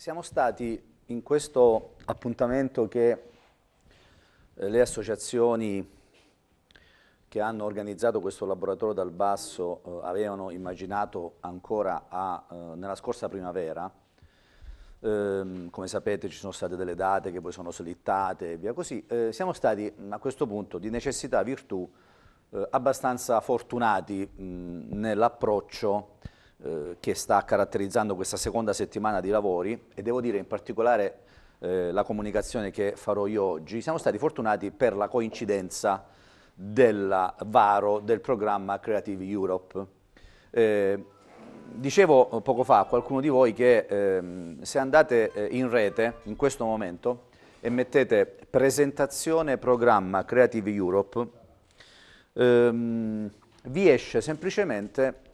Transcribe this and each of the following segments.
Siamo stati in questo appuntamento che eh, le associazioni che hanno organizzato questo laboratorio dal basso eh, avevano immaginato ancora a, eh, nella scorsa primavera. Ehm, come sapete ci sono state delle date che poi sono slittate e via così. Eh, siamo stati mm, a questo punto di necessità virtù eh, abbastanza fortunati mm, nell'approccio eh, che sta caratterizzando questa seconda settimana di lavori e devo dire in particolare eh, la comunicazione che farò io oggi. Siamo stati fortunati per la coincidenza del varo del programma Creative Europe. Eh, dicevo poco fa a qualcuno di voi che ehm, se andate eh, in rete in questo momento e mettete presentazione programma Creative Europe, ehm, vi esce semplicemente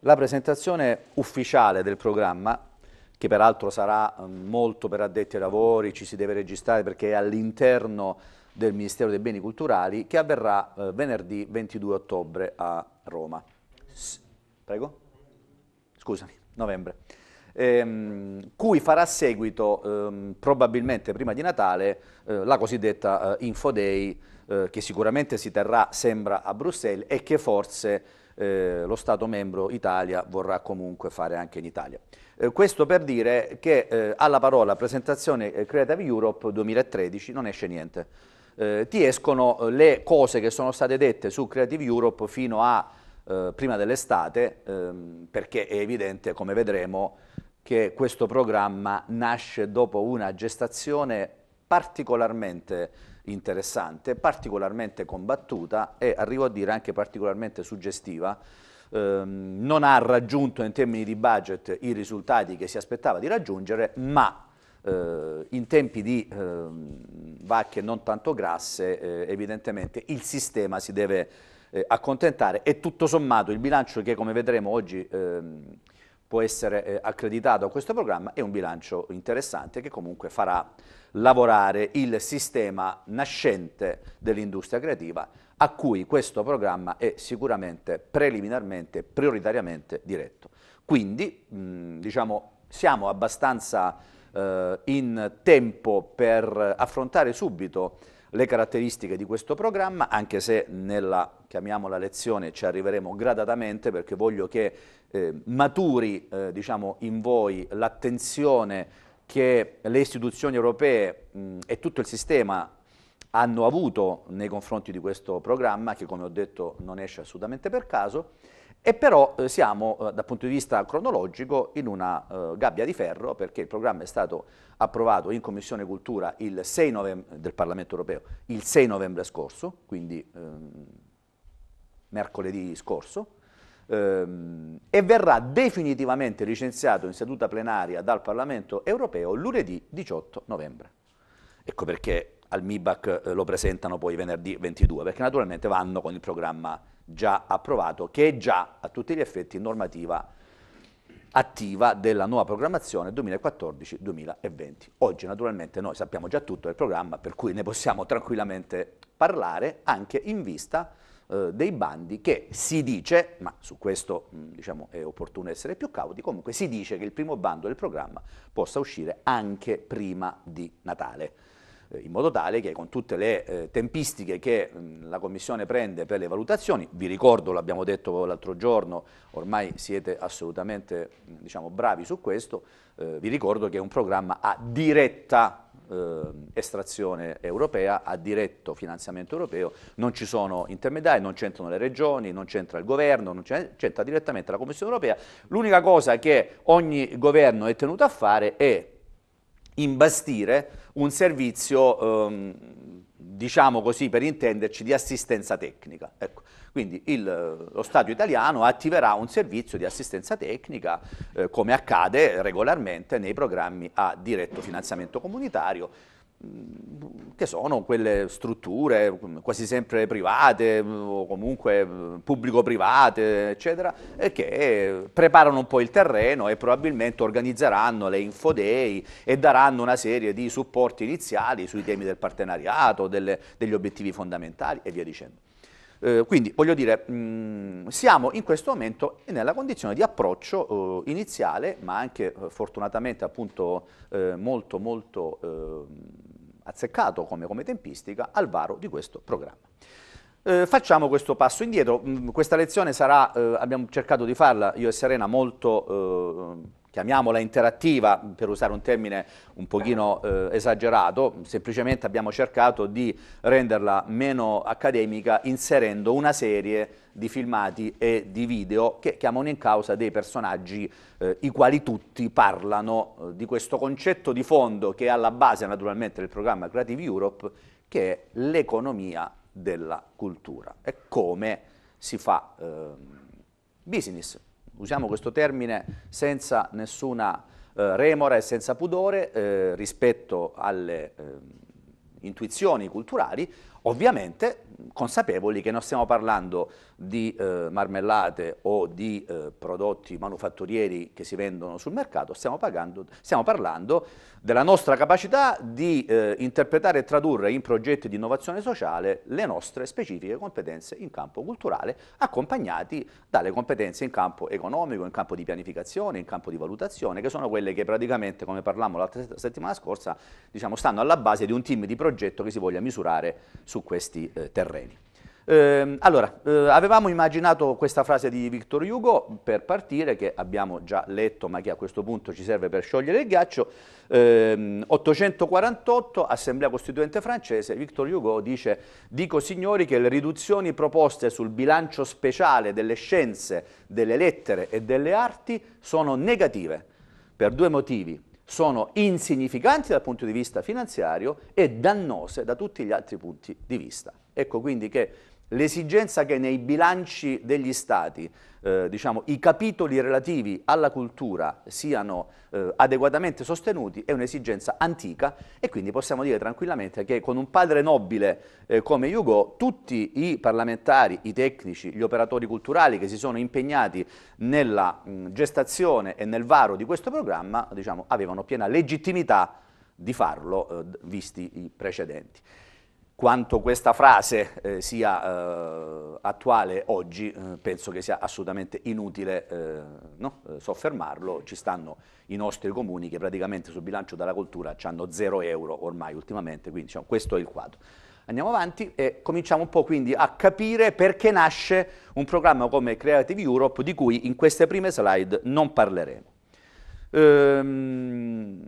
la presentazione ufficiale del programma, che peraltro sarà eh, molto per addetti ai lavori, ci si deve registrare perché è all'interno del Ministero dei Beni Culturali, che avverrà eh, venerdì 22 ottobre a Roma. S Prego? Scusami, novembre. Ehm, cui farà seguito ehm, probabilmente prima di Natale eh, la cosiddetta eh, Info Day eh, che sicuramente si terrà, sembra, a Bruxelles e che forse eh, lo Stato membro Italia vorrà comunque fare anche in Italia. Eh, questo per dire che eh, alla parola presentazione eh, Creative Europe 2013 non esce niente. Eh, ti escono eh, le cose che sono state dette su Creative Europe fino a prima dell'estate, ehm, perché è evidente, come vedremo, che questo programma nasce dopo una gestazione particolarmente interessante, particolarmente combattuta e arrivo a dire anche particolarmente suggestiva, ehm, non ha raggiunto in termini di budget i risultati che si aspettava di raggiungere, ma eh, in tempi di eh, vacche non tanto grasse eh, evidentemente il sistema si deve eh, accontentare e tutto sommato il bilancio che come vedremo oggi ehm, può essere eh, accreditato a questo programma è un bilancio interessante che comunque farà lavorare il sistema nascente dell'industria creativa a cui questo programma è sicuramente preliminarmente, prioritariamente diretto. Quindi mh, diciamo, siamo abbastanza eh, in tempo per affrontare subito le caratteristiche di questo programma, anche se nella, chiamiamola lezione, ci arriveremo gradatamente perché voglio che eh, maturi eh, diciamo, in voi l'attenzione che le istituzioni europee mh, e tutto il sistema hanno avuto nei confronti di questo programma, che come ho detto non esce assolutamente per caso, e però eh, siamo eh, dal punto di vista cronologico in una eh, gabbia di ferro perché il programma è stato approvato in Commissione Cultura novembre, del Parlamento Europeo il 6 novembre scorso, quindi ehm, mercoledì scorso, ehm, e verrà definitivamente licenziato in seduta plenaria dal Parlamento europeo lunedì 18 novembre. Ecco perché al MIBAC eh, lo presentano poi venerdì 22, perché naturalmente vanno con il programma già approvato, che è già a tutti gli effetti normativa attiva della nuova programmazione 2014-2020. Oggi naturalmente noi sappiamo già tutto del programma, per cui ne possiamo tranquillamente parlare anche in vista eh, dei bandi che si dice, ma su questo mh, mm, diciamo, è opportuno essere più cauti, comunque si dice che il primo bando del programma possa uscire anche prima di Natale eh, in modo tale che con tutte le eh, tempistiche che mh, mm, la Commissione prende per le valutazioni, vi ricordo, l'abbiamo detto l'altro giorno, ormai siete assolutamente mh, mm, diciamo, bravi su questo, eh, vi ricordo che è un programma a diretta eh, estrazione europea, a diretto finanziamento europeo, non ci sono intermediari, non c'entrano le regioni, non c'entra il governo, non c'entra direttamente la Commissione europea. L'unica cosa che ogni governo è tenuto a fare è imbastire un servizio, ehm, diciamo così per intenderci, di assistenza tecnica. Ecco. Quindi il, lo Stato italiano attiverà un servizio di assistenza tecnica eh, come accade regolarmente nei programmi a diretto finanziamento comunitario mm, che sono quelle strutture mm, quasi sempre private mm, o comunque pubblico-private eccetera che preparano un po' il terreno e probabilmente organizzeranno le infodei e daranno una serie di supporti iniziali sui temi del partenariato, delle, degli obiettivi fondamentali e via dicendo. Eh, quindi voglio dire, mh, mm, siamo in questo momento nella condizione di approccio eh, iniziale, ma anche eh, fortunatamente appunto eh, molto molto eh, azzeccato come, come tempistica, al varo di questo programma. Eh, facciamo questo passo indietro, mm, questa lezione sarà, eh, abbiamo cercato di farla io e Serena molto eh, chiamiamola interattiva, per usare un termine un pochino eh, esagerato, semplicemente abbiamo cercato di renderla meno accademica inserendo una serie di filmati e di video che chiamano in causa dei personaggi eh, i quali tutti parlano eh, di questo concetto di fondo che è alla base naturalmente del programma Creative Europe che è l'economia della cultura e come si fa ehm, business usiamo questo termine senza nessuna eh, remora e senza pudore eh, rispetto alle eh, intuizioni culturali, ovviamente consapevoli che non stiamo parlando di eh, marmellate o di eh, prodotti manufatturieri che si vendono sul mercato, stiamo, pagando, stiamo parlando della nostra capacità di eh, interpretare e tradurre in progetti di innovazione sociale le nostre specifiche competenze in campo culturale, accompagnati dalle competenze in campo economico, in campo di pianificazione, in campo di valutazione, che sono quelle che praticamente, come parlammo l'altra settimana scorsa, diciamo, stanno alla base di un team di progetto che si voglia misurare su questi eh, terreni terreni. Eh, allora, eh, avevamo immaginato questa frase di Victor Hugo per partire, che abbiamo già letto ma che a questo punto ci serve per sciogliere il ghiaccio. Eh, 848, Assemblea Costituente francese, Victor Hugo dice «Dico signori che le riduzioni proposte sul bilancio speciale delle scienze, delle lettere e delle arti sono negative per due motivi» sono insignificanti dal punto di vista finanziario e dannose da tutti gli altri punti di vista. Ecco quindi che l'esigenza che nei bilanci degli Stati eh, diciamo, i capitoli relativi alla cultura siano eh, adeguatamente sostenuti è un'esigenza antica e quindi possiamo dire tranquillamente che con un padre nobile eh, come Hugo tutti i parlamentari, i tecnici, gli operatori culturali che si sono impegnati nella mh, mm, gestazione e nel varo di questo programma diciamo, avevano piena legittimità di farlo eh, visti i precedenti quanto questa frase eh, sia eh, attuale oggi, eh, penso che sia assolutamente inutile eh, no? Eh, soffermarlo, ci stanno i nostri comuni che praticamente sul bilancio della cultura hanno zero euro ormai ultimamente, quindi diciamo, questo è il quadro. Andiamo avanti e cominciamo un po' quindi a capire perché nasce un programma come Creative Europe di cui in queste prime slide non parleremo. Ehm,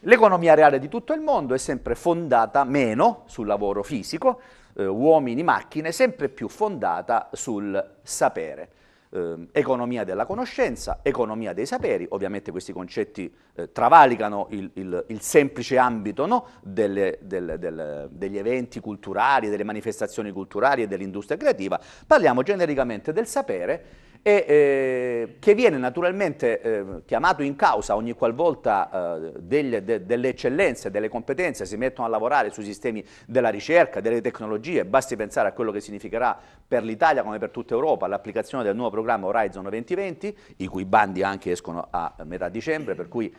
l'economia reale di tutto il mondo è sempre fondata meno sul lavoro fisico, eh, uomini, macchine, sempre più fondata sul sapere. Eh, economia della conoscenza, economia dei saperi, ovviamente questi concetti eh, travalicano il, il, il, semplice ambito no? delle, del, del, degli eventi culturali, delle manifestazioni culturali e dell'industria creativa, parliamo genericamente del sapere e eh, che viene naturalmente eh, chiamato in causa ogni qualvolta eh, delle, de, delle, eccellenze, delle competenze si mettono a lavorare sui sistemi della ricerca, delle tecnologie, basti pensare a quello che significherà per l'Italia come per tutta Europa l'applicazione del nuovo programma Horizon 2020, i cui bandi anche escono a metà dicembre, per cui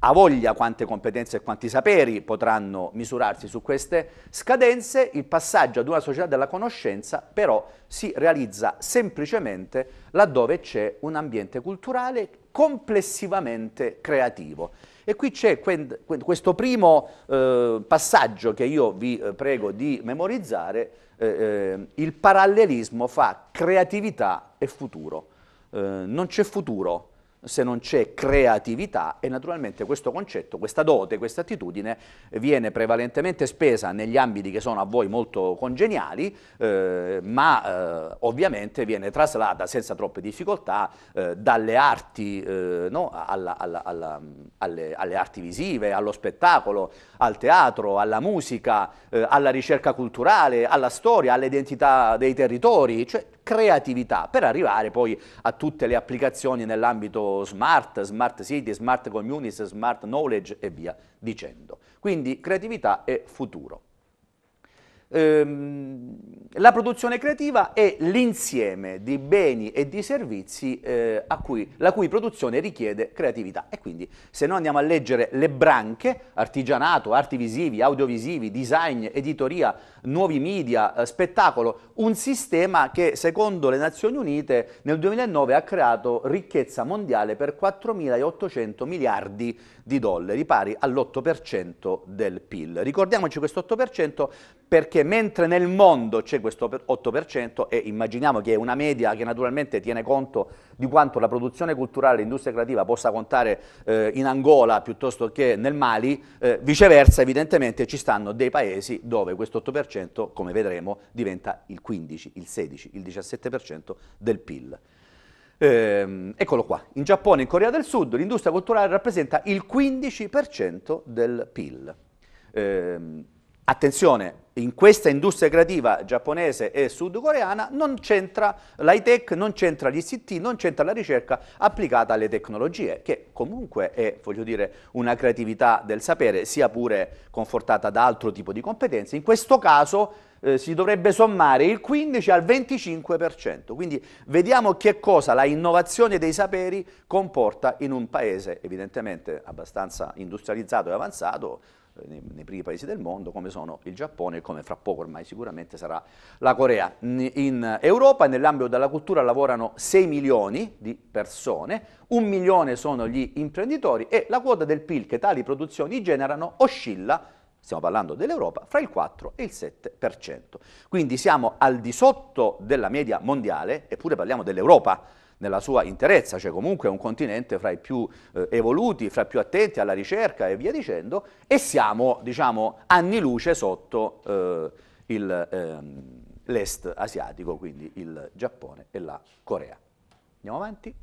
ha voglia quante competenze e quanti saperi potranno misurarsi su queste scadenze, il passaggio ad una società della conoscenza però si realizza semplicemente laddove c'è un ambiente culturale complessivamente creativo. E qui c'è questo primo eh, passaggio che io vi eh, prego di memorizzare, eh, eh, il parallelismo fra creatività e futuro. Eh, non c'è futuro se non c'è creatività e naturalmente questo concetto, questa dote, questa attitudine viene prevalentemente spesa negli ambiti che sono a voi molto congeniali, eh, ma eh, ovviamente viene traslata senza troppe difficoltà eh, dalle arti, eh, no, alla, alla, alla, alle, alle, arti visive, allo spettacolo, al teatro, alla musica, eh, alla ricerca culturale, alla storia, all'identità dei territori, cioè creatività per arrivare poi a tutte le applicazioni nell'ambito smart, smart city, smart communities, smart knowledge e via dicendo. Quindi creatività e futuro ehm, la produzione creativa è l'insieme di beni e di servizi eh, cui, la cui produzione richiede creatività e quindi se noi andiamo a leggere le branche, artigianato, arti visivi, audiovisivi, design, editoria, nuovi media, eh, spettacolo, un sistema che secondo le Nazioni Unite nel 2009 ha creato ricchezza mondiale per 4.800 miliardi di di dollari, pari all'8% del PIL. Ricordiamoci questo 8% perché mentre nel mondo c'è questo 8% e immaginiamo che è una media che naturalmente tiene conto di quanto la produzione culturale e l'industria creativa possa contare eh, in Angola piuttosto che nel Mali, eh, viceversa evidentemente ci stanno dei paesi dove questo 8% come vedremo diventa il 15, il 16, il 17% del PIL. Ehm, eccolo qua, in Giappone e in Corea del Sud l'industria culturale rappresenta il 15% del PIL. Ehm, Attenzione, in questa industria creativa giapponese e sudcoreana non c'entra l'high-tech, non c'entra l'ICT, non c'entra la ricerca applicata alle tecnologie, che comunque è, voglio dire, una creatività del sapere, sia pure confortata da altro tipo di competenze. In questo caso eh, si dovrebbe sommare il 15 al 25%, quindi vediamo che cosa la innovazione dei saperi comporta in un paese evidentemente abbastanza industrializzato e avanzato, nei, nei primi paesi del mondo come sono il Giappone e come fra poco ormai sicuramente sarà la Corea. In Europa nell'ambito della cultura lavorano 6 milioni di persone, un milione sono gli imprenditori e la quota del PIL che tali produzioni generano oscilla stiamo parlando dell'Europa, fra il 4 e il 7%. Quindi siamo al di sotto della media mondiale, eppure parliamo dell'Europa nella sua interezza, cioè comunque è un continente fra i più eh, evoluti, fra i più attenti alla ricerca e via dicendo, e siamo, diciamo, anni luce sotto eh, ehm, l'est asiatico, quindi il Giappone e la Corea. Andiamo avanti.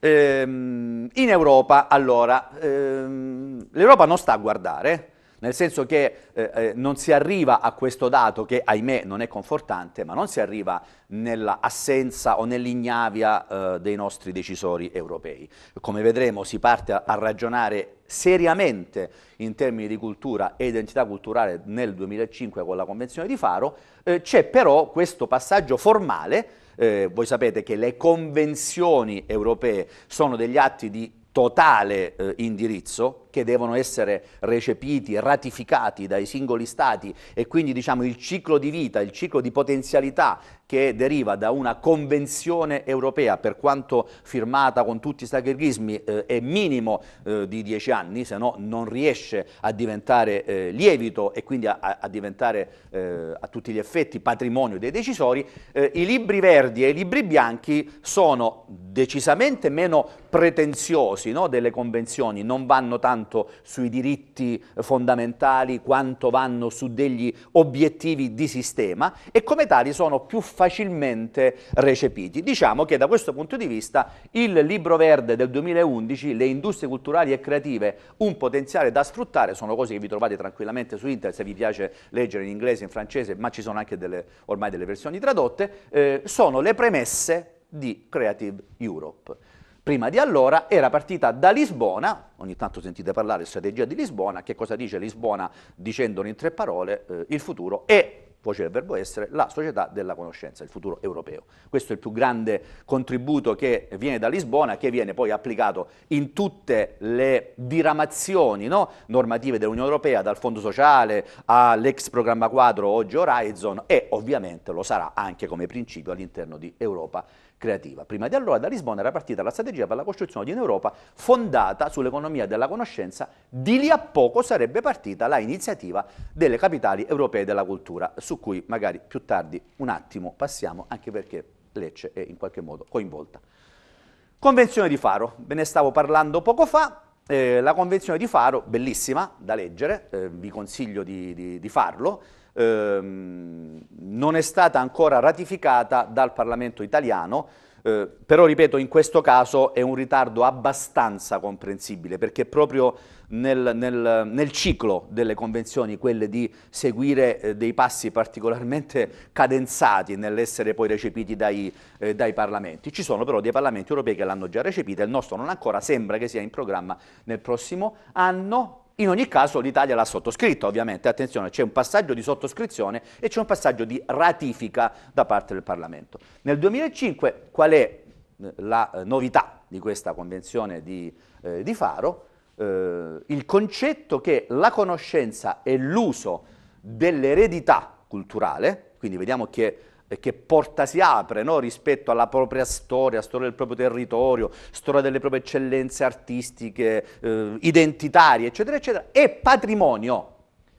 Ehm, in Europa, allora, ehm, l'Europa non sta a guardare, nel senso che eh, eh, non si arriva a questo dato che ahimè non è confortante, ma non si arriva nell'assenza o nell'ignavia eh, dei nostri decisori europei. Come vedremo si parte a, a ragionare seriamente in termini di cultura e identità culturale nel 2005 con la Convenzione di Faro, eh, c'è però questo passaggio formale, eh, voi sapete che le convenzioni europee sono degli atti di totale eh, indirizzo, che devono essere recepiti, ratificati dai singoli stati e quindi diciamo, il ciclo di vita, il ciclo di potenzialità che deriva da una convenzione europea, per quanto firmata con tutti i stagirghismi, eh, è minimo eh, di dieci anni, se no non riesce a diventare eh, lievito e quindi a, a diventare eh, a tutti gli effetti patrimonio dei decisori, eh, i libri verdi e i libri bianchi sono decisamente meno pretenziosi no, delle convenzioni, non vanno tanto tanto sui diritti fondamentali quanto vanno su degli obiettivi di sistema e come tali sono più facilmente recepiti. Diciamo che da questo punto di vista il libro verde del 2011, le industrie culturali e creative, un potenziale da sfruttare, sono cose che vi trovate tranquillamente su internet se vi piace leggere in inglese, in francese, ma ci sono anche delle, ormai delle versioni tradotte, eh, sono le premesse di Creative Europe. Prima di allora era partita da Lisbona, ogni tanto sentite parlare strategia di Lisbona, che cosa dice Lisbona dicendolo in tre parole, eh, il futuro è voce del verbo essere, la società della conoscenza, il futuro europeo. Questo è il più grande contributo che viene da Lisbona, che viene poi applicato in tutte le diramazioni no? normative dell'Unione Europea, dal Fondo Sociale all'ex programma quadro, oggi Horizon, e ovviamente lo sarà anche come principio all'interno di Europa creativa. Prima di allora da Lisbona era partita la strategia per la costruzione di un'Europa fondata sull'economia della conoscenza, di lì a poco sarebbe partita la iniziativa delle capitali europee della cultura, su cui magari più tardi un attimo passiamo, anche perché Lecce è in qualche modo coinvolta. Convenzione di Faro, ve ne stavo parlando poco fa, eh, la Convenzione di Faro, bellissima da leggere, eh, vi consiglio di, di, di farlo, ehm, non è stata ancora ratificata dal Parlamento italiano, eh, però ripeto in questo caso è un ritardo abbastanza comprensibile perché proprio nel, nel, nel ciclo delle convenzioni, quelle di seguire eh, dei passi particolarmente cadenzati nell'essere poi recepiti dai, eh, dai, parlamenti, ci sono però dei parlamenti europei che l'hanno già recepita, il nostro non ancora, sembra che sia in programma nel prossimo anno, in ogni caso l'Italia l'ha sottoscritto ovviamente, attenzione, c'è un passaggio di sottoscrizione e c'è un passaggio di ratifica da parte del Parlamento. Nel 2005 qual è eh, la eh, novità di questa Convenzione di, eh, di Faro? Eh, il concetto che la conoscenza e l'uso dell'eredità culturale, quindi vediamo che che porta si apre no? rispetto alla propria storia, storia del proprio territorio, storia delle proprie eccellenze artistiche, eh, identitarie, eccetera, eccetera, è patrimonio,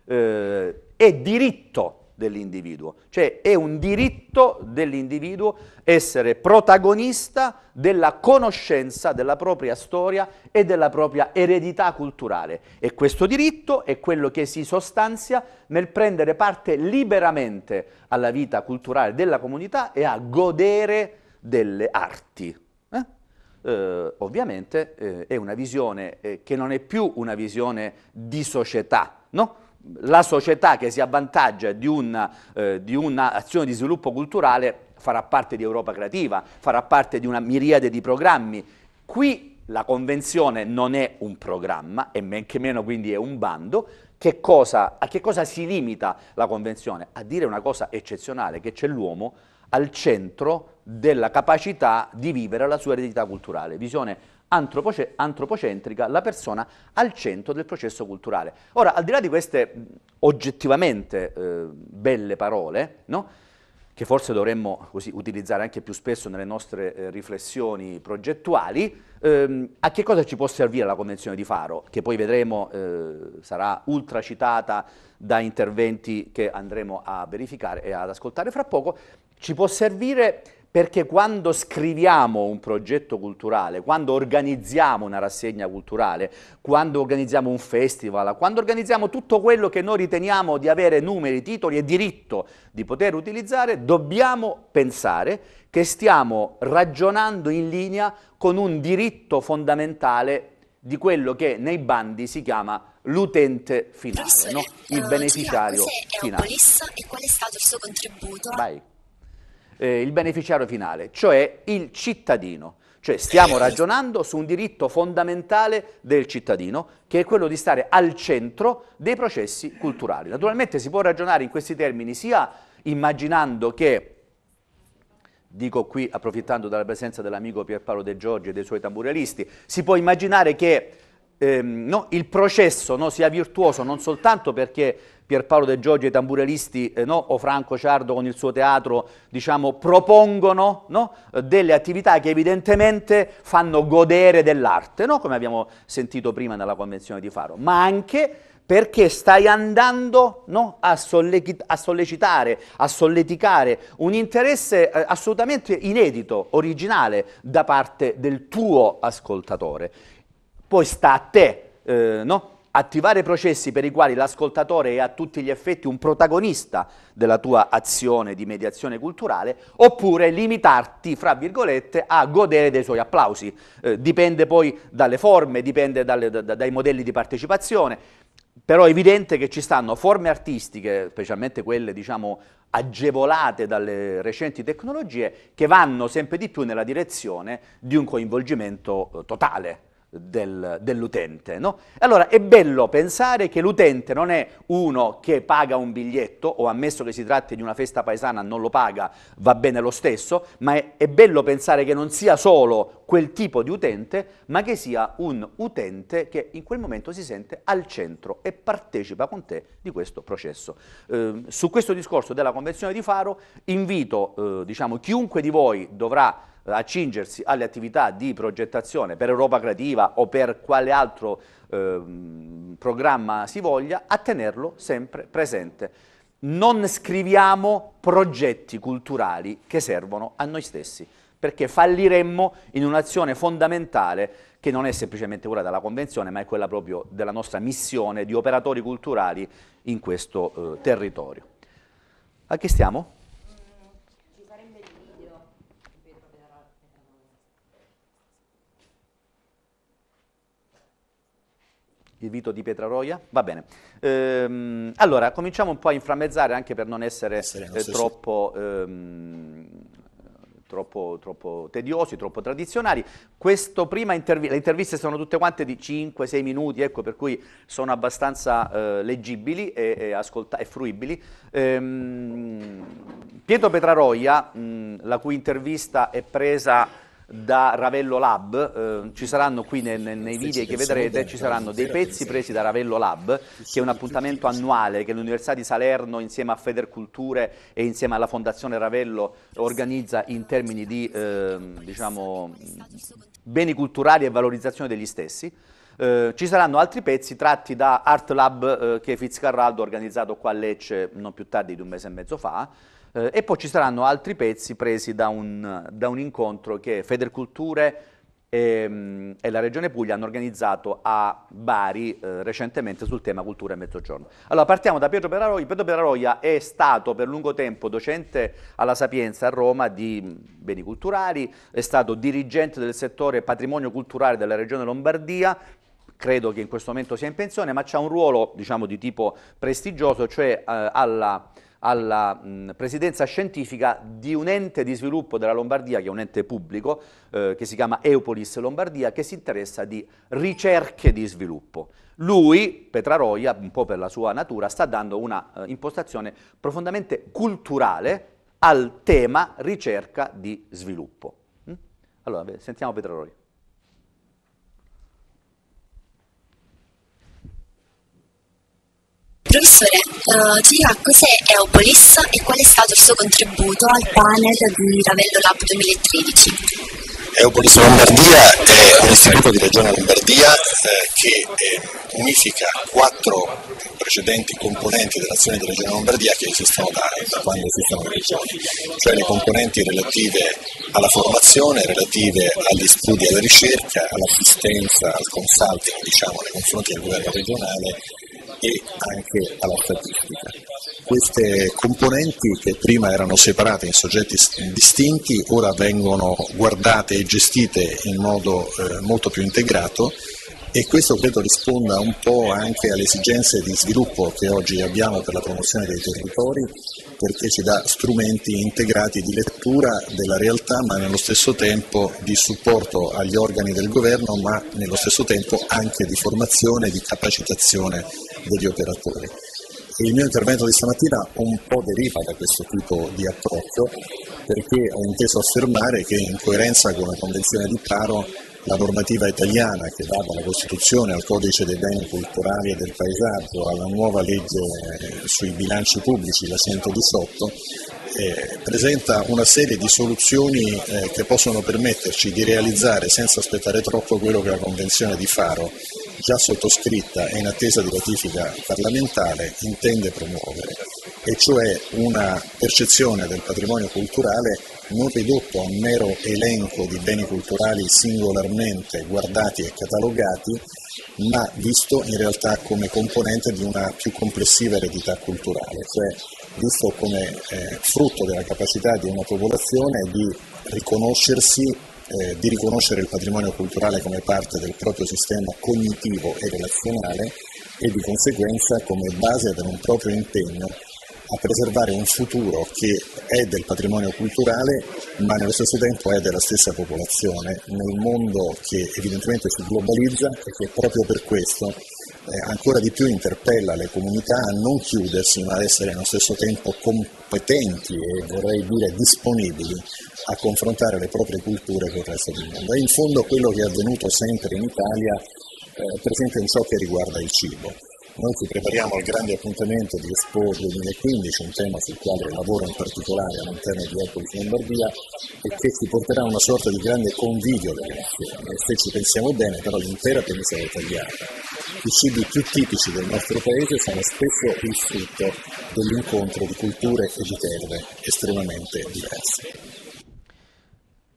eh, è diritto dell'individuo, cioè è un diritto dell'individuo essere protagonista della conoscenza della propria storia e della propria eredità culturale e questo diritto è quello che si sostanzia nel prendere parte liberamente alla vita culturale della comunità e a godere delle arti. Eh? eh ovviamente eh, è una visione eh, che non è più una visione di società, no? la società che si avvantaggia di un'azione eh, di, di sviluppo culturale farà parte di Europa Creativa, farà parte di una miriade di programmi. Qui la convenzione non è un programma e men che meno quindi è un bando, che cosa, a che cosa si limita la Convenzione? A dire una cosa eccezionale, che c'è l'uomo al centro della capacità di vivere la sua eredità culturale, visione antropoce- antropocentrica, la persona al centro del processo culturale. Ora, al di là di queste oggettivamente eh, belle parole, no? che forse dovremmo così, utilizzare anche più spesso nelle nostre eh, riflessioni progettuali, ehm, a che cosa ci può servire la Convenzione di Faro, che poi vedremo eh, sarà ultracitata da interventi che andremo a verificare e ad ascoltare fra poco, ci può servire perché quando scriviamo un progetto culturale, quando organizziamo una rassegna culturale, quando organizziamo un festival, quando organizziamo tutto quello che noi riteniamo di avere numeri, titoli e diritto di poter utilizzare, dobbiamo pensare che stiamo ragionando in linea con un diritto fondamentale di quello che nei bandi si chiama l'utente finale, no? il eh, beneficiario cioè, finale. Cos'è Europolis e qual è stato il suo contributo? Vai eh, il beneficiario finale, cioè il cittadino. Cioè stiamo ragionando su un diritto fondamentale del cittadino, che è quello di stare al centro dei processi culturali. Naturalmente si può ragionare in questi termini sia immaginando che dico qui approfittando della presenza dell'amico Pierpaolo De Giorgi e dei suoi tamburialisti, si può immaginare che ehm, no, il processo no, sia virtuoso non soltanto perché Pierpaolo De Giorgio e i tamburellisti eh, no, o Franco Ciardo con il suo teatro diciamo, propongono no, delle attività che evidentemente fanno godere dell'arte, no, come abbiamo sentito prima nella convenzione di Faro, ma anche perché stai andando a, a, sollecitare, a solleticare un interesse eh, assolutamente inedito, originale da parte del tuo ascoltatore. Poi sta a te eh, no? attivare processi per i quali l'ascoltatore è a tutti gli effetti un protagonista della tua azione di mediazione culturale, oppure limitarti, fra virgolette, a godere dei suoi applausi. Eh, dipende poi dalle forme, dipende dalle, da, dai modelli di partecipazione, però è evidente che ci stanno forme artistiche, specialmente quelle diciamo, agevolate dalle recenti tecnologie, che vanno sempre di più nella direzione di un coinvolgimento eh, totale del, dell'utente. No? Allora è bello pensare che l'utente non è uno che paga un biglietto, o ammesso che si tratti di una festa paesana non lo paga, va bene lo stesso, ma è, è bello pensare che non sia solo quel tipo di utente, ma che sia un utente che in quel momento si sente al centro e partecipa con te di questo processo. Eh, su questo discorso della Convenzione di Faro invito eh, diciamo, chiunque di voi dovrà accingersi alle attività di progettazione per Europa Creativa o per quale altro eh, programma si voglia, a tenerlo sempre presente. Non scriviamo progetti culturali che servono a noi stessi, perché falliremmo in un'azione fondamentale che non è semplicemente quella della Convenzione, ma è quella proprio della nostra missione di operatori culturali in questo eh, territorio. A chi stiamo? il Vito di Pietraroia? Va bene. Ehm, allora, cominciamo un po' a inframmezzare anche per non essere, essere eh, troppo, ehm, troppo, troppo, tediosi, troppo tradizionali. Questo prima intervi le interviste sono tutte quante di 5-6 minuti, ecco, per cui sono abbastanza eh, leggibili e, e, e fruibili. Ehm, Pietro Petraroia, mh, la cui intervista è presa da Ravello Lab, eh, ci saranno qui ne, ne, nei video che vedrete, ci saranno dei pezzi presi da Ravello Lab, che è un appuntamento annuale che l'Università di Salerno insieme a Federculture e insieme alla Fondazione Ravello organizza in termini di eh, diciamo, beni culturali e valorizzazione degli stessi. Eh, ci saranno altri pezzi tratti da Art Lab eh, che Fitzcarraldo ha organizzato qua a Lecce non più tardi di un mese e mezzo fa, eh, e poi ci saranno altri pezzi presi da un, da un incontro che Federculture e, mm, e, la Regione Puglia hanno organizzato a Bari eh, recentemente sul tema cultura e mezzogiorno. Allora partiamo da Pietro Peraroia. Pietro Peraroia è stato per lungo tempo docente alla Sapienza a Roma di mm, beni culturali, è stato dirigente del settore patrimonio culturale della Regione Lombardia, credo che in questo momento sia in pensione, ma c'ha un ruolo diciamo, di tipo prestigioso, cioè eh, alla alla mh, presidenza scientifica di un ente di sviluppo della Lombardia, che è un ente pubblico, eh, che si chiama Eupolis Lombardia, che si interessa di ricerche di sviluppo. Lui, Petraroia, un po' per la sua natura, sta dando una eh, impostazione profondamente culturale al tema ricerca di sviluppo. Mm? Allora, sentiamo Petraroia. Professore, uh, eh, ci dirà cos'è Eupolis e qual è stato il suo contributo al panel di Ravello Lab 2013? Eupolis Lombardia è un istituto di Regione Lombardia eh, che eh, unifica quattro precedenti componenti dell'azione di Regione Lombardia che esistono da, da quando esistono le regioni, cioè le componenti relative alla formazione, relative agli studi e alla ricerca, all'assistenza, al consulting diciamo, nei confronti del governo regionale e anche alla statistica. Queste componenti che prima erano separate in soggetti distinti ora vengono guardate e gestite in modo eh, molto più integrato e questo credo risponda un po' anche alle esigenze di sviluppo che oggi abbiamo per la promozione dei territori, perché ci dà strumenti integrati di lettura della realtà, ma nello stesso tempo di supporto agli organi del governo, ma nello stesso tempo anche di formazione e di capacitazione degli operatori. E il mio intervento di stamattina un po' deriva da questo tipo di approccio perché ho inteso affermare che in coerenza con la Convenzione di Caro la normativa italiana che va dalla Costituzione al Codice dei beni culturali e del paesaggio alla nuova legge eh, sui bilanci pubblici, la 118, eh, presenta una serie di soluzioni eh, che possono permetterci di realizzare senza aspettare troppo quello che la Convenzione di Faro già sottoscritta e in attesa di ratifica parlamentare, intende promuovere, e cioè una percezione del patrimonio culturale non ridotto a un mero elenco di beni culturali singolarmente guardati e catalogati, ma visto in realtà come componente di una più complessiva eredità culturale, cioè visto come eh, frutto della capacità di una popolazione di riconoscersi eh, di riconoscere il patrimonio culturale come parte del proprio sistema cognitivo e relazionale e di conseguenza come base per un proprio impegno a preservare un futuro che è del patrimonio culturale ma nello stesso tempo è della stessa popolazione nel mondo che evidentemente si globalizza e che proprio per questo eh, ancora di più interpella le comunità a non chiudersi ma ad essere nello stesso tempo competenti e vorrei dire disponibili a confrontare le proprie culture con il resto del mondo. È in fondo quello che è avvenuto sempre in Italia, eh, per esempio in ciò che riguarda il cibo. Noi ci prepariamo al grande appuntamento di Expo 2015, un tema sul quale lavoro in particolare all'interno di Apple Lombardia e che ci porterà a una sorta di grande convivio delle nazioni. Se ci pensiamo bene, però l'intera penisola italiana, i cibi più tipici del nostro paese sono spesso il frutto dell'incontro di culture e di terre estremamente diverse.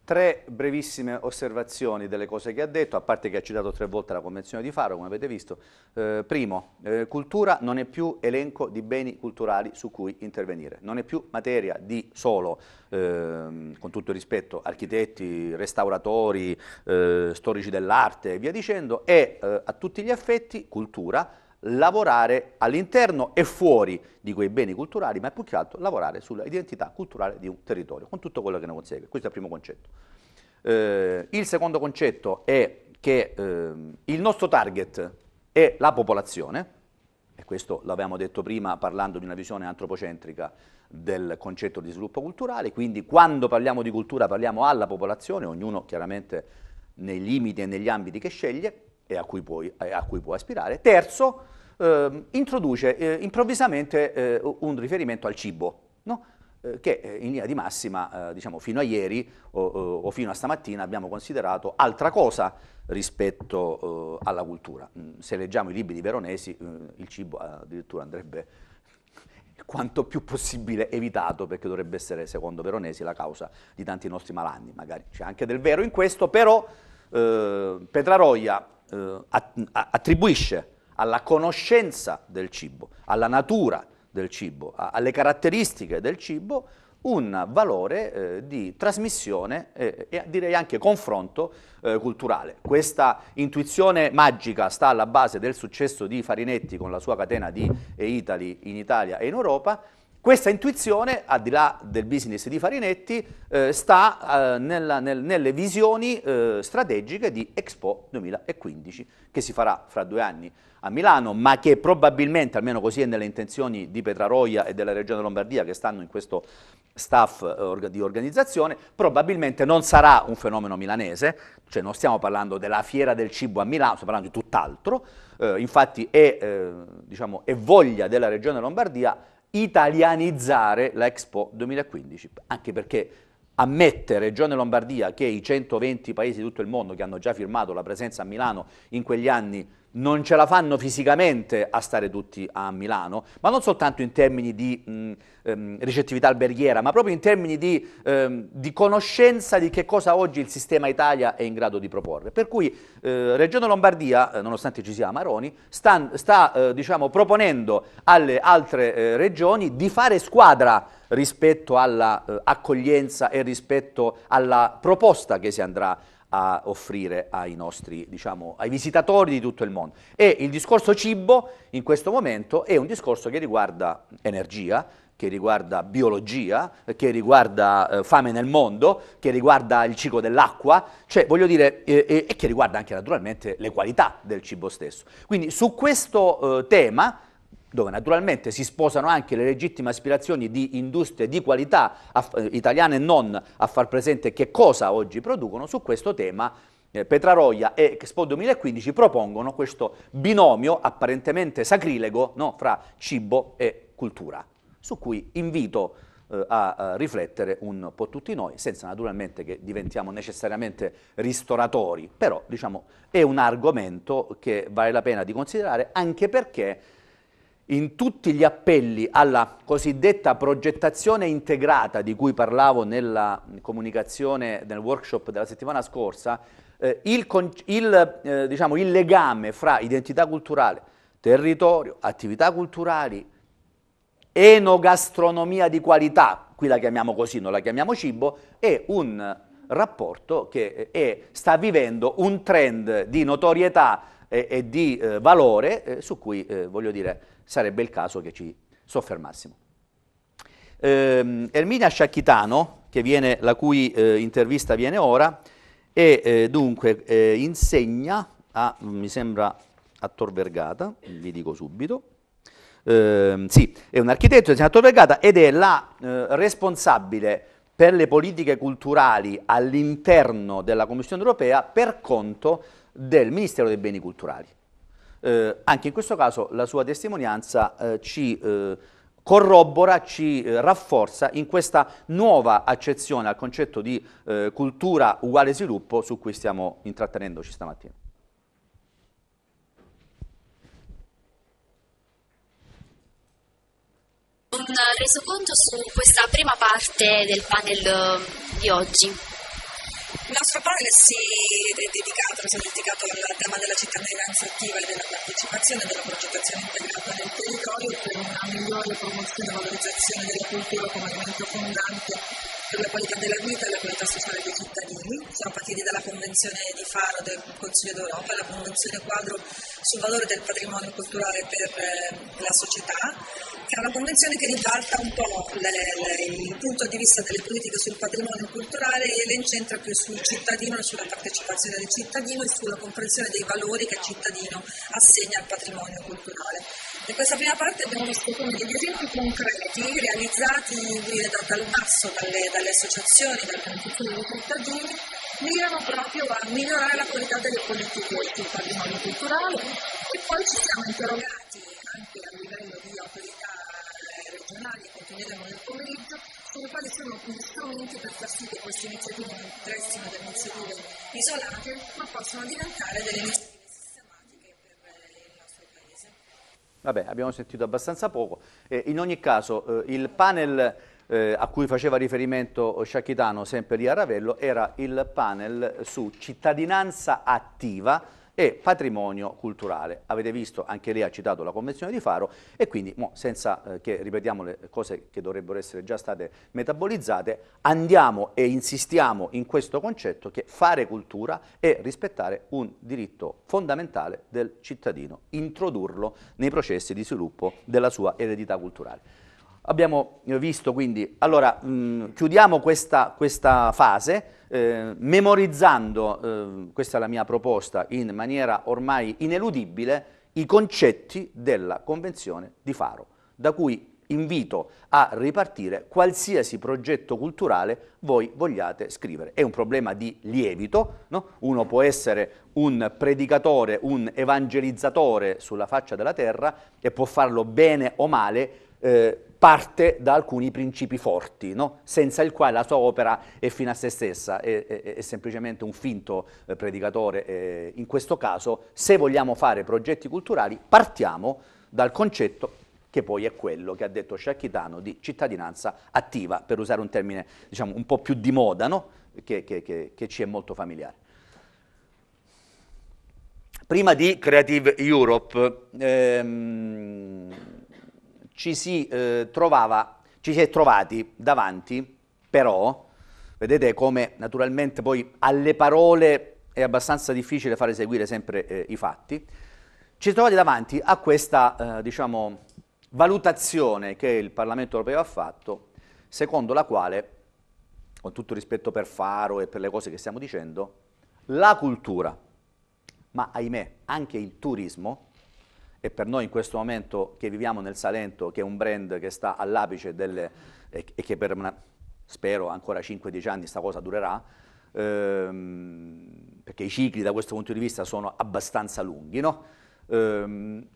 Tre brevissime osservazioni delle cose che ha detto, a parte che ha citato tre volte la Convenzione di Faro, come avete visto. Eh, primo, eh, cultura non è più elenco di beni culturali su cui intervenire, non è più materia di solo, eh, con tutto il rispetto, architetti, restauratori, eh, storici dell'arte e via dicendo, è eh, a tutti gli effetti cultura lavorare all'interno e fuori di quei beni culturali, ma più che altro lavorare sull'identità culturale di un territorio, con tutto quello che ne consegue. Questo è il primo concetto. Eh, il secondo concetto è che eh, il nostro target è la popolazione, e questo l'avevamo detto prima parlando di una visione antropocentrica del concetto di sviluppo culturale, quindi quando parliamo di cultura parliamo alla popolazione, ognuno chiaramente nei limiti e negli ambiti che sceglie, e a cui, puoi, a cui può aspirare. Terzo, eh, introduce eh, improvvisamente eh, un riferimento al cibo, no? Eh, che eh, in linea di massima, eh, diciamo, fino a ieri o, o, fino a stamattina abbiamo considerato altra cosa rispetto alla cultura. Mm, se leggiamo i libri di Veronesi, il cibo addirittura andrebbe quanto più possibile evitato, perché dovrebbe essere, secondo Veronesi, la causa di tanti nostri malanni, magari c'è anche del vero in questo, però eh, Petraroglia eh, attribuisce alla conoscenza del cibo, alla natura del cibo, alle caratteristiche del cibo, un valore eh, di trasmissione eh, e direi anche confronto eh, culturale. Questa intuizione magica sta alla base del successo di Farinetti con la sua catena di eh, Italy in Italia e in Europa questa intuizione, al di là del business di Farinetti, eh, sta eh, nella, nel, nelle visioni eh, strategiche di Expo 2015, che si farà fra due anni a Milano, ma che probabilmente, almeno così è nelle intenzioni di Petraroia e della Regione Lombardia, che stanno in questo staff eh, orga, di organizzazione, probabilmente non sarà un fenomeno milanese, cioè non stiamo parlando della fiera del cibo a Milano, stiamo parlando di tutt'altro, eh, infatti è, eh, diciamo, è, voglia della Regione Lombardia italianizzare l'Expo 2015, anche perché ammette Regione Lombardia che i 120 paesi di tutto il mondo che hanno già firmato la presenza a Milano in quegli anni non ce la fanno fisicamente a stare tutti a Milano, ma non soltanto in termini di mh, mm, ehm, ricettività alberghiera, ma proprio in termini di, ehm, di, conoscenza di che cosa oggi il sistema Italia è in grado di proporre. Per cui eh, Regione Lombardia, eh, nonostante ci sia Maroni, sta, sta eh, diciamo, proponendo alle altre eh, regioni di fare squadra rispetto all'accoglienza eh, e rispetto alla proposta che si andrà a a offrire ai nostri, diciamo, ai visitatori di tutto il mondo. E il discorso cibo in questo momento è un discorso che riguarda energia, che riguarda biologia, che riguarda eh, fame nel mondo, che riguarda il ciclo dell'acqua, cioè voglio dire, eh, eh, e che riguarda anche naturalmente le qualità del cibo stesso. Quindi su questo eh, tema dove naturalmente si sposano anche le legittime aspirazioni di industrie di qualità eh, italiane e non a far presente che cosa oggi producono su questo tema eh, Petraroia e Expo 2015 propongono questo binomio apparentemente sacrilego no, fra cibo e cultura, su cui invito eh, a riflettere un po' tutti noi, senza naturalmente che diventiamo necessariamente ristoratori, però diciamo è un argomento che vale la pena di considerare anche perché in tutti gli appelli alla cosiddetta progettazione integrata di cui parlavo nella comunicazione nel workshop della settimana scorsa, eh, il, il, eh, diciamo, il legame fra identità culturale, territorio, attività culturali, enogastronomia di qualità, qui la chiamiamo così, non la chiamiamo cibo, è un rapporto che eh, è, sta vivendo un trend di notorietà e, e di eh, valore eh, su cui, eh, voglio dire, sarebbe il caso che ci soffermassimo. Ehm, Erminia Sciacchitano, viene, la cui eh, intervista viene ora, e eh, dunque eh, insegna a, mm, mi sembra, a Tor Vergata, vi dico subito, ehm, sì, è un architetto insegna a Tor Vergata ed è la responsabile per le politiche culturali all'interno della Commissione europea per conto del Ministero dei Beni Culturali. Eh, anche in questo caso la sua testimonianza eh, ci eh, corrobora, ci eh, rafforza in questa nuova accezione al concetto di eh, cultura uguale sviluppo su cui stiamo intrattenendoci stamattina. Un eh, resoconto su questa prima parte del panel di oggi. Il nostro padre si è dedicato, si è dedicato al tema della cittadinanza attiva e della partecipazione e della progettazione integrata del territorio per una migliore promozione e valorizzazione della cultura come elemento fondante per la qualità della vita e la qualità sociale dei cittadini. Siamo partiti dalla Convenzione di Faro del Consiglio d'Europa, la Convenzione quadro sul valore del patrimonio culturale per eh, la società, che è una convenzione che ribalta un po' le, le, il punto di vista delle politiche sul patrimonio culturale e le incentra più sul cittadino, sulla partecipazione del cittadino e sulla comprensione dei valori che il cittadino assegna al patrimonio culturale. In questa prima parte abbiamo visto come dei disegni concreti realizzati dal basso dalle, dalle associazioni, dal consiglio dei cittadini mirano proprio a migliorare la qualità delle politiche sul patrimonio culturale e poi ci siamo interrogati anche a livello di autorità eh, regionali che otteneremo nel pomeriggio su quali sono gli strumenti per far sì che queste iniziative non restino delle iniziative isolate ma possano diventare delle iniziative eh, Vabbè, abbiamo sentito abbastanza poco. Eh, in ogni caso, eh, il panel eh, a cui faceva riferimento Sciacchitano sempre lì a Ravello era il panel su cittadinanza attiva e patrimonio culturale. Avete visto, anche lei ha citato la Convenzione di Faro e quindi, mo, senza eh, che ripetiamo le cose che dovrebbero essere già state metabolizzate, andiamo e insistiamo in questo concetto che fare cultura è rispettare un diritto fondamentale del cittadino, introdurlo nei processi di sviluppo della sua eredità culturale. Abbiamo eh, visto quindi, allora mh, mm, chiudiamo questa, questa fase eh, memorizzando, eh, questa è la mia proposta, in maniera ormai ineludibile, i concetti della Convenzione di Faro, da cui invito a ripartire qualsiasi progetto culturale voi vogliate scrivere. È un problema di lievito, no? uno può essere un predicatore, un evangelizzatore sulla faccia della terra e può farlo bene o male, eh, parte da alcuni principi forti, no? senza il quale la sua opera è fine a se stessa, è, è, è semplicemente un finto eh, predicatore. Eh, in questo caso, se vogliamo fare progetti culturali, partiamo dal concetto che poi è quello che ha detto Sciacchitano di cittadinanza attiva, per usare un termine diciamo, un po' più di moda, no? che, che, che, che ci è molto familiare. Prima di Creative Europe, ehm, ci si, eh, trovava, ci si è trovati davanti, però, vedete come naturalmente poi alle parole è abbastanza difficile fare seguire sempre eh, i fatti, ci si è trovati davanti a questa, eh, diciamo, valutazione che il Parlamento europeo ha fatto, secondo la quale, con tutto rispetto per Faro e per le cose che stiamo dicendo, la cultura, ma ahimè anche il turismo, e per noi in questo momento che viviamo nel Salento, che è un brand che sta all'apice delle, e, e che per una, spero ancora 5-10 anni questa cosa durerà, ehm, perché i cicli da questo punto di vista sono abbastanza lunghi, no? ehm,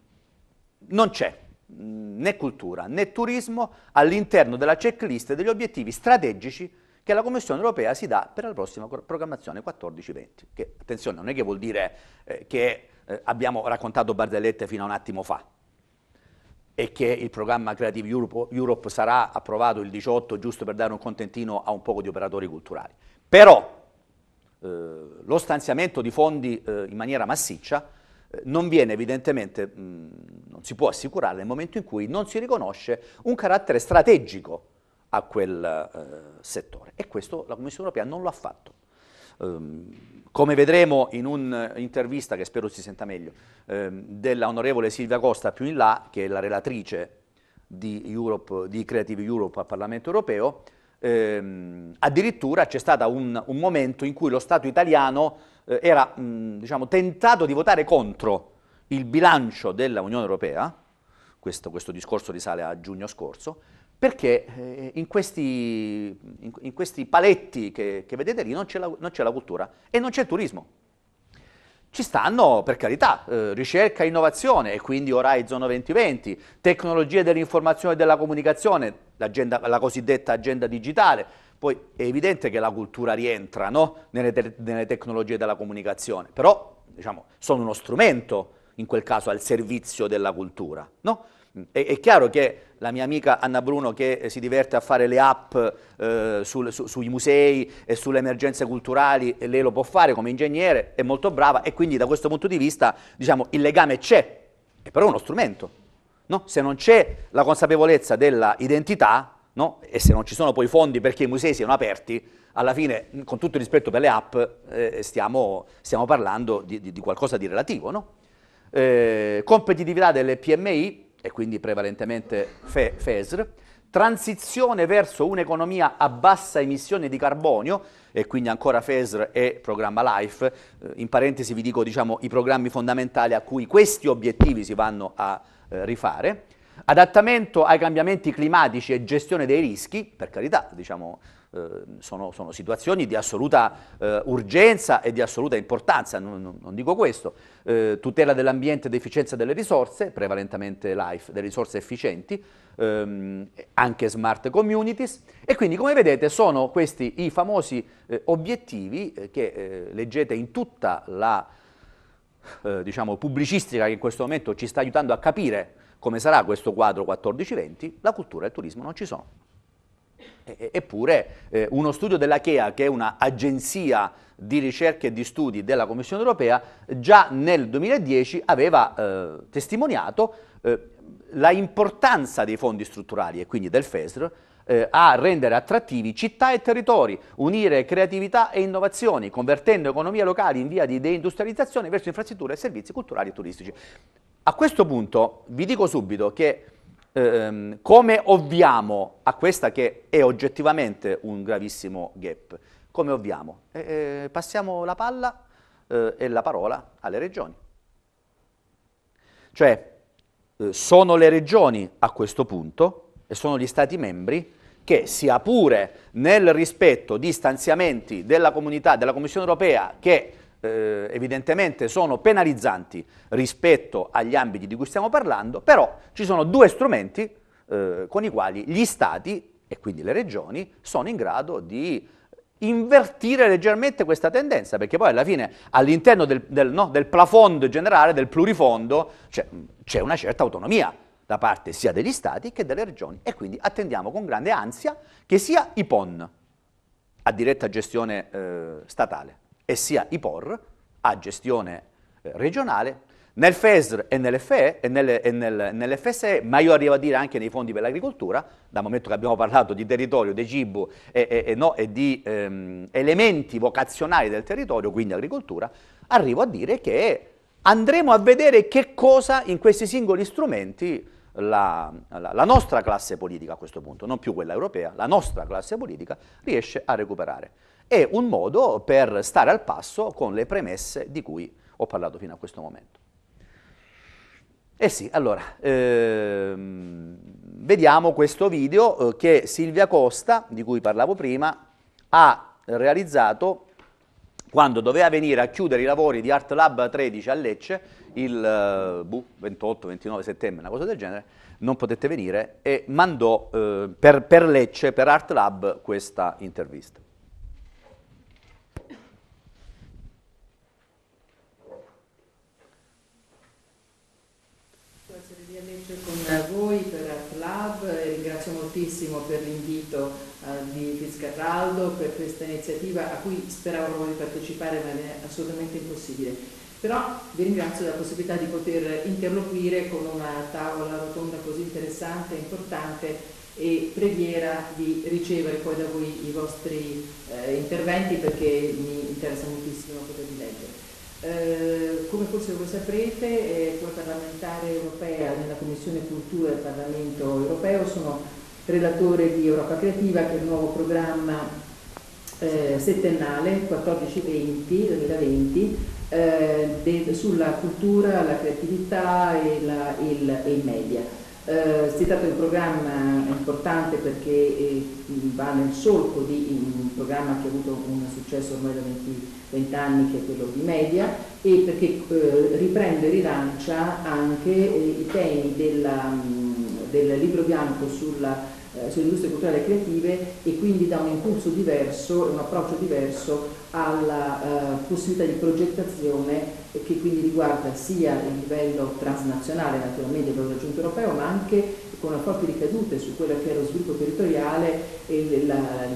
non c'è né cultura né turismo all'interno della checklist degli obiettivi strategici che la Commissione europea si dà per la prossima programmazione 14-20, che attenzione non è che vuol dire eh, che eh, abbiamo raccontato Barzellette fino a un attimo fa e che il programma Creative Europe, Europe sarà approvato il 18 giusto per dare un contentino a un poco di operatori culturali. Però eh, lo stanziamento di fondi eh, in maniera massiccia eh, non viene evidentemente, mh, mm, non si può assicurare nel momento in cui non si riconosce un carattere strategico a quel eh, settore e questo la Commissione europea non lo ha fatto. Ehm, come vedremo in un'intervista, che spero si senta meglio, ehm, dell'onorevole Silvia Costa più in là, che è la relatrice di, Europe, di Creative Europe al Parlamento europeo, ehm, addirittura c'è stato un, un, momento in cui lo Stato italiano eh, era mh, diciamo, tentato di votare contro il bilancio dell'Unione Europea, questo, questo discorso risale a giugno scorso, perché eh, in questi, in questi paletti che, che, vedete lì non c'è, la, non c'è la cultura e non c'è il turismo. Ci stanno, per carità, eh, ricerca e innovazione, e quindi Horizon 2020, tecnologie dell'informazione e della comunicazione, la cosiddetta agenda digitale. Poi è evidente che la cultura rientra no? nelle, te- nelle, tecnologie della comunicazione, però diciamo, sono uno strumento, in quel caso, al servizio della cultura. No? È, è, chiaro che la mia amica Anna Bruno che eh, si diverte a fare le app eh, sul, su, sui musei e sulle emergenze culturali, e lei lo può fare come ingegnere, è molto brava e quindi da questo punto di vista diciamo, il legame c'è, è però uno strumento. No? Se non c'è la consapevolezza dell'identità no? e se non ci sono poi fondi perché i musei siano aperti, alla fine, con tutto il rispetto per le app, eh, eh, stiamo, stiamo, parlando di, di, di, qualcosa di relativo. No? Eh, competitività delle PMI, e quindi prevalentemente fe- FESR, transizione verso un'economia a bassa emissione di carbonio, e quindi ancora FESR e programma LIFE, eh, in parentesi vi dico diciamo, i programmi fondamentali a cui questi obiettivi si vanno a eh, rifare, adattamento ai cambiamenti climatici e gestione dei rischi, per carità, diciamo, eh, sono, sono, situazioni di assoluta eh, urgenza e di assoluta importanza, non, non dico questo, eh, tutela dell'ambiente ed efficienza delle risorse, prevalentemente LIFE, delle risorse efficienti, ehm, anche smart communities e quindi come vedete sono questi i famosi obiettivi che leggete in tutta la eh, diciamo, pubblicistica che in questo momento ci sta aiutando a capire come sarà questo quadro 14-20, la cultura e il turismo non ci sono eppure eh, uno studio dell'ACHEA, che è un'agenzia di ricerca e di studi della Commissione europea, già nel 2010 aveva eh, testimoniato eh, la importanza dei fondi strutturali e quindi del FESR eh, a rendere attrattivi città e territori, unire creatività e innovazioni, convertendo economie locali in via di deindustrializzazione verso infrastrutture e servizi culturali e turistici. A questo punto vi dico subito che ehm, come ovviamo a questa che è oggettivamente un gravissimo gap? Come ovviamo? E, eh, eh, passiamo la palla eh, e la parola alle regioni. Cioè, eh, sono le regioni a questo punto e sono gli stati membri che sia pure nel rispetto di stanziamenti della comunità, della Commissione europea che eh, evidentemente sono penalizzanti rispetto agli ambiti di cui stiamo parlando, però ci sono due strumenti eh, con i quali gli stati e quindi le regioni sono in grado di invertire leggermente questa tendenza, perché poi alla fine all'interno del, del, no, del plafond generale, del plurifondo, c'è cioè, una certa autonomia da parte sia degli stati che delle regioni e quindi attendiamo con grande ansia che sia i PON a diretta gestione eh, statale e sia IPOR a gestione eh, regionale nel FESR e, nell'FE, e, nelle, e nel, nell'FSE, ma io arrivo a dire anche nei fondi per l'agricoltura, dal momento che abbiamo parlato di territorio, di cibo e, e no, di ehm, elementi vocazionali del territorio, quindi agricoltura, arrivo a dire che andremo a vedere che cosa in questi singoli strumenti la, la, la nostra classe politica a questo punto, non più quella europea, la nostra classe politica riesce a recuperare è un modo per stare al passo con le premesse di cui ho parlato fino a questo momento. Eh sì, allora, ehm, vediamo questo video eh, che Silvia Costa, di cui parlavo prima, ha realizzato quando doveva venire a chiudere i lavori di Art Lab 13 a Lecce, il uh, eh, 28-29 boh, settembre, una cosa del genere, non potette venire e mandò uh, per, per Lecce, per Art Lab, questa intervista. grazie a voi, per Art Lab, ringrazio moltissimo per l'invito eh, di Fiscarraldo, per questa iniziativa a cui speravo di partecipare ma è assolutamente impossibile. Però vi ringrazio della possibilità di poter interloquire con una tavola rotonda così interessante e importante e preghiera di ricevere poi da voi i vostri eh, interventi perché mi interessa moltissimo potervi leggere. Eh, come forse voi saprete, eh, come parlamentare europea nella Commissione Cultura del Parlamento europeo sono relatore di Europa Creativa che è il nuovo programma eh, settennale 14-20 eh, sulla cultura, la creatività e, la, il, e i media. Eh, si tratta di un programma importante perché eh, va nel solco di un programma che ha avuto un successo ormai da 20, 20 anni che è quello di media e perché eh, riprende e rilancia anche eh, i temi della, mm, del libro bianco sulla eh, sulle industrie culturali e creative e quindi dà un impulso diverso e un approccio diverso alla eh, possibilità di progettazione che quindi riguarda sia il livello transnazionale, naturalmente quello raggiunto europeo, ma anche con una forte ricaduta su quello che era lo sviluppo territoriale e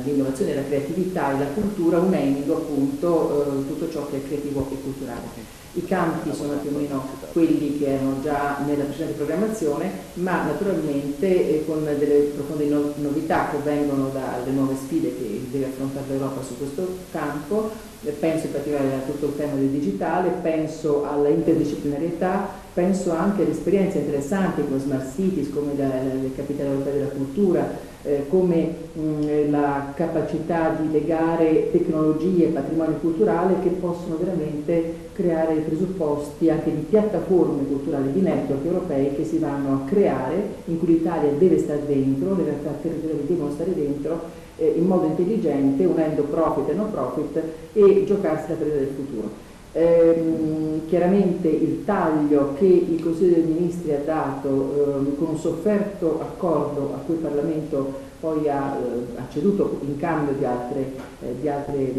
l'innovazione, la creatività e la cultura unendo appunto eh, tutto ciò che è creativo e culturale. I campi sono più o meno quelli che erano già nella precedente programmazione, ma naturalmente eh, con delle profonde no novità che vengono dalle nuove sfide che deve affrontare l'Europa su questo campo, eh, penso in particolare a tutto il tema del digitale, penso alla interdisciplinarietà, penso anche ad esperienze interessanti come Smart Cities, come la, la capitale europea della cultura, eh, come mh, mm, eh, la capacità di legare tecnologie e patrimonio culturale che possono veramente creare i presupposti anche di piattaforme culturali, di network europei che si vanno a creare, in cui l'Italia deve stare dentro, le realtà territoriali devono stare dentro eh, in modo intelligente, unendo profit e non profit e giocarsi la presa del futuro. Ehm, chiaramente il taglio che il Consiglio dei Ministri ha dato ehm, con un sofferto accordo a cui il Parlamento poi ha, eh, ha ceduto in cambio di altre, eh, di altre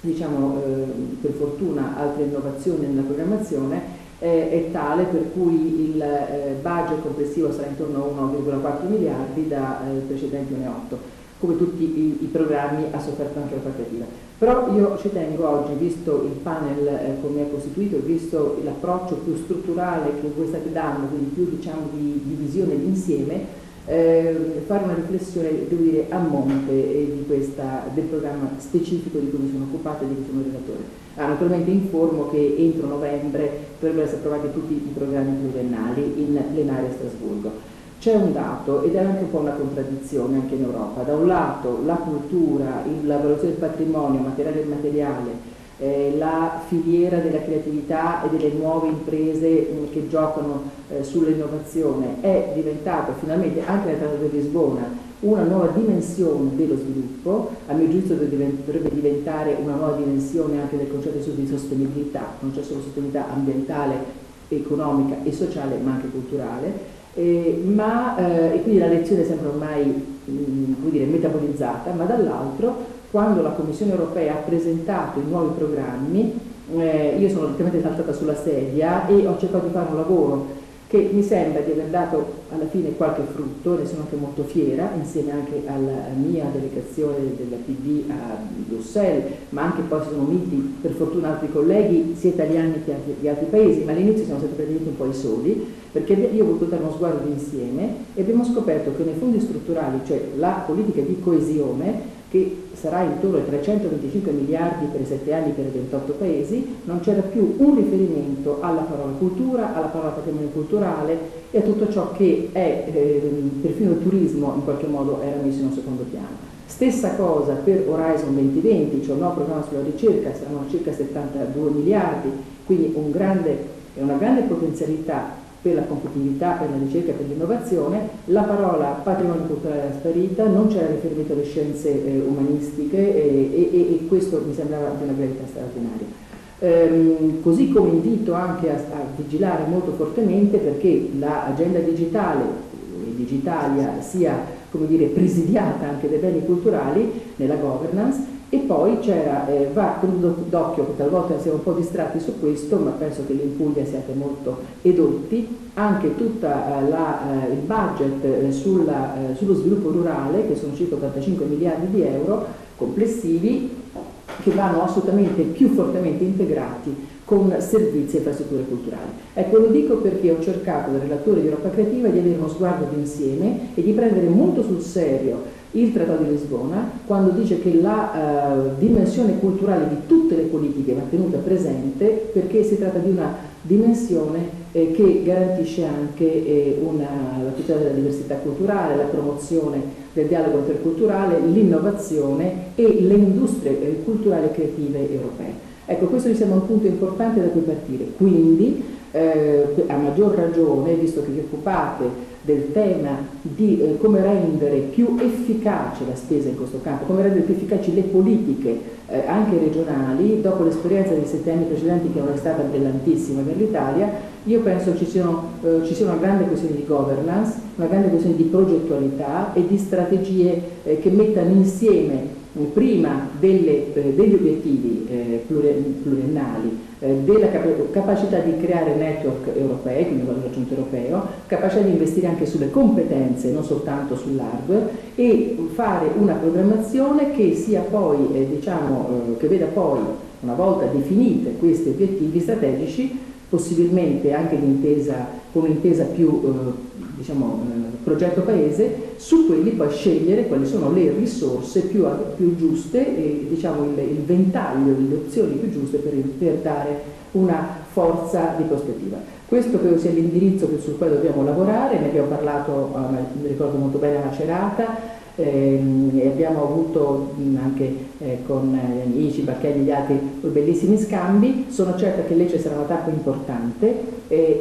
diciamo, eh, per fortuna altre innovazioni nella programmazione eh, è tale per cui il eh, budget complessivo sarà intorno a 1,4 miliardi da eh, precedenti 1,8 come tutti i, i, programmi ha sofferto anche la trattativa. Però io ci tengo oggi, visto il panel eh, come è costituito, visto l'approccio più strutturale che voi state dando, quindi più diciamo, di, di visione d'insieme, eh, fare una riflessione, devo dire, a monte eh, questa, del programma specifico di cui mi sono occupata e di cui sono relatore. Ah, naturalmente informo che entro novembre dovrebbero essere approvati tutti i programmi pluriennali in plenaria a Strasburgo. C'è un dato, ed è anche un po' una contraddizione anche in Europa, da un lato la cultura, la valutazione del patrimonio, materiale e immateriale, eh, la filiera della creatività e delle nuove imprese mm, che giocano eh, sull'innovazione è diventata finalmente anche nel Trattato di Lisbona una nuova dimensione dello sviluppo, a mio giudizio dovrebbe diventare una nuova dimensione anche del concetto di sostenibilità, non c'è solo sostenibilità ambientale, economica e sociale ma anche culturale eh, ma, eh, e quindi la lezione è sempre ormai mh, mm, dire, metabolizzata, ma dall'altro quando la Commissione europea ha presentato i nuovi programmi, eh, io sono praticamente saltata sulla sedia e ho cercato di fare un lavoro che mi sembra di aver dato alla fine qualche frutto, ne sono anche molto fiera, insieme anche alla mia delegazione della PD a Bruxelles, ma anche poi sono uniti per fortuna altri colleghi, sia italiani che di altri paesi, ma all'inizio siamo stati praticamente un po' i soli, perché io ho voluto dare uno sguardo insieme e abbiamo scoperto che nei fondi strutturali, cioè la politica di coesione, che sarà intorno ai 325 miliardi per i 7 anni per i 28 paesi, non c'era più un riferimento alla parola cultura, alla parola patrimonio culturale e a tutto ciò che è, eh, perfino il turismo in qualche modo era messo in un secondo piano. Stessa cosa per Horizon 2020, cioè il nuovo programma sulla ricerca, saranno circa 72 miliardi, quindi un grande, una grande potenzialità per la competitività, per la ricerca, per l'innovazione, la parola patrimonio culturale era sparita, non c'era riferimento alle scienze eh, umanistiche eh, e, e, e, questo mi sembrava di una gravità straordinaria. Ehm, così come invito anche a, a vigilare molto fortemente perché l'agenda digitale e eh, digitalia sia come dire, presidiata anche dai beni culturali nella governance e poi c'era, eh, va d'occhio, che talvolta siamo un po' distratti su questo, ma penso che lì in Puglia siate molto edotti, anche tutto eh, eh, il budget eh, sulla, eh, sullo sviluppo rurale, che sono circa 85 miliardi di euro complessivi, che vanno assolutamente più fortemente integrati con servizi e infrastrutture culturali. Ecco, lo dico perché ho cercato da relatore di Europa Creativa di avere uno sguardo d'insieme e di prendere molto sul serio il Trattato di Lisbona, quando dice che la eh, dimensione culturale di tutte le politiche va tenuta presente perché si tratta di una dimensione eh, che garantisce anche eh, una, la tutela della diversità culturale, la promozione del dialogo interculturale, l'innovazione e le industrie eh, culturali e creative europee. Ecco, questo mi sembra un punto importante da cui partire. Quindi, eh, a maggior ragione, visto che vi occupate del tema di eh, come rendere più efficace la spesa in questo campo, come rendere più efficaci le politiche eh, anche regionali, dopo l'esperienza dei sette anni precedenti che non è stata brillantissima per l'Italia, io penso ci sia, eh, ci sia una grande questione di governance, una grande questione di progettualità e di strategie eh, che mettano insieme eh, prima delle, eh, degli obiettivi pluriennali eh, della cap- capacità di creare network europei, quindi un valore aggiunto europeo, capacità di investire anche sulle competenze, non soltanto sull'hardware, e fare una programmazione che sia poi, eh, diciamo, eh, che veda poi, una volta definite questi obiettivi strategici, possibilmente anche intesa, come intesa più eh, diciamo, eh, progetto paese, su quelli poi scegliere quali sono le risorse più, più giuste e diciamo, il, il, ventaglio delle opzioni più giuste per, per dare una forza di prospettiva. Questo credo sia l'indirizzo sul quale dobbiamo lavorare, ne abbiamo parlato, eh, mi ricordo molto bene, a Macerata, Ehm, e abbiamo avuto mm, anche eh, con eh, Ici, Bacchelli e gli altri bellissimi scambi, sono certa che Lecce sarà una tappa importante eh,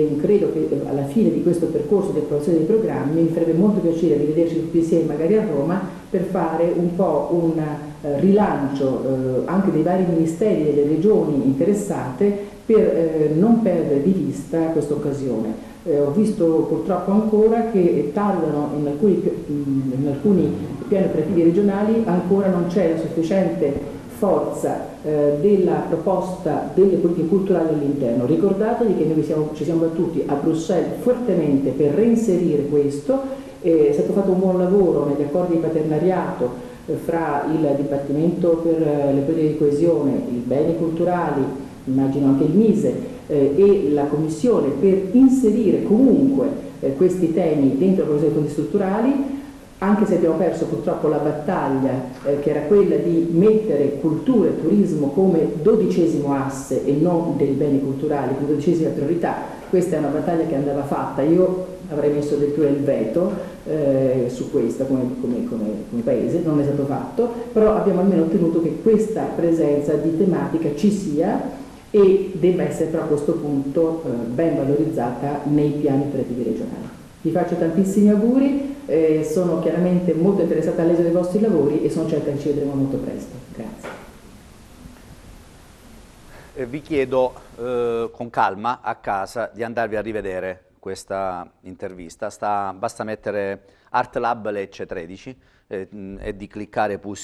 e credo che alla fine di questo percorso di approvazione dei programmi mi farebbe molto piacere rivederci tutti insieme magari a Roma per fare un po' un rilancio anche dei vari ministeri e delle regioni interessate per eh, non perdere di vista questa occasione. Eh, ho visto purtroppo ancora che tardano in alcuni, mm, in alcuni piani operativi regionali, ancora non c'è la sufficiente forza eh, della proposta delle politiche culturali all'interno. Ricordatevi che noi siamo, ci siamo battuti a Bruxelles fortemente per reinserire questo, eh, è stato fatto un buon lavoro negli accordi di paternariato eh, fra il Dipartimento per eh, le politiche di coesione, i beni culturali, immagino anche il Mise eh, e la Commissione per inserire comunque eh, questi temi dentro le posizioni strutturali anche se abbiamo perso purtroppo la battaglia eh, che era quella di mettere cultura e turismo come dodicesimo asse e non dei beni culturali, come dodicesima priorità, questa è una battaglia che andava fatta, io avrei messo addirittura il veto eh, su questa come, come, come, come, paese, non è stato fatto, però abbiamo almeno ottenuto che questa presenza di tematica ci sia e debba essere però a questo punto eh, ben valorizzata nei piani operativi regionali. Vi faccio tantissimi auguri, eh, sono chiaramente molto interessata all'esito dei vostri lavori e sono certa che ci vedremo molto presto. Grazie. Eh, vi chiedo eh, con calma a casa di andarvi a rivedere questa intervista, Sta, basta mettere ArtLab Lecce 13 eh, mm, e di cliccare poi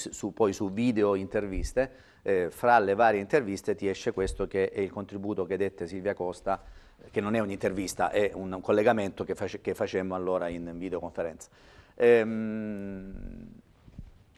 su video interviste eh, fra le varie interviste ti esce questo che è il contributo che dette Silvia Costa, eh, che non è un'intervista, è un, un collegamento che, face, che, facemmo allora in videoconferenza. Ehm,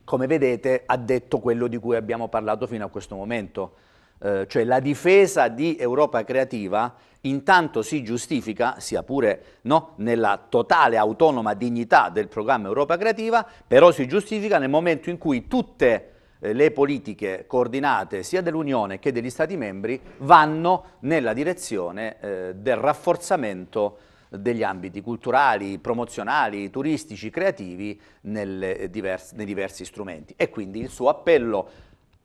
come vedete ha detto quello di cui abbiamo parlato fino a questo momento, eh, cioè la difesa di Europa creativa intanto si giustifica, sia pure no, nella totale autonoma dignità del programma Europa creativa, però si giustifica nel momento in cui tutte eh, le politiche coordinate sia dell'Unione che degli Stati membri vanno nella direzione eh, del rafforzamento degli ambiti culturali, promozionali, turistici, creativi eh, diverse, nei diversi strumenti. E quindi il suo appello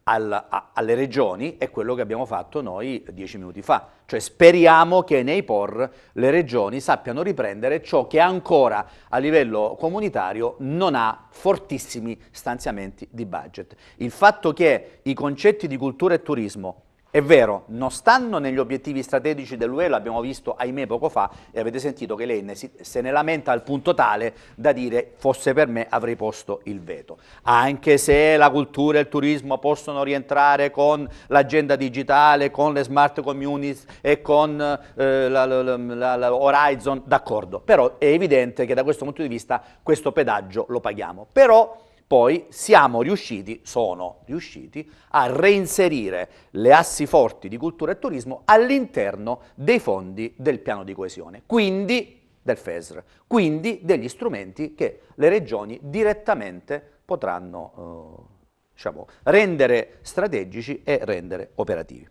alla, a, alle regioni è quello che abbiamo fatto noi dieci minuti fa. Cioè speriamo che nei POR le regioni sappiano riprendere ciò che ancora a livello comunitario non ha fortissimi stanziamenti di budget. Il fatto che i concetti di cultura e turismo è vero, non stanno negli obiettivi strategici dell'UE, l'abbiamo visto ahimè poco fa e avete sentito che lei se ne lamenta al punto tale da dire fosse per me avrei posto il veto. Anche se la cultura e il turismo possono rientrare con l'agenda digitale, con le smart communities e con eh, la, la, la, la, Horizon, d'accordo, però è evidente che da questo punto di vista questo pedaggio lo paghiamo. Però, poi siamo riusciti, sono riusciti, a reinserire le assi forti di cultura e turismo all'interno dei fondi del piano di coesione, quindi del FESR, quindi degli strumenti che le regioni direttamente potranno eh, diciamo, rendere strategici e rendere operativi.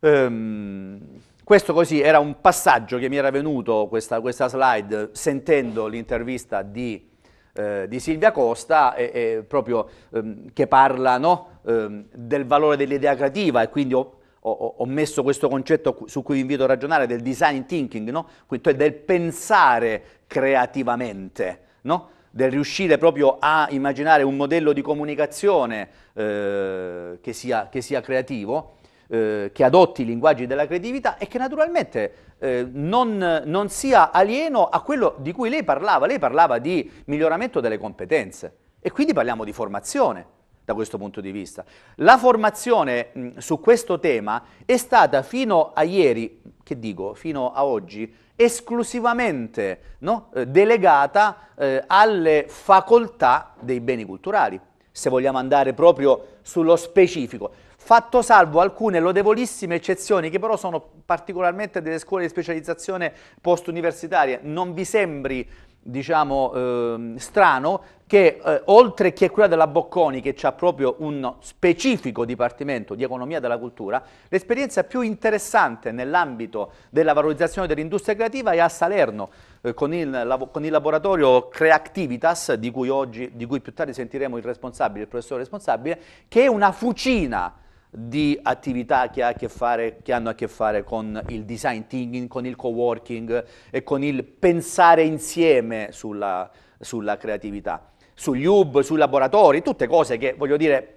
Ehm, questo così era un passaggio che mi era venuto, questa, questa slide, sentendo l'intervista di eh, di Silvia Costa, è, è proprio ehm, che parla no, ehm, del valore dell'idea creativa e quindi ho, ho, ho, messo questo concetto su cui vi invito a ragionare del design thinking, no? quindi cioè del pensare creativamente, no? del riuscire proprio a immaginare un modello di comunicazione eh, che, sia, che sia creativo eh, che adotti i linguaggi della creatività e che naturalmente eh, non, non sia alieno a quello di cui lei parlava. Lei parlava di miglioramento delle competenze e quindi parliamo di formazione da questo punto di vista. La formazione mh, su questo tema è stata fino a ieri, che dico, fino a oggi, esclusivamente no, eh, delegata eh, alle facoltà dei beni culturali, se vogliamo andare proprio sullo specifico fatto salvo alcune lodevolissime eccezioni che però sono particolarmente delle scuole di specializzazione post-universitarie. Non vi sembri diciamo, eh, strano che eh, oltre che quella della Bocconi, che ha proprio un specifico dipartimento di economia della cultura, l'esperienza più interessante nell'ambito della valorizzazione dell'industria creativa è a Salerno, eh, con, il, con, il, laboratorio Creativitas di cui, oggi, di cui più tardi sentiremo il responsabile, il professore responsabile, che è una fucina di attività che, ha fare, che, hanno a che fare con il design thinking, con il co-working e con il pensare insieme sulla, sulla creatività. Sugli hub, sui laboratori, tutte cose che, voglio dire,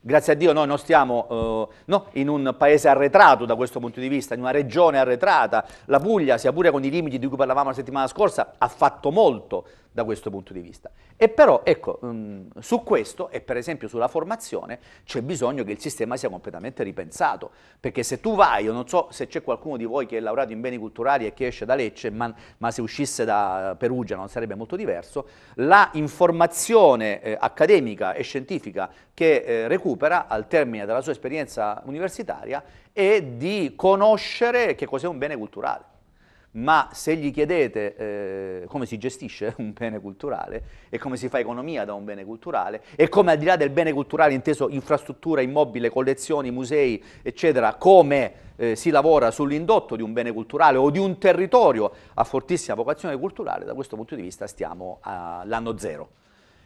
grazie a Dio noi non stiamo eh, no, in un paese arretrato da questo punto di vista, in una regione arretrata. La Puglia, sia pure con i limiti di cui parlavamo la settimana scorsa, ha fatto molto da questo punto di vista. E però, ecco, mm, su questo e per esempio sulla formazione c'è bisogno che il sistema sia completamente ripensato, perché se tu vai, io non so se c'è qualcuno di voi che è laureato in beni culturali e che esce da Lecce, ma, ma se uscisse da Perugia non sarebbe molto diverso, la informazione eh, accademica e scientifica che eh, recupera al termine della sua esperienza universitaria è di conoscere che cos'è un bene culturale ma se gli chiedete eh, come si gestisce un bene culturale e come si fa economia da un bene culturale e come al di là del bene culturale inteso infrastruttura, immobile, collezioni, musei, eccetera, come eh, si lavora sull'indotto di un bene culturale o di un territorio a fortissima vocazione culturale, da questo punto di vista stiamo all'anno zero.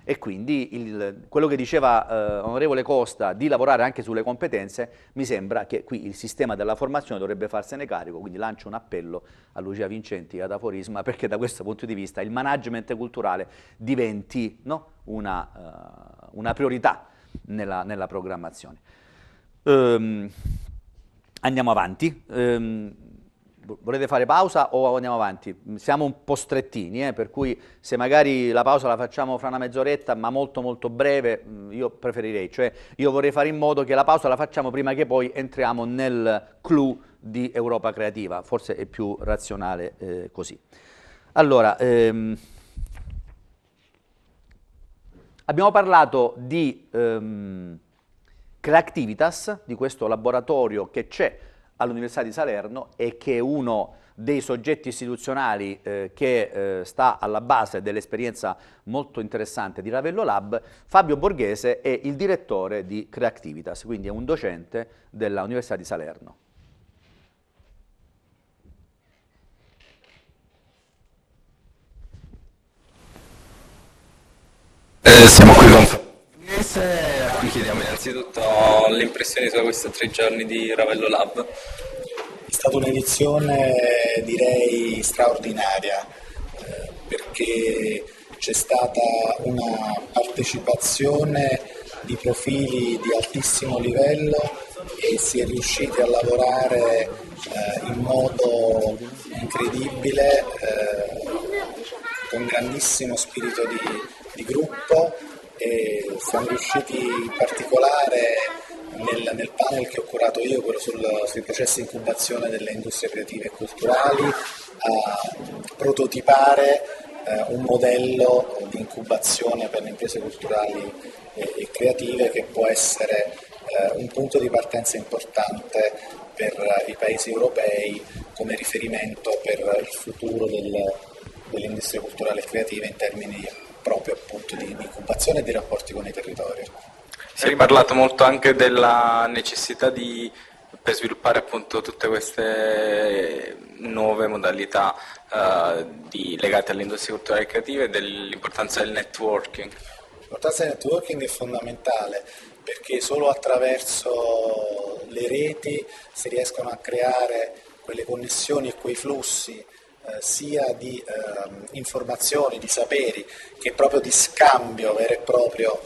E quindi il, quello che diceva eh, onorevole Costa di lavorare anche sulle competenze, mi sembra che qui il sistema della formazione dovrebbe farsene carico, quindi lancio un appello a Lucia Vincenti ad Aforisma perché da questo punto di vista il management culturale diventi no, una, uh, una, priorità nella, nella programmazione. Um, andiamo avanti. Um, Volete fare pausa o andiamo avanti? Siamo un po' strettini, eh, per cui se magari la pausa la facciamo fra una mezz'oretta, ma molto molto breve, mm, io preferirei. Cioè io vorrei fare in modo che la pausa la facciamo prima che poi entriamo nel clou di Europa creativa, forse è più razionale eh, così. Allora, ehm, abbiamo parlato di ehm, Creactivitas, di questo laboratorio che c'è all'Università di Salerno e che è uno dei soggetti istituzionali eh, che eh, sta alla base dell'esperienza molto interessante di Ravello Lab, Fabio Borghese è il direttore di Creativitas, quindi è un docente dell'Università di Salerno. Eh, siamo qui con Alex, a cui chiediamo innanzitutto le impressioni su questi tre giorni di Ravello Lab. È stata un'edizione direi straordinaria eh, perché c'è stata una partecipazione di profili di altissimo livello e si è riusciti a lavorare eh, in modo incredibile, eh, con grandissimo spirito di, di gruppo e siamo riusciti in particolare nel, nel, panel che ho curato io, quello sul, sui processi di incubazione delle industrie creative e culturali, a prototipare eh, un modello di incubazione per le imprese culturali e, e creative che può essere eh, un punto di partenza importante per i paesi europei come riferimento per il futuro del, dell'industria culturale e creativa in termini proprio appunto di, di incubazione dei rapporti con i territori. Si è parlato molto anche della necessità di per sviluppare appunto tutte queste nuove modalità eh, di, legate all'industria culturale e creativa e dell'importanza del networking. L'importanza del networking è fondamentale perché solo attraverso le reti si riescono a creare quelle connessioni e quei flussi eh, sia di eh, informazioni, di saperi, che proprio di scambio vero e proprio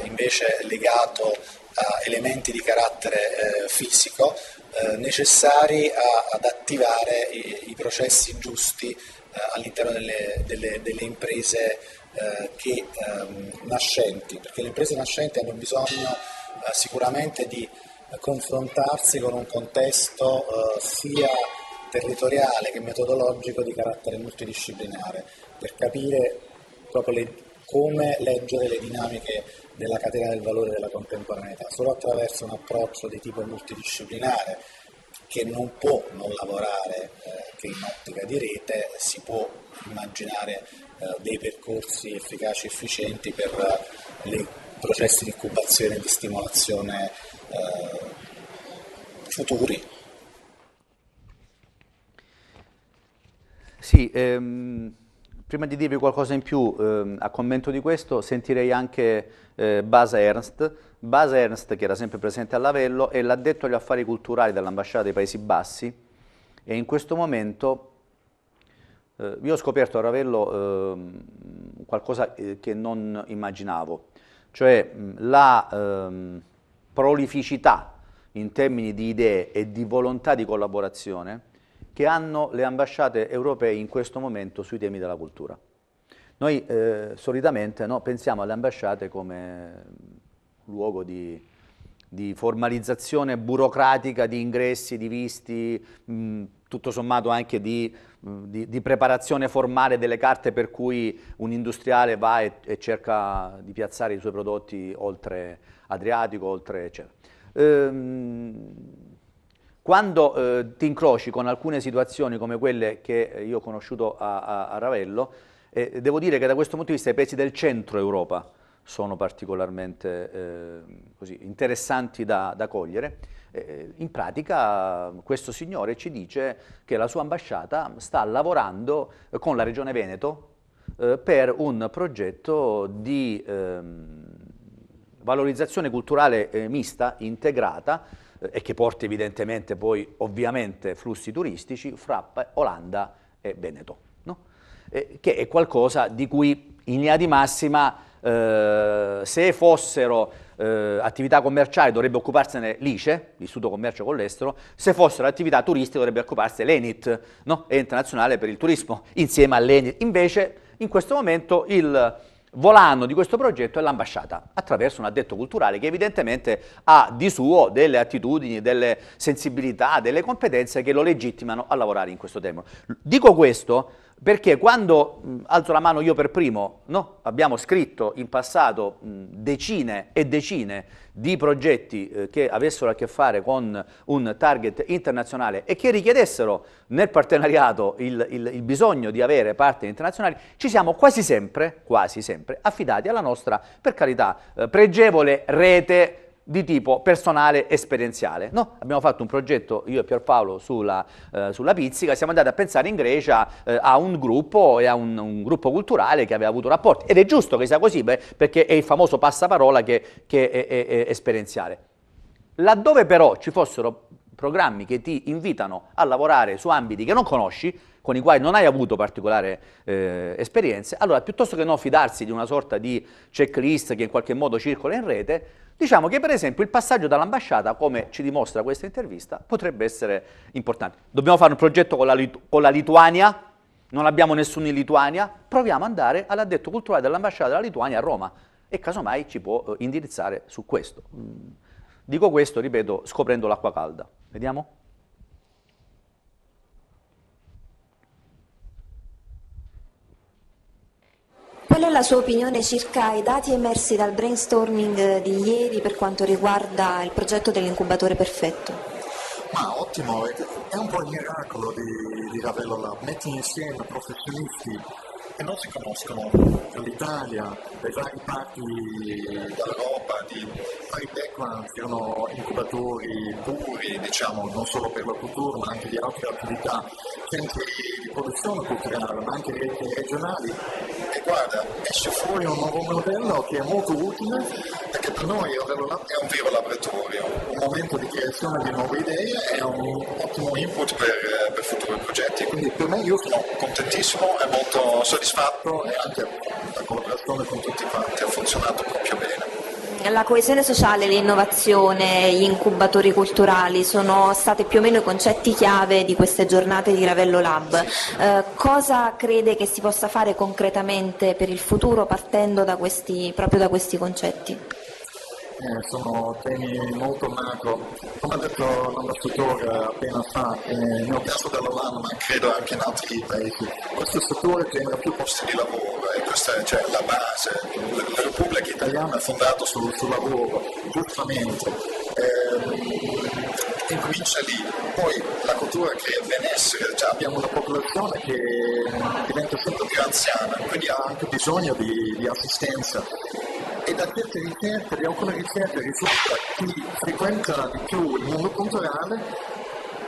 eh, invece legato a elementi di carattere eh, fisico, eh, necessari a, ad attivare i, i processi giusti all'interno delle, delle, delle imprese che, ehm, nascenti, perché le imprese nascenti hanno bisogno sicuramente di confrontarsi con un contesto sia territoriale che metodologico di carattere multidisciplinare, per capire proprio le, come leggere le dinamiche della catena del valore della contemporaneità, solo attraverso un approccio di tipo multidisciplinare che non può non lavorare eh, che in ottica di rete si può immaginare eh, dei percorsi efficaci e efficienti per i eh, processi di incubazione e di stimolazione eh, futuri Sì, ehm, prima di dirvi qualcosa in più ehm, a commento di questo, sentirei anche eh, Basa Ernst. Basa Ernst, che era sempre presente a Lavello, è l'addetto agli affari culturali dell'ambasciata dei Paesi Bassi e in questo momento eh, io ho scoperto a Ravello ehm, eh, qualcosa che non immaginavo, cioè la ehm, prolificità in termini di idee e di volontà di collaborazione che hanno le ambasciate europee in questo momento sui temi della cultura. Noi eh, solitamente no, pensiamo alle ambasciate come luogo di, di, formalizzazione burocratica di ingressi, di visti, mh, mm, tutto sommato anche di, mm, di, di, preparazione formale delle carte per cui un industriale va e, e cerca di piazzare i suoi prodotti oltre Adriatico, oltre eccetera. Ehm, quando eh, ti incroci con alcune situazioni come quelle che eh, io ho conosciuto a, a, a Ravello, eh, devo dire che da questo punto di vista i paesi del centro Europa sono particolarmente eh, così, interessanti da, da cogliere. Eh, eh in pratica questo signore ci dice che la sua ambasciata sta lavorando con la Regione Veneto eh, per un progetto di ehm, valorizzazione culturale eh, mista, integrata, e che porti evidentemente poi ovviamente flussi turistici fra Olanda e Veneto, no? eh, che è qualcosa di cui in linea di massima eh, se fossero eh, attività commerciali dovrebbe occuparsene l'ICE, l'Istituto Commercio con l'Estero, se fossero attività turistiche dovrebbe occuparsene l'ENIT, no? Ente Nazionale per il Turismo, insieme all'ENIT. Invece in questo momento il volano di questo progetto è l'ambasciata, attraverso un addetto culturale che evidentemente ha di suo delle attitudini, delle sensibilità, delle competenze che lo legittimano a lavorare in questo tema. Dico questo perché quando mh, alzo la mano io per primo, no? abbiamo scritto in passato mh, decine e decine di progetti eh, che avessero a che fare con un target internazionale e che richiedessero nel partenariato il, il, il bisogno di avere partner internazionali, ci siamo quasi sempre, quasi sempre affidati alla nostra, per carità, eh, pregevole rete di tipo personale esperienziale. No? Abbiamo fatto un progetto, io e Pierpaolo, sulla, eh, sulla pizzica, siamo andati a pensare in Grecia eh, a un gruppo e a un, un, gruppo culturale che aveva avuto rapporti. Ed è giusto che sia così, beh, perché è il famoso passaparola che, che è, è, è esperienziale. Laddove però ci fossero programmi che ti invitano a lavorare su ambiti che non conosci, con i quali non hai avuto particolari eh, esperienze, allora piuttosto che no fidarsi di una sorta di checklist che in qualche modo circola in rete, diciamo che per esempio il passaggio dall'ambasciata, come ci dimostra questa intervista, potrebbe essere importante. Dobbiamo fare un progetto con la, con la Lituania, non abbiamo nessuno in Lituania, proviamo ad andare all'addetto culturale dell'ambasciata della Lituania a Roma e casomai ci può eh, indirizzare su questo. Mm. Dico questo, ripeto, scoprendo l'acqua calda. Vediamo? Qual è la sua opinione circa i dati emersi dal brainstorming di ieri per quanto riguarda il progetto dell'incubatore perfetto? Ma ottimo, è un po' il miracolo di, di Ravello Lab, metti insieme professionisti e non si conoscono l'Italia, dai vari parti dell'Europa, di vari background, erano incubatori puri, diciamo, non solo per la cultura, ma anche di altre attività, centri di produzione culturale, ma anche reti regionali. E guarda, esce fuori un nuovo modello che è molto utile perché per noi è un vero laboratorio, un momento di creazione di nuove idee e un ottimo input per, per futuri progetti. Quindi per me io sono contentissimo e molto soddisfatto soddisfatto e anche la collaborazione con tutti quanti ha funzionato proprio bene. La coesione sociale, l'innovazione, gli incubatori culturali sono stati più o meno i concetti chiave di queste giornate di Ravello Lab. Eh, cosa crede che si possa fare concretamente per il futuro partendo da questi, proprio da questi concetti? eh, sono temi molto macro. Come ha detto l'ambasciatore appena fa, eh, nel caso dell'Olanda, ma credo anche in altri paesi, questo settore genera più posti di lavoro e questa è cioè, la base. La, Repubblica Italiana è fondata sul, sul lavoro, giustamente. Eh, e comincia lì. Poi la cultura crea benessere, cioè abbiamo una popolazione che diventa sempre più anziana, quindi ha anche bisogno di, di assistenza e da certe ricerche, da alcune ricerche risulta che chi frequenta di più il mondo culturale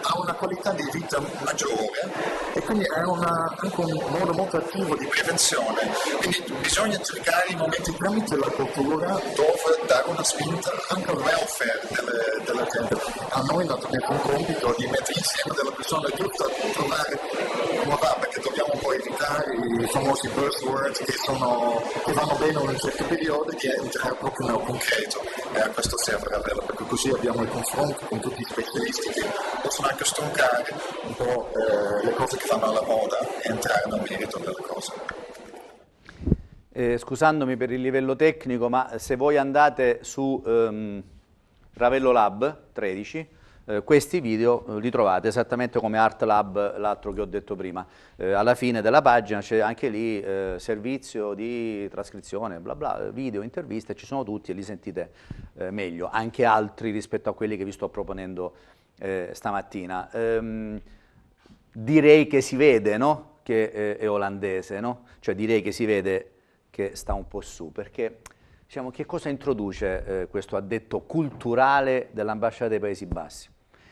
ha una qualità di vita maggiore e quindi è una, anche un modo molto attivo di prevenzione. Quindi bisogna cercare i momenti tramite la cultura dove dare una spinta anche al welfare delle, della gente. A noi naturalmente un compito di mettere insieme delle persone giuste a trovare nuova perché dobbiamo un po' evitare i famosi buzzwords che, sono, che vanno bene in un certo periodo e entrare proprio nel concreto. E a questo serve la perché così abbiamo il confronto con tutti gli specialisti che possono anche stroncare un po' eh, le cose che fanno alla moda e entrare nel merito delle cose. Eh, scusandomi per il livello tecnico, ma se voi andate su ehm, Ravello Lab 13, eh, questi video eh, li trovate esattamente come Art Lab, l'altro che ho detto prima. Eh, alla fine della pagina c'è anche lì eh, servizio di trascrizione, bla bla, video, interviste, ci sono tutti e li sentite eh, meglio, anche altri rispetto a quelli che vi sto proponendo eh, stamattina. Ehm, direi che si vede no? che eh, è olandese, no? cioè direi che si vede che sta un po' su, perché diciamo, che cosa introduce eh, questo addetto culturale dell'ambasciata dei Paesi Bassi?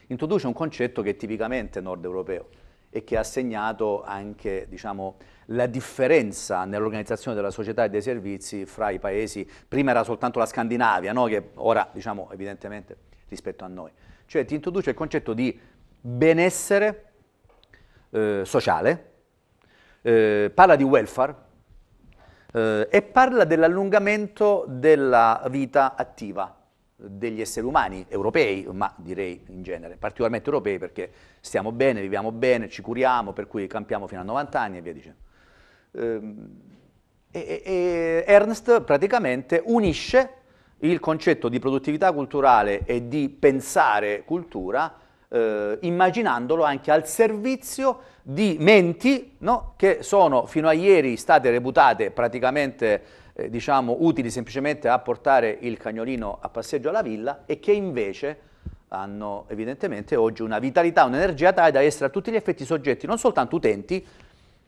Introduce un concetto che è tipicamente nord europeo e che ha segnato anche diciamo, la differenza nell'organizzazione della società e dei servizi fra i paesi, prima era soltanto la Scandinavia, no? che ora diciamo, evidentemente rispetto a noi cioè ti introduce il concetto di benessere eh, sociale, eh, parla di welfare eh, e parla dell'allungamento della vita attiva degli esseri umani europei, ma direi in genere, particolarmente europei perché stiamo bene, viviamo bene, ci curiamo, per cui campiamo fino a 90 anni e via dicendo. Ehm, e, e Ernst praticamente unisce il concetto di produttività culturale e di pensare cultura eh, immaginandolo anche al servizio di menti no? che sono fino a ieri state reputate praticamente eh, diciamo, utili semplicemente a portare il cagnolino a passeggio alla villa e che invece hanno evidentemente oggi una vitalità, un'energia tale da essere a tutti gli effetti soggetti non soltanto utenti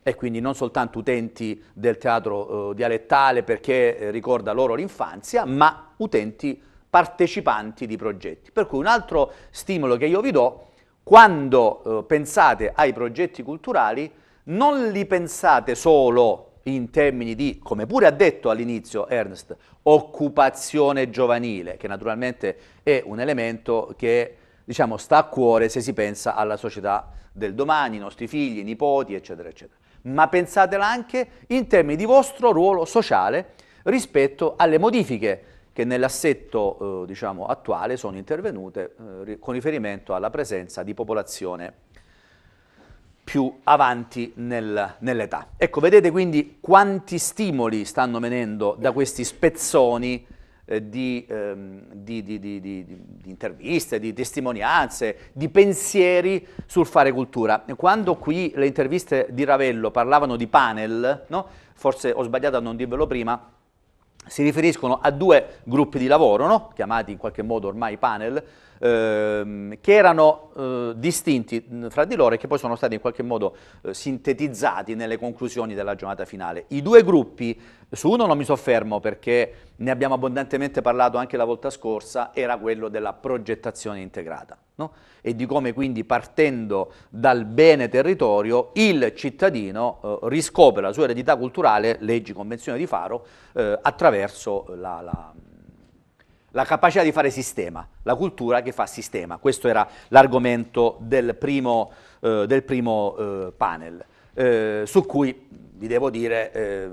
e quindi non soltanto utenti del teatro eh, dialettale perché eh, ricorda loro l'infanzia, ma utenti partecipanti di progetti. Per cui un altro stimolo che io vi do, quando eh, pensate ai progetti culturali, non li pensate solo in termini di, come pure ha detto all'inizio Ernst, occupazione giovanile, che naturalmente è un elemento che diciamo, sta a cuore se si pensa alla società del domani, i nostri figli, i nipoti, eccetera, eccetera ma pensatela anche in termini di vostro ruolo sociale rispetto alle modifiche che nell'assetto eh, diciamo, attuale sono intervenute eh, con riferimento alla presenza di popolazione più avanti nel, nell'età. Ecco, vedete quindi quanti stimoli stanno venendo da questi spezzoni eh, di, ehm, di, di, di, interviste, di testimonianze, di pensieri sul fare cultura. Quando qui le interviste di Ravello parlavano di panel, no? forse ho sbagliato a non dirvelo prima, si riferiscono a due gruppi di lavoro, no? chiamati in qualche modo ormai panel, ehm, che erano eh, distinti mm, fra di loro e che poi sono stati in qualche modo eh, sintetizzati nelle conclusioni della giornata finale. I due gruppi, su uno non mi soffermo perché ne abbiamo abbondantemente parlato anche la volta scorsa, era quello della progettazione integrata. No? e di come quindi partendo dal bene territorio il cittadino eh, riscopre la sua eredità culturale, leggi, convenzioni di Faro, eh, attraverso la, la la capacità di fare sistema, la cultura che fa sistema. Questo era l'argomento del primo, eh, del primo eh, panel, eh, su cui vi devo dire eh,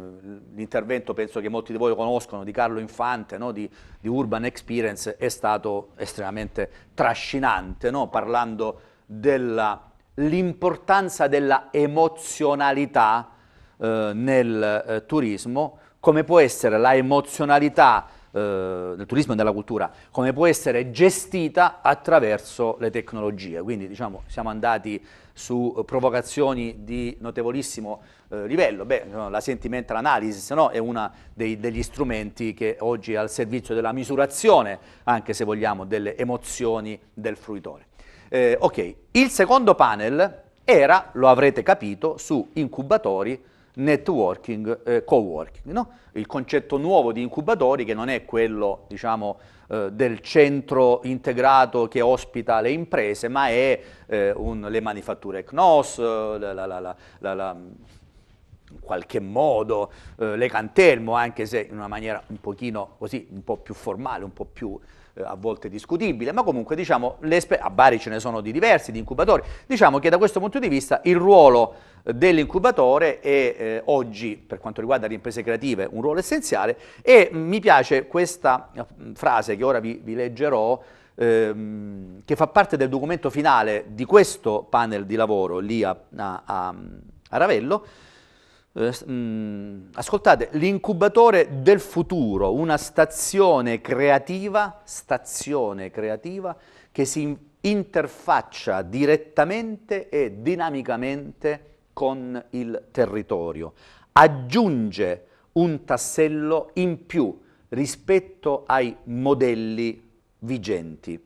l'intervento, penso che molti di voi lo conoscono, di Carlo Infante, no? di, di, Urban Experience, è stato estremamente trascinante, no? parlando dell'importanza della emozionalità eh, nel eh, turismo, come può essere la emozionalità eh, del turismo e della cultura, come può essere gestita attraverso le tecnologie. Quindi diciamo, siamo andati su provocazioni di notevolissimo eh, livello. Beh, la sentimental analysis no? è uno degli strumenti che oggi è al servizio della misurazione, anche se vogliamo, delle emozioni del fruitore. Eh, ok, il secondo panel era, lo avrete capito, su incubatori networking, eh, co-working. No? Il concetto nuovo di incubatori che non è quello diciamo, eh, del centro integrato che ospita le imprese, ma è eh, un, le manifatture CNOS, eh, la, la, la, in qualche modo eh, le cantermo, anche se in una maniera un pochino così, un po' più formale, un po' più eh, a volte discutibile, ma comunque diciamo, a Bari ce ne sono di diversi, di incubatori, diciamo che da questo punto di vista il ruolo dell'incubatore è eh, oggi per quanto riguarda le imprese creative un ruolo essenziale e mm, mi piace questa eh, frase che ora vi, vi leggerò ehm, che fa parte del documento finale di questo panel di lavoro lì a, a, a Ravello. Eh, mm, ascoltate, l'incubatore del futuro, una stazione creativa, stazione creativa che si interfaccia direttamente e dinamicamente con il territorio, aggiunge un tassello in più rispetto ai modelli vigenti.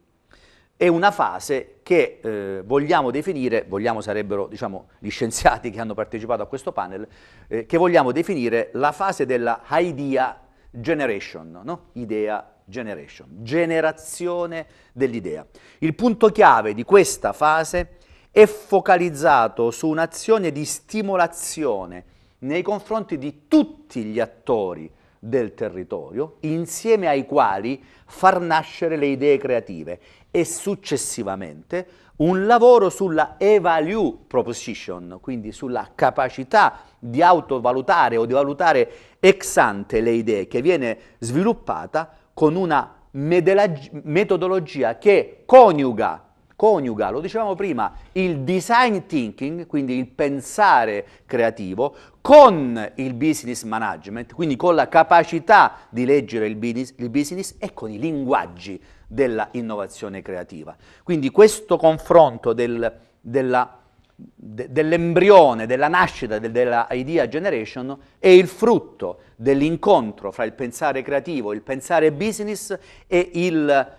È una fase che eh, vogliamo definire, vogliamo sarebbero diciamo, gli scienziati che hanno partecipato a questo panel, eh, che vogliamo definire la fase della idea generation, no? idea generation, generazione dell'idea. Il punto chiave di questa fase è focalizzato su un'azione di stimolazione nei confronti di tutti gli attori del territorio, insieme ai quali far nascere le idee creative e successivamente un lavoro sulla evalue proposition, quindi sulla capacità di autovalutare o di valutare ex ante le idee che viene sviluppata con una metodologia che coniuga coniuga, lo dicevamo prima, il design thinking, quindi il pensare creativo, con il business management, quindi con la capacità di leggere il business, il business e con i linguaggi della innovazione creativa. Quindi questo confronto del, della dell'embrione, della nascita de, della idea generation è il frutto dell'incontro fra il pensare creativo, il pensare business e il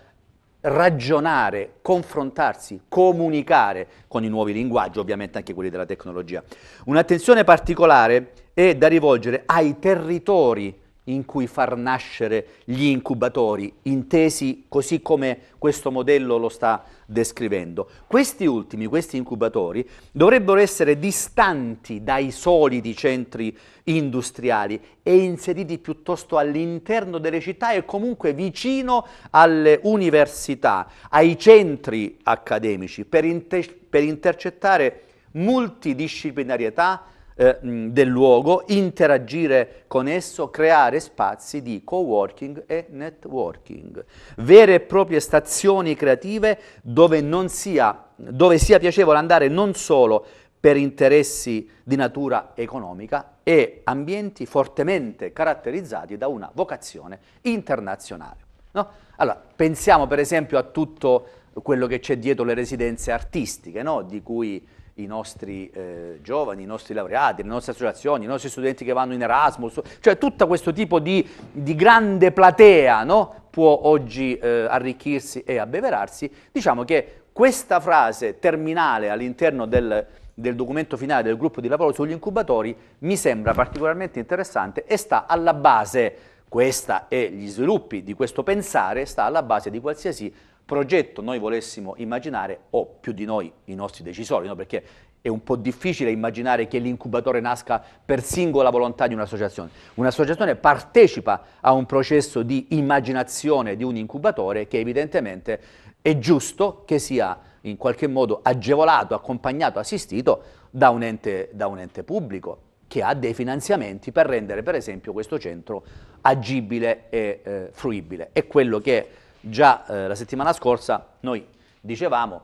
ragionare, confrontarsi, comunicare con i nuovi linguaggi, ovviamente anche quelli della tecnologia. Un'attenzione particolare è da rivolgere ai territori in cui far nascere gli incubatori, intesi così come questo modello lo sta descrivendo. Questi ultimi, questi incubatori, dovrebbero essere distanti dai solidi centri industriali e inseriti piuttosto all'interno delle città e comunque vicino alle università, ai centri accademici, per, inter per intercettare multidisciplinarietà, eh, del luogo, interagire con esso, creare spazi di co-working e networking, vere e proprie stazioni creative dove, sia, dove sia piacevole andare non solo per interessi di natura economica e ambienti fortemente caratterizzati da una vocazione internazionale. No? Allora, pensiamo per esempio a tutto quello che c'è dietro le residenze artistiche, no? di cui i nostri eh, giovani, i nostri laureati, le nostre associazioni, i nostri studenti che vanno in Erasmus, cioè tutto questo tipo di, di grande platea no? può oggi eh, arricchirsi e abbeverarsi. Diciamo che questa frase terminale all'interno del, del documento finale del gruppo di lavoro sugli incubatori mi sembra particolarmente interessante e sta alla base, questa e gli sviluppi di questo pensare, sta alla base di qualsiasi progetto noi volessimo immaginare, o più di noi, i nostri decisori, no? perché è un po' difficile immaginare che l'incubatore nasca per singola volontà di un'associazione. Un'associazione partecipa a un processo di immaginazione di un incubatore che evidentemente è giusto che sia in qualche modo agevolato, accompagnato, assistito da un ente, da un ente pubblico che ha dei finanziamenti per rendere per esempio questo centro agibile e eh, fruibile. È quello che Già eh, la settimana scorsa noi dicevamo,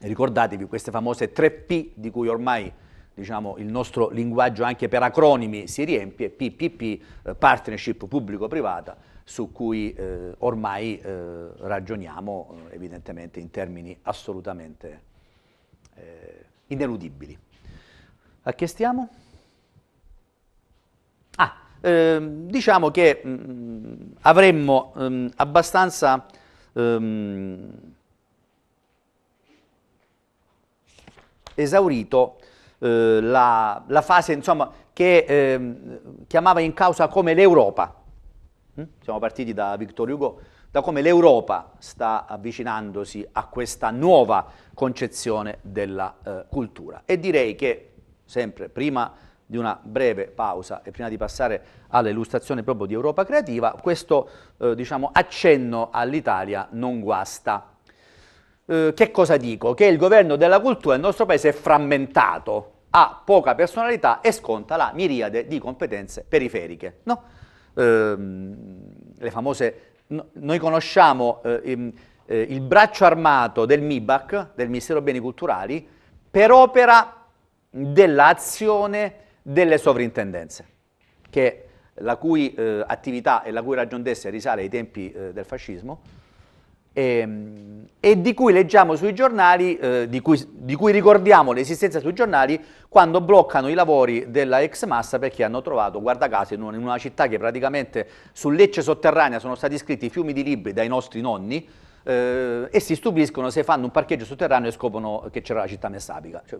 ricordatevi queste famose 3P di cui ormai diciamo, il nostro linguaggio anche per acronimi si riempie, PPP, eh, partnership pubblico-privata, su cui eh, ormai eh, ragioniamo eh, evidentemente in termini assolutamente ineludibili. A che stiamo? Ehm, diciamo che mh, mm, avremmo mh, ehm, abbastanza... Mh, ehm, esaurito eh, la, la, fase insomma, che eh, chiamava in causa come l'Europa, mm? siamo partiti da Victor Hugo, da come l'Europa sta avvicinandosi a questa nuova concezione della eh, cultura. E direi che sempre prima di una breve pausa e prima di passare all'illustrazione proprio di Europa Creativa, questo eh, diciamo, accenno all'Italia non guasta. Eh, che cosa dico? Che il governo della cultura nel nostro paese è frammentato, ha poca personalità e sconta la miriade di competenze periferiche. No? Eh, le famose, no, noi conosciamo eh, il, eh, il braccio armato del MIBAC, del Ministero dei Beni Culturali, per opera dell'azione delle sovrintendenze, che, la cui eh, attività e la cui ragion d'essere risale ai tempi eh, del fascismo, e, ehm, e, di cui leggiamo sui giornali, eh, di, cui, di, cui, ricordiamo l'esistenza sui giornali quando bloccano i lavori della ex massa perché hanno trovato, guarda caso, in una, in una città che praticamente su lecce sotterranea sono stati scritti fiumi di libri dai nostri nonni, eh, e si stupiscono se fanno un parcheggio sotterraneo e scoprono che c'era la città messapica. Cioè,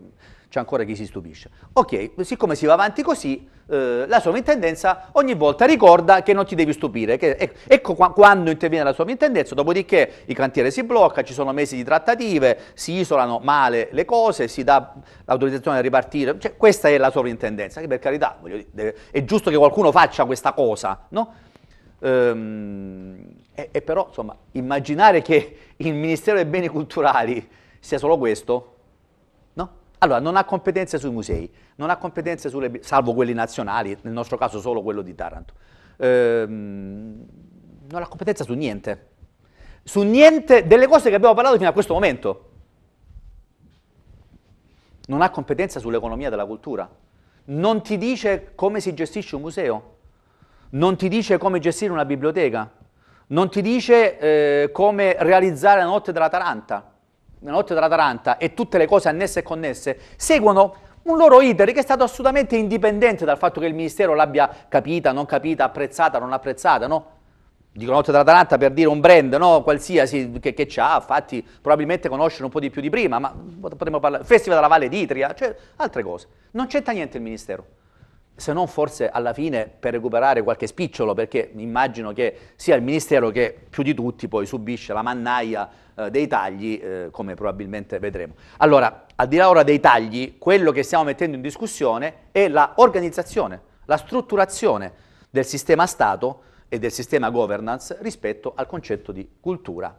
c'è ancora chi si stupisce. Ok, siccome si va avanti così, eh, la sovrintendenza ogni volta ricorda che non ti devi stupire. Che, ecco, ecco qua, quando interviene la sovrintendenza, dopodiché i cantieri si blocca, ci sono mesi di trattative, si isolano male le cose, si dà l'autorizzazione a ripartire. Cioè, questa è la sovrintendenza, che per carità, dire, deve, è giusto che qualcuno faccia questa cosa, no? Ehm, e, e, però, insomma, immaginare che il Ministero dei Beni Culturali sia solo questo, no? Allora, non ha competenze sui musei, non ha competenze sulle, salvo quelli nazionali, nel nostro caso solo quello di Taranto. Ehm, non ha competenza su niente. Su niente delle cose che abbiamo parlato fino a questo momento. Non ha competenza sull'economia della cultura. Non ti dice come si gestisce un museo non ti dice come gestire una biblioteca, non ti dice eh, come realizzare la notte della Taranta. La notte della Taranta e tutte le cose annesse e connesse seguono un loro iter che è stato assolutamente indipendente dal fatto che il Ministero l'abbia capita, non capita, apprezzata, non apprezzata, no? Dico Notte della Taranta per dire un brand, no? Qualsiasi che, che ha, infatti probabilmente conoscono un po' di più di prima, ma potremmo parlare, Festival della Valle d'Itria, cioè altre cose. Non c'entra niente il Ministero se non forse alla fine per recuperare qualche spicciolo, perché immagino che sia il Ministero che più di tutti poi subisce la mannaia eh, dei tagli, eh, come probabilmente vedremo. Allora, al di là ora dei tagli, quello che stiamo mettendo in discussione è la la strutturazione del sistema Stato e del sistema governance rispetto al concetto di cultura.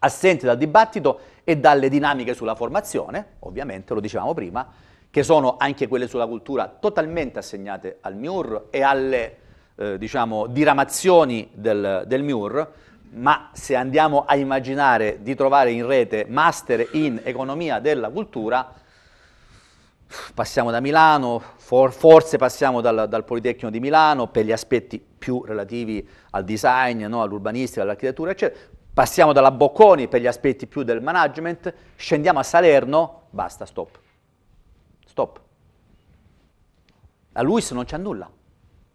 Assente dal dibattito e dalle dinamiche sulla formazione, ovviamente lo dicevamo prima, che sono anche quelle sulla cultura totalmente assegnate al MIUR e alle eh, diciamo, diramazioni del, del MIUR, ma se andiamo a immaginare di trovare in rete master in economia della cultura, passiamo da Milano, for, forse passiamo dal, dal, Politecnico di Milano per gli aspetti più relativi al design, no, all'urbanistica, all'architettura, eccetera. Passiamo dalla Bocconi per gli aspetti più del management, scendiamo a Salerno, basta, stop. Stop. La LUIS non c'è nulla.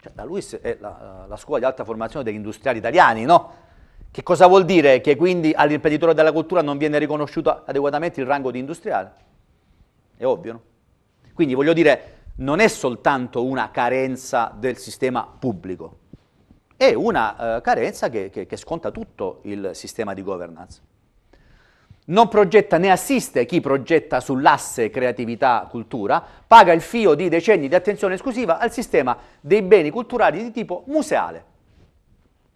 Cioè, la LUIS è la, la, scuola di alta formazione degli industriali italiani, no? Che cosa vuol dire? Che quindi all'imprenditore della cultura non viene riconosciuto adeguatamente il rango di industriale? È ovvio, no? Quindi voglio dire, non è soltanto una carenza del sistema pubblico, è una eh, carenza che, che, che sconta tutto il sistema di governance non progetta né assiste chi progetta sull'asse creatività-cultura, paga il fio di decenni di attenzione esclusiva al sistema dei beni culturali di tipo museale,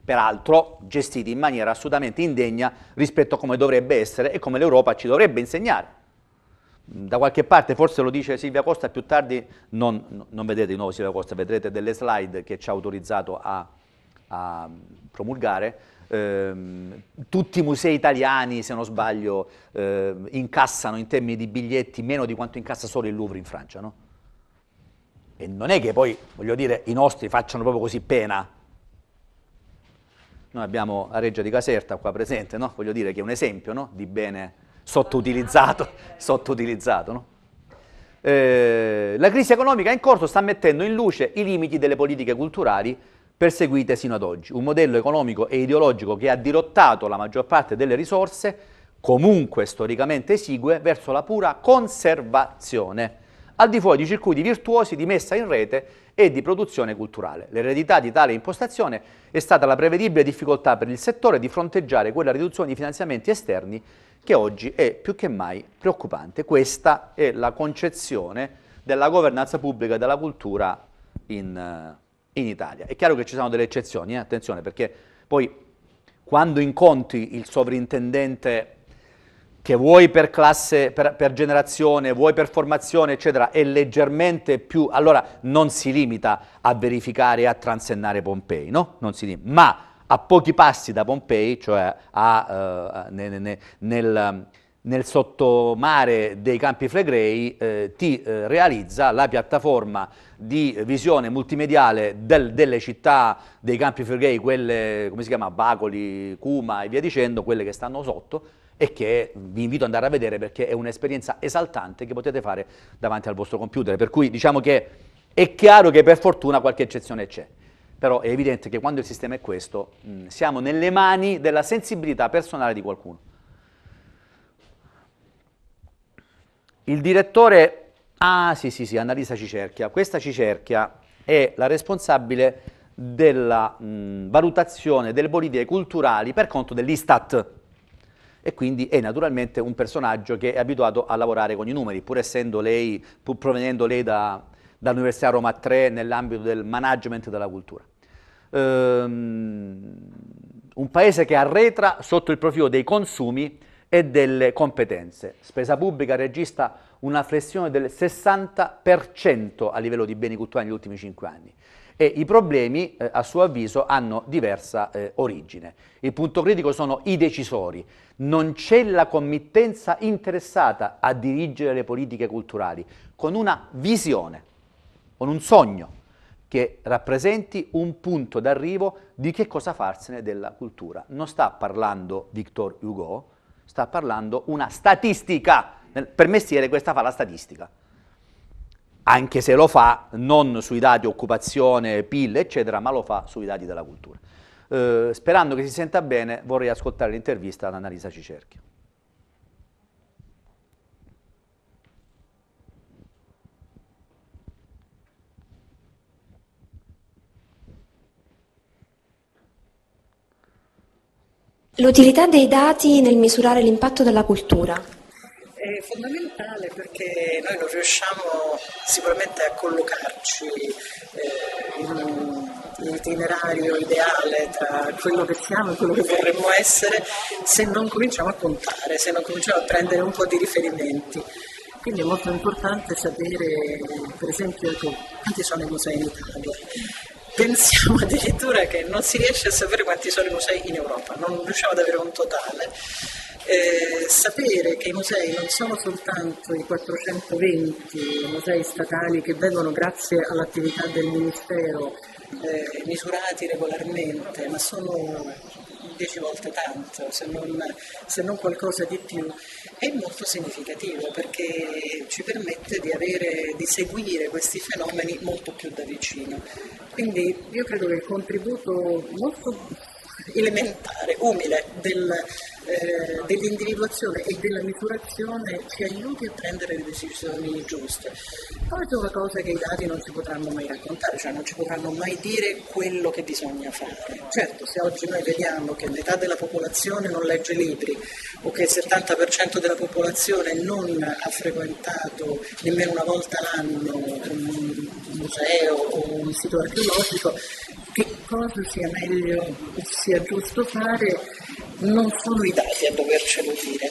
peraltro gestiti in maniera assolutamente indegna rispetto a come dovrebbe essere e come l'Europa ci dovrebbe insegnare. Da qualche parte, forse lo dice Silvia Costa, più tardi non, non vedete di nuovo Silvia Costa, vedrete delle slide che ci ha autorizzato a, a promulgare, ehm, tutti i musei italiani, se non sbaglio, ehm, incassano in termini di biglietti meno di quanto incassa solo il Louvre in Francia, no? E non è che poi, voglio dire, i nostri facciano proprio così pena. Noi abbiamo la Reggia di Caserta qua presente, no? Voglio dire che è un esempio, no? Di bene sottoutilizzato, sottoutilizzato, no? Eh, la crisi economica in corso sta mettendo in luce i limiti delle politiche culturali perseguite sino ad oggi. Un modello economico e ideologico che ha dirottato la maggior parte delle risorse, comunque storicamente esigue, verso la pura conservazione, al di fuori di circuiti virtuosi di messa in rete e di produzione culturale. L'eredità di tale impostazione è stata la prevedibile difficoltà per il settore di fronteggiare quella riduzione di finanziamenti esterni che oggi è più che mai preoccupante. Questa è la concezione della governanza pubblica e della cultura in eh, in Italia. È chiaro che ci sono delle eccezioni, eh? attenzione, perché poi quando incontri il sovrintendente che vuoi per classe, per, per generazione, vuoi per formazione, eccetera, è leggermente più... Allora non si limita a verificare e a transennare Pompei, no? Non si limita. Ma a pochi passi da Pompei, cioè a, uh, nel, nel, nel sottomare dei Campi Flegrei eh, ti eh, realizza la piattaforma di visione multimediale del, delle città dei Campi Flegrei, quelle come si chiama, Bacoli, Cuma e via dicendo, quelle che stanno sotto e che vi invito ad andare a vedere perché è un'esperienza esaltante che potete fare davanti al vostro computer. Per cui diciamo che è chiaro che per fortuna qualche eccezione c'è però è evidente che quando il sistema è questo, mh, mm, siamo nelle mani della sensibilità personale di qualcuno. Il direttore, ah sì sì sì, Annalisa Cicerchia, questa Cicerchia è la responsabile della mh, valutazione delle politiche culturali per conto dell'Istat e quindi è naturalmente un personaggio che è abituato a lavorare con i numeri, pur essendo lei, pur provenendo lei da, dall'Università Roma 3 nell'ambito del management della cultura. Um, un paese che arretra sotto il profilo dei consumi e delle competenze. Spesa pubblica registra una flessione del 60% a livello di beni culturali negli ultimi 5 anni e i problemi, eh, a suo avviso, hanno diversa eh, origine. Il punto critico sono i decisori. Non c'è la committenza interessata a dirigere le politiche culturali con una visione, con un sogno che rappresenti un punto d'arrivo di che cosa farsene della cultura. Non sta parlando Victor Hugo, sta parlando una statistica. Per mestiere questa fa la statistica. Anche se lo fa non sui dati occupazione, PIL, eccetera, ma lo fa sui dati della cultura. Eh, sperando che si senta bene, vorrei ascoltare l'intervista ad Annalisa Cicerchio. L'utilità dei dati nel misurare l'impatto della cultura. È fondamentale perché noi non riusciamo sicuramente a collocarci eh, in un itinerario ideale tra quello che siamo e quello che vorremmo essere se non cominciamo a contare, se non cominciamo a prendere un po' di riferimenti. Quindi è molto importante sapere, per esempio, quanti sono i musei in Italia pensiamo addirittura che non si riesce a sapere quanti sono i musei in Europa, non riusciamo ad avere un totale. Eh, sapere che i musei non sono soltanto i 420 musei statali che vengono grazie all'attività del Ministero eh, misurati regolarmente, ma sono dieci volte tanto, se non, se non qualcosa di più è molto significativo perché ci permette di, avere, di seguire questi fenomeni molto più da vicino. Quindi io credo che il contributo molto elementare, umile del eh, dell'individuazione e della misurazione ci aiuti a prendere le decisioni giuste. Poi c'è una cosa che i dati non ci potranno mai raccontare, cioè non ci potranno mai dire quello che bisogna fare. Certo, se oggi noi vediamo che metà della popolazione non legge libri o che il 70% della popolazione non ha frequentato nemmeno una volta l'anno un museo o un sito archeologico, che cosa sia meglio o sia giusto fare non sono i dati a dovercelo dire.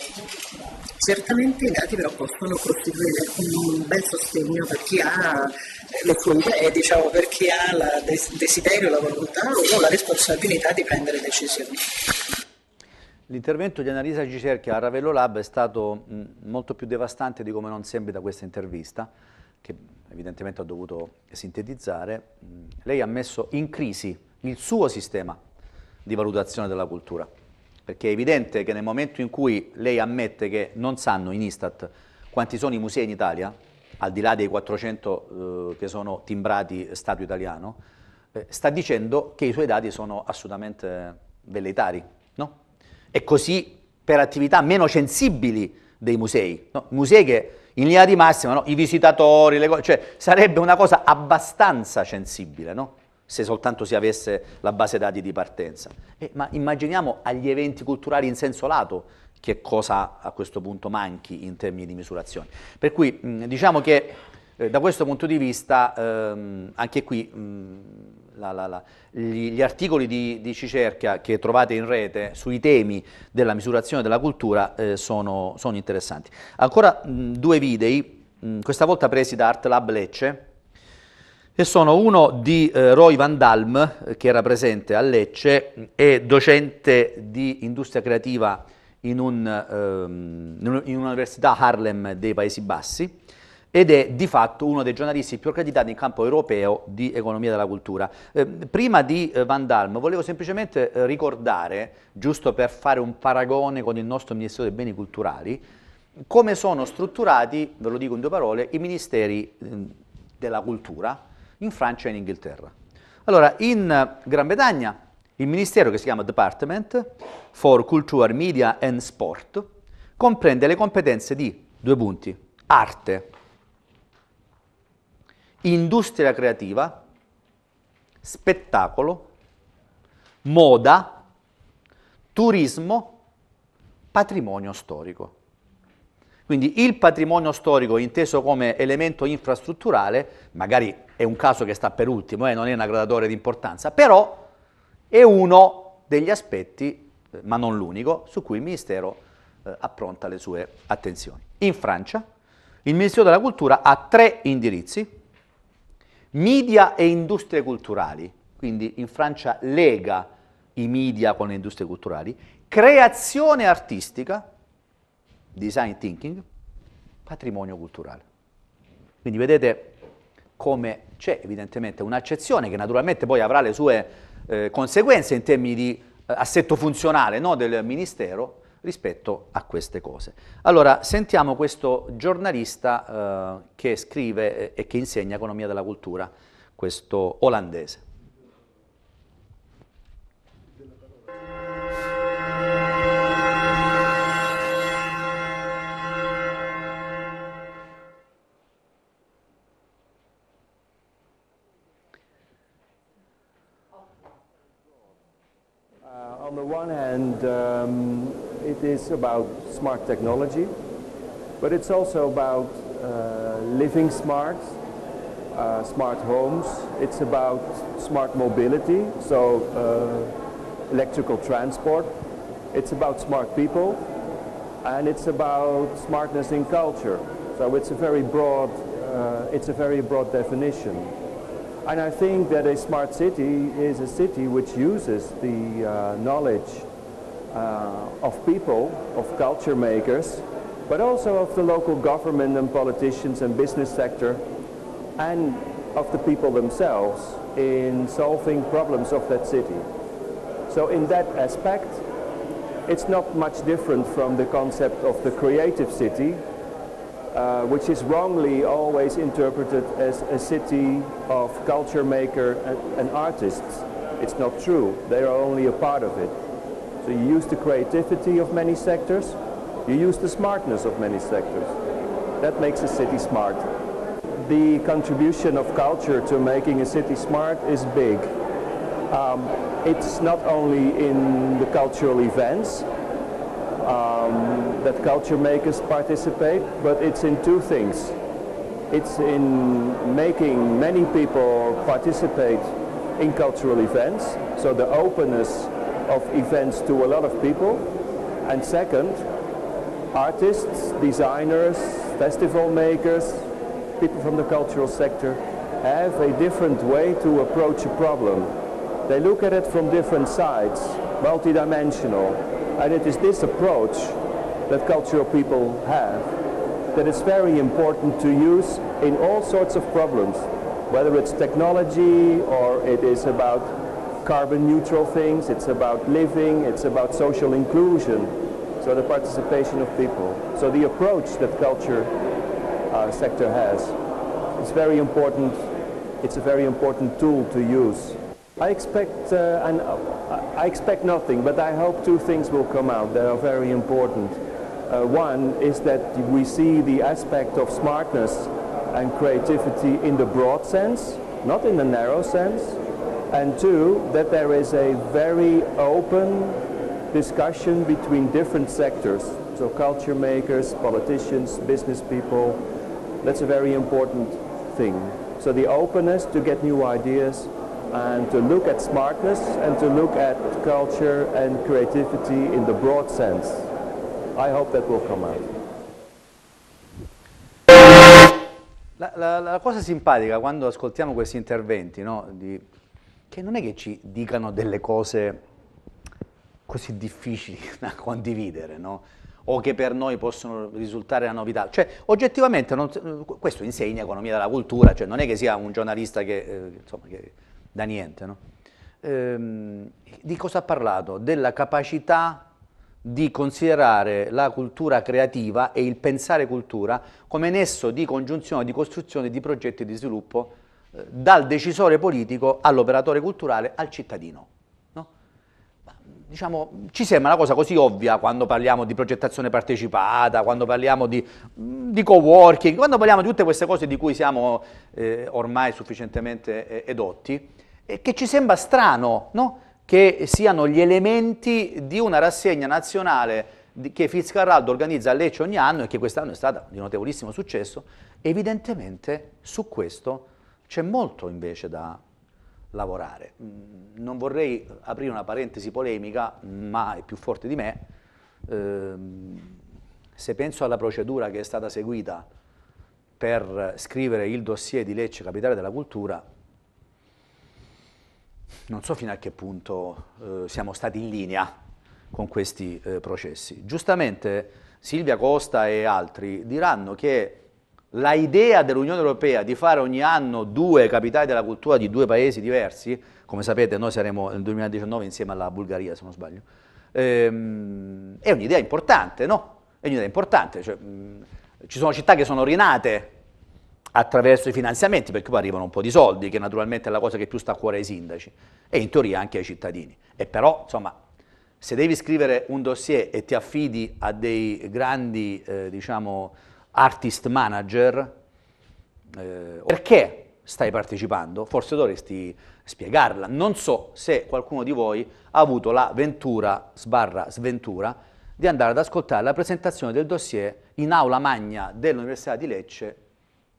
Certamente i dati però possono costituire un bel sostegno per chi ha le sue eh, idee, diciamo, per chi ha il desiderio, la volontà o la responsabilità di prendere decisioni. L'intervento di Annalisa Gicerchi a Ravello Lab è stato molto più devastante di come non sembri da questa intervista, che evidentemente ha dovuto sintetizzare. Lei ha messo in crisi il suo sistema di valutazione della cultura perché è evidente che nel momento in cui lei ammette che non sanno in Istat quanti sono i musei in Italia, al di là dei 400 eh, che sono timbrati Stato italiano, eh, sta dicendo che i suoi dati sono assolutamente velleitari, no? E così per attività meno sensibili dei musei, no? musei che in linea di massima no? i visitatori, cioè sarebbe una cosa abbastanza sensibile, no? se soltanto si avesse la base dati di partenza. Eh, ma immaginiamo agli eventi culturali in senso lato che cosa a questo punto manchi in termini di misurazione. Per cui mm, diciamo che eh, da questo punto di vista ehm, anche qui mh, mm, la, la, la, gli, gli, articoli di, di, ricerca che trovate in rete sui temi della misurazione della cultura eh, sono, sono, interessanti. Ancora mh, mm, due video, questa volta presi da Art Lab Lecce, e sono uno di eh, Roy Van Dalm, eh, che era presente a Lecce, e docente di industria creativa in, un, ehm, in un'università Harlem dei Paesi Bassi, ed è di fatto uno dei giornalisti più accreditati in campo europeo di economia della cultura. Eh, prima di eh, Van Dalm volevo semplicemente eh, ricordare, giusto per fare un paragone con il nostro Ministero dei Beni Culturali, come sono strutturati, ve lo dico in due parole, i ministeri ehm, della cultura in Francia e in Inghilterra. Allora, in eh, Gran Bretagna il ministero che si chiama Department for Culture, Media and Sport comprende le competenze di, due punti, arte, industria creativa, spettacolo, moda, turismo, patrimonio storico. Quindi il patrimonio storico inteso come elemento infrastrutturale, magari è un caso che sta per ultimo, eh, non è una gradatoria di importanza, però è uno degli aspetti, eh, ma non l'unico, su cui il Ministero eh, appronta le sue attenzioni. In Francia il Ministero della Cultura ha tre indirizzi, media e industrie culturali, quindi in Francia lega i media con le industrie culturali, creazione artistica, design thinking, patrimonio culturale. Quindi vedete come c'è evidentemente un'accezione che naturalmente poi avrà le sue eh, conseguenze in termini di eh, assetto funzionale no, del Ministero rispetto a queste cose. Allora, sentiamo questo giornalista eh, che scrive eh, e che insegna economia della cultura, questo olandese. is about smart technology, but it's also about uh, living smart, uh, smart homes. It's about smart mobility, so uh, electrical transport. It's about smart people, and it's about smartness in culture. So it's a very broad, uh, it's a very broad definition. And I think that a smart city is a city which uses the uh, knowledge uh, of people, of culture makers, but also of the local government and politicians and business sector, and of the people themselves in solving problems of that city. So in that aspect, it's not much different from the concept of the creative city, uh, which is wrongly always interpreted as a city of culture maker and, and artists. It's not true. They are only a part of it. So you use the creativity of many sectors, you use the smartness of many sectors. That makes a city smart. The contribution of culture to making a city smart is big. Um, it's not only in the cultural events um, that culture makers participate, but it's in two things. It's in making many people participate in cultural events, so the openness of events to a lot of people. And second, artists, designers, festival makers, people from the cultural sector have a different way to approach a problem. They look at it from different sides, multidimensional, and it is this approach that cultural people have that is very important to use in all sorts of problems, whether it's technology or it is about carbon neutral things, it's about living, it's about social inclusion, so the participation of people. So the approach that culture uh, sector has, it's very important, it's a very important tool to use. I expect, uh, an, uh, I expect nothing, but I hope two things will come out that are very important. Uh, one is that we see the aspect of smartness and creativity in the broad sense, not in the narrow sense, and two, that there is a very open discussion between different sectors. So culture makers, politicians, business people, that's a very important thing. So the openness to get new ideas and to look at smartness and to look at culture and creativity in the broad sense. I hope that will come out. La, la, la cosa simpatica quando ascoltiamo questi interventi no, di che non è che ci dicano delle cose così difficili da condividere, no? o che per noi possono risultare una novità. Cioè, oggettivamente, non, eh, questo insegna economia della cultura, cioè non è che sia un giornalista che, eh, insomma, che da niente. No? Ehm, di cosa ha parlato? Della capacità di considerare la cultura creativa e il pensare cultura come nesso di congiunzione, di costruzione di progetti di sviluppo dal decisore politico all'operatore culturale al cittadino. No? Diciamo, ci sembra una cosa così ovvia quando parliamo di progettazione partecipata, quando parliamo di, mm, di co-working, quando parliamo di tutte queste cose di cui siamo eh, ormai sufficientemente eh, edotti, eh, che ci sembra strano no? che siano gli elementi di una rassegna nazionale che Fitzcarraldo organizza a Lecce ogni anno e che quest'anno è stata di notevolissimo successo, evidentemente su questo c'è molto invece da lavorare. Mm, non vorrei aprire una parentesi polemica, ma è più forte di me. Ehm, se penso alla procedura che è stata seguita per scrivere il dossier di Lecce Capitale della Cultura, non so fino a che punto eh, siamo stati in linea con questi eh, processi. Giustamente Silvia Costa e altri diranno che la idea dell'Unione Europea di fare ogni anno due capitali della cultura di due paesi diversi, come sapete noi saremo nel 2019 insieme alla Bulgaria se non sbaglio, ehm, è un'idea importante, no? È un'idea importante, cioè, mh, ci sono città che sono rinate attraverso i finanziamenti, perché poi arrivano un po' di soldi, che naturalmente è la cosa che più sta a cuore ai sindaci e in teoria anche ai cittadini. E però, insomma, se devi scrivere un dossier e ti affidi a dei grandi, eh, diciamo, artist manager, eh, perché stai partecipando? Forse dovresti spiegarla. Non so se qualcuno di voi ha avuto la ventura sbarra sventura di andare ad ascoltare la presentazione del dossier in aula magna dell'Università di Lecce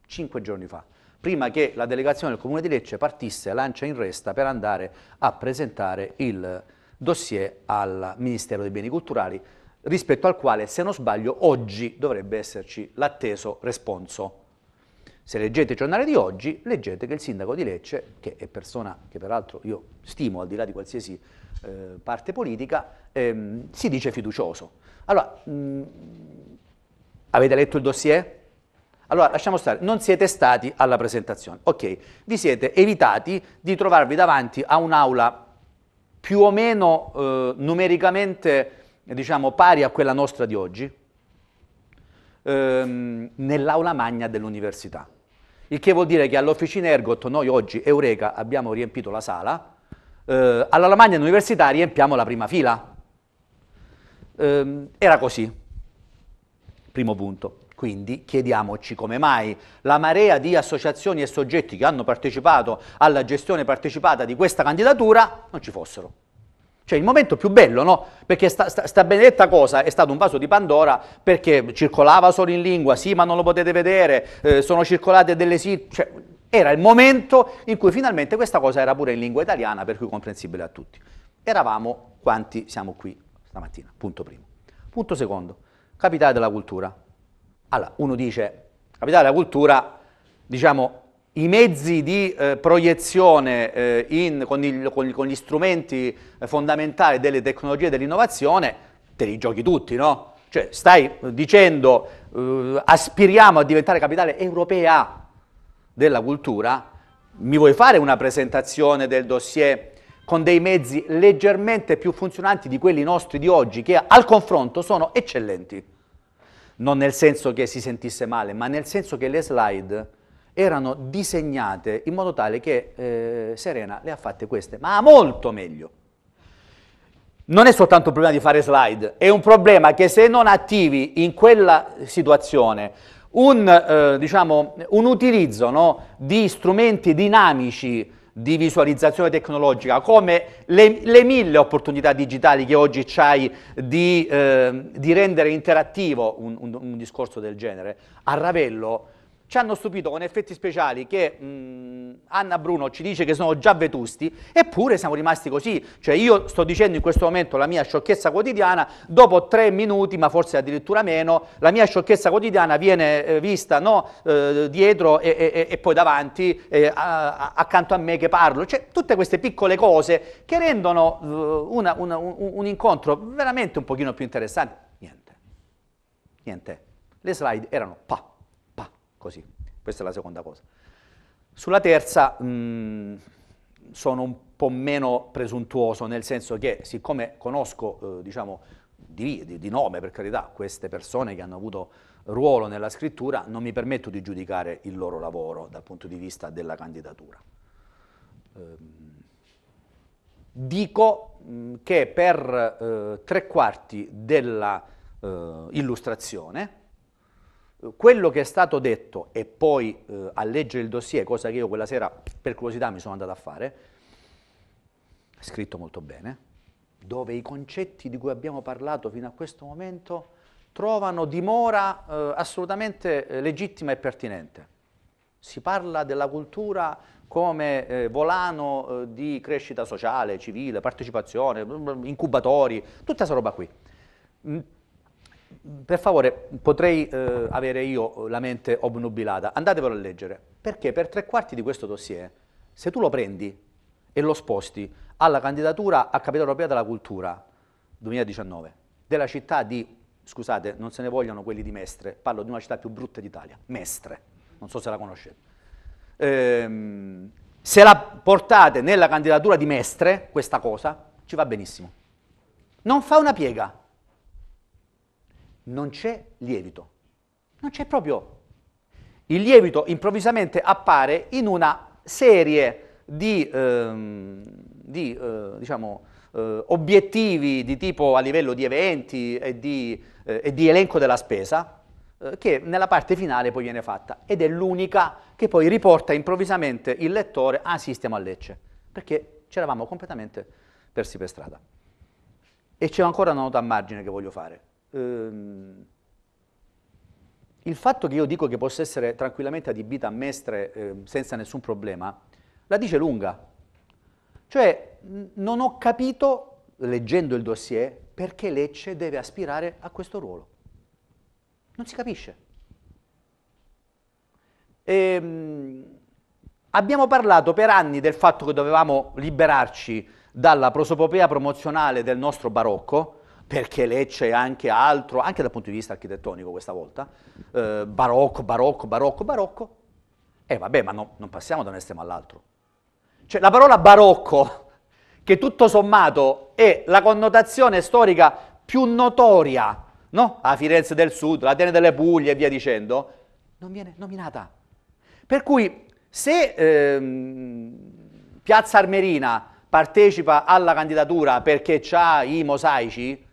cinque giorni fa, prima che la delegazione del Comune di Lecce partisse a lancia in resta per andare a presentare il dossier al Ministero dei Beni Culturali rispetto al quale, se non sbaglio, oggi dovrebbe esserci l'atteso responso. Se leggete il giornale di oggi, leggete che il sindaco di Lecce, che è persona che peraltro io stimo al di là di qualsiasi eh, parte politica, ehm, si dice fiducioso. Allora, mh, mm, avete letto il dossier? Allora, lasciamo stare, non siete stati alla presentazione. Ok, vi siete evitati di trovarvi davanti a un'aula più o meno eh, numericamente diciamo, pari a quella nostra di oggi, ehm, nell'aula magna dell'università. Il che vuol dire che all'officina Ergot noi oggi, Eureka, abbiamo riempito la sala, eh, all'aula magna dell'università riempiamo la prima fila. Eh, era così, primo punto. Quindi chiediamoci come mai la marea di associazioni e soggetti che hanno partecipato alla gestione partecipata di questa candidatura non ci fossero. Cioè il momento più bello, no? Perché sta, sta, sta, benedetta cosa è stato un vaso di Pandora perché circolava solo in lingua, sì ma non lo potete vedere, eh, sono circolate delle sì... Cioè, era il momento in cui finalmente questa cosa era pure in lingua italiana, per cui comprensibile a tutti. Eravamo quanti siamo qui stamattina, punto primo. Punto secondo, capitale della cultura. Allora, uno dice, capitale della cultura, diciamo, i mezzi di eh, proiezione eh, in, con, il, con, con, gli strumenti eh, fondamentali delle tecnologie dell'innovazione te li giochi tutti, no? Cioè stai dicendo eh, aspiriamo a diventare capitale europea della cultura, mi vuoi fare una presentazione del dossier con dei mezzi leggermente più funzionanti di quelli nostri di oggi, che al confronto sono eccellenti. Non nel senso che si sentisse male, ma nel senso che le slide erano disegnate in modo tale che eh, Serena le ha fatte queste, ma molto meglio. Non è soltanto un problema di fare slide, è un problema che se non attivi in quella situazione un, eh, diciamo, un utilizzo no, di strumenti dinamici di visualizzazione tecnologica, come le, le mille opportunità digitali che oggi c'hai di, eh, di rendere interattivo un, un, un discorso del genere, a Ravello ci hanno stupito con effetti speciali che mh, mm, Anna Bruno ci dice che sono già vetusti, eppure siamo rimasti così. Cioè io sto dicendo in questo momento la mia sciocchezza quotidiana, dopo tre minuti, ma forse addirittura meno, la mia sciocchezza quotidiana viene eh, vista no, eh, dietro e, e, e, poi davanti, eh, a, accanto a me che parlo. Cioè tutte queste piccole cose che rendono uh, una, una, un, un incontro veramente un pochino più interessante. Niente, niente. Le slide erano pa Così, questa è la seconda cosa. Sulla terza mh, mm, sono un po' meno presuntuoso, nel senso che siccome conosco, eh, diciamo, di, di, di, nome per carità, queste persone che hanno avuto ruolo nella scrittura, non mi permetto di giudicare il loro lavoro dal punto di vista della candidatura. Ehm, dico mm, che per eh, tre quarti della eh, illustrazione, quello che è stato detto e poi eh, a leggere il dossier, cosa che io quella sera per curiosità mi sono andato a fare, scritto molto bene, dove i concetti di cui abbiamo parlato fino a questo momento trovano dimora eh, assolutamente eh, legittima e pertinente. Si parla della cultura come eh, volano eh, di crescita sociale, civile, partecipazione, mm, mm, incubatori, tutta questa roba qui. Mm, per favore, potrei eh, avere io la mente obnubilata, andatevelo a leggere, perché per tre quarti di questo dossier, se tu lo prendi e lo sposti alla candidatura a capitale europea della cultura 2019, della città di, scusate, non se ne vogliono quelli di Mestre, parlo di una città più brutta d'Italia, Mestre, non so se la conoscete, ehm, se la portate nella candidatura di Mestre, questa cosa, ci va benissimo. Non fa una piega, non c'è lievito. Non c'è proprio. Il lievito improvvisamente appare in una serie di, ehm, di eh, diciamo, eh, obiettivi di tipo a livello di eventi e di, eh, e di elenco della spesa, eh, che nella parte finale poi viene fatta ed è l'unica che poi riporta improvvisamente il lettore ah sì stiamo a Lecce perché c'eravamo completamente persi per strada e c'è ancora una nota a margine che voglio fare ehm, il fatto che io dico che possa essere tranquillamente adibita a mestre eh, senza nessun problema, la dice lunga. Cioè, non ho capito, leggendo il dossier, perché Lecce deve aspirare a questo ruolo. Non si capisce. E, ehm, mh, abbiamo parlato per anni del fatto che dovevamo liberarci dalla prosopopea promozionale del nostro barocco, perché Lecce anche altro, anche dal punto di vista architettonico questa volta, eh, barocco, barocco, barocco, barocco, e eh, vabbè, ma no, non passiamo da un estremo all'altro. Cioè la parola barocco, che tutto sommato è la connotazione storica più notoria, no? A Firenze del Sud, l'Atene delle Puglie e via dicendo, non viene nominata. Per cui se ehm, Piazza Armerina partecipa alla candidatura perché ha i mosaici,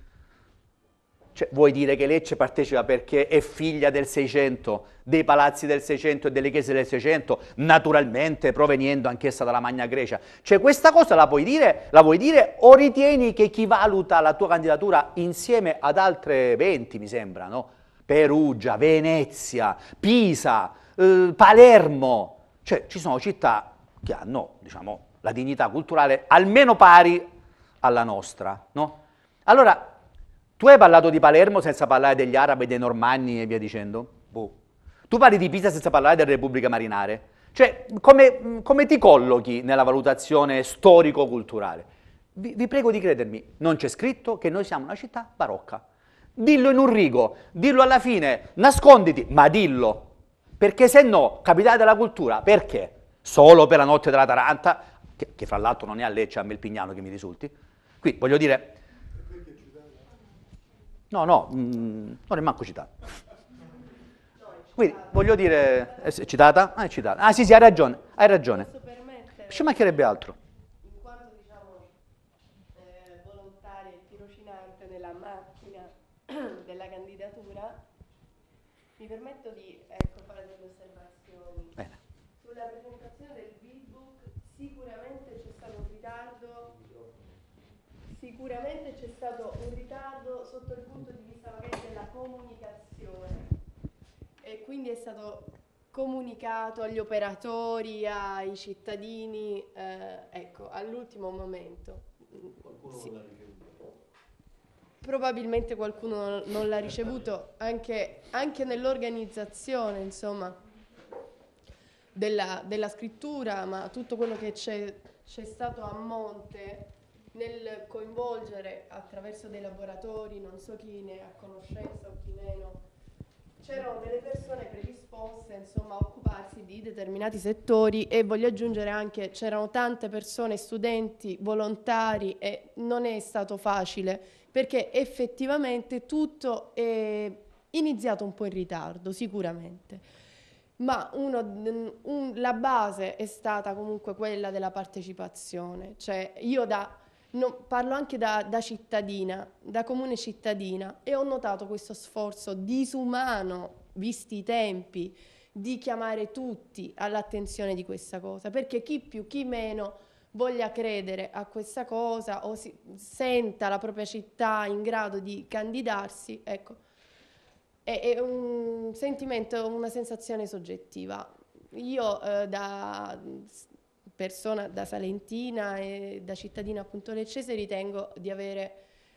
cioè, vuoi dire che Lecce partecipa perché è figlia del Seicento, dei palazzi del Seicento e delle chiese del Seicento, naturalmente provenendo anch'essa dalla Magna Grecia? Cioè, questa cosa la puoi dire, la vuoi dire o ritieni che chi valuta la tua candidatura insieme ad altre 20, mi sembra, no? Perugia, Venezia, Pisa, eh, Palermo, cioè ci sono città che hanno, diciamo, la dignità culturale almeno pari alla nostra, no? Allora, tu hai parlato di Palermo senza parlare degli arabi, dei normanni e via dicendo? Boh. Tu parli di Pisa senza parlare della Repubblica Marinare? Cioè, come, come ti collochi nella valutazione storico-culturale? Vi, vi prego di credermi, non c'è scritto che noi siamo una città barocca. Dillo in un rigo, dillo alla fine, nasconditi, ma dillo. Perché se no, capitale della cultura, perché? Solo per la notte della Taranta, che, che fra l'altro non è a Lecce, a Melpignano che mi risulti. Qui voglio dire, No, no, mh, mm, non è manco citata. Quindi, voglio dire, è citata? Ah, è citata. Ah, sì, sì, hai ragione, hai ragione. Ci mancherebbe altro. In quanto, diciamo, eh, e tirocinante nella macchina della candidatura, mi permetto di ecco, fare delle osservazioni. Sulla presentazione del Bitbook sicuramente c'è stato un ritardo, sicuramente c'è stato comunicazione e quindi è stato comunicato agli operatori, ai cittadini, eh, ecco, all'ultimo momento. Qualcuno sì. non l'ha ricevuto? Probabilmente qualcuno non l'ha ricevuto, anche, anche nell'organizzazione, insomma, della, della, scrittura, ma tutto quello che c'è stato a monte nel coinvolgere attraverso dei laboratori, non so chi ne ha conoscenza o chi meno, c'erano delle persone predisposte insomma, a occuparsi di determinati settori e voglio aggiungere anche c'erano tante persone, studenti, volontari e non è stato facile perché effettivamente tutto è iniziato un po' in ritardo sicuramente ma uno, un, la base è stata comunque quella della partecipazione, cioè io da No, parlo anche da, da, cittadina, da comune cittadina, e ho notato questo sforzo disumano, visti i tempi, di chiamare tutti all'attenzione di questa cosa, perché chi più, chi meno voglia credere a questa cosa o si, senta la propria città in grado di candidarsi, ecco, è, è un sentimento, una sensazione soggettiva. Io eh, da persona da salentina e da cittadina appunto leccese ritengo di avere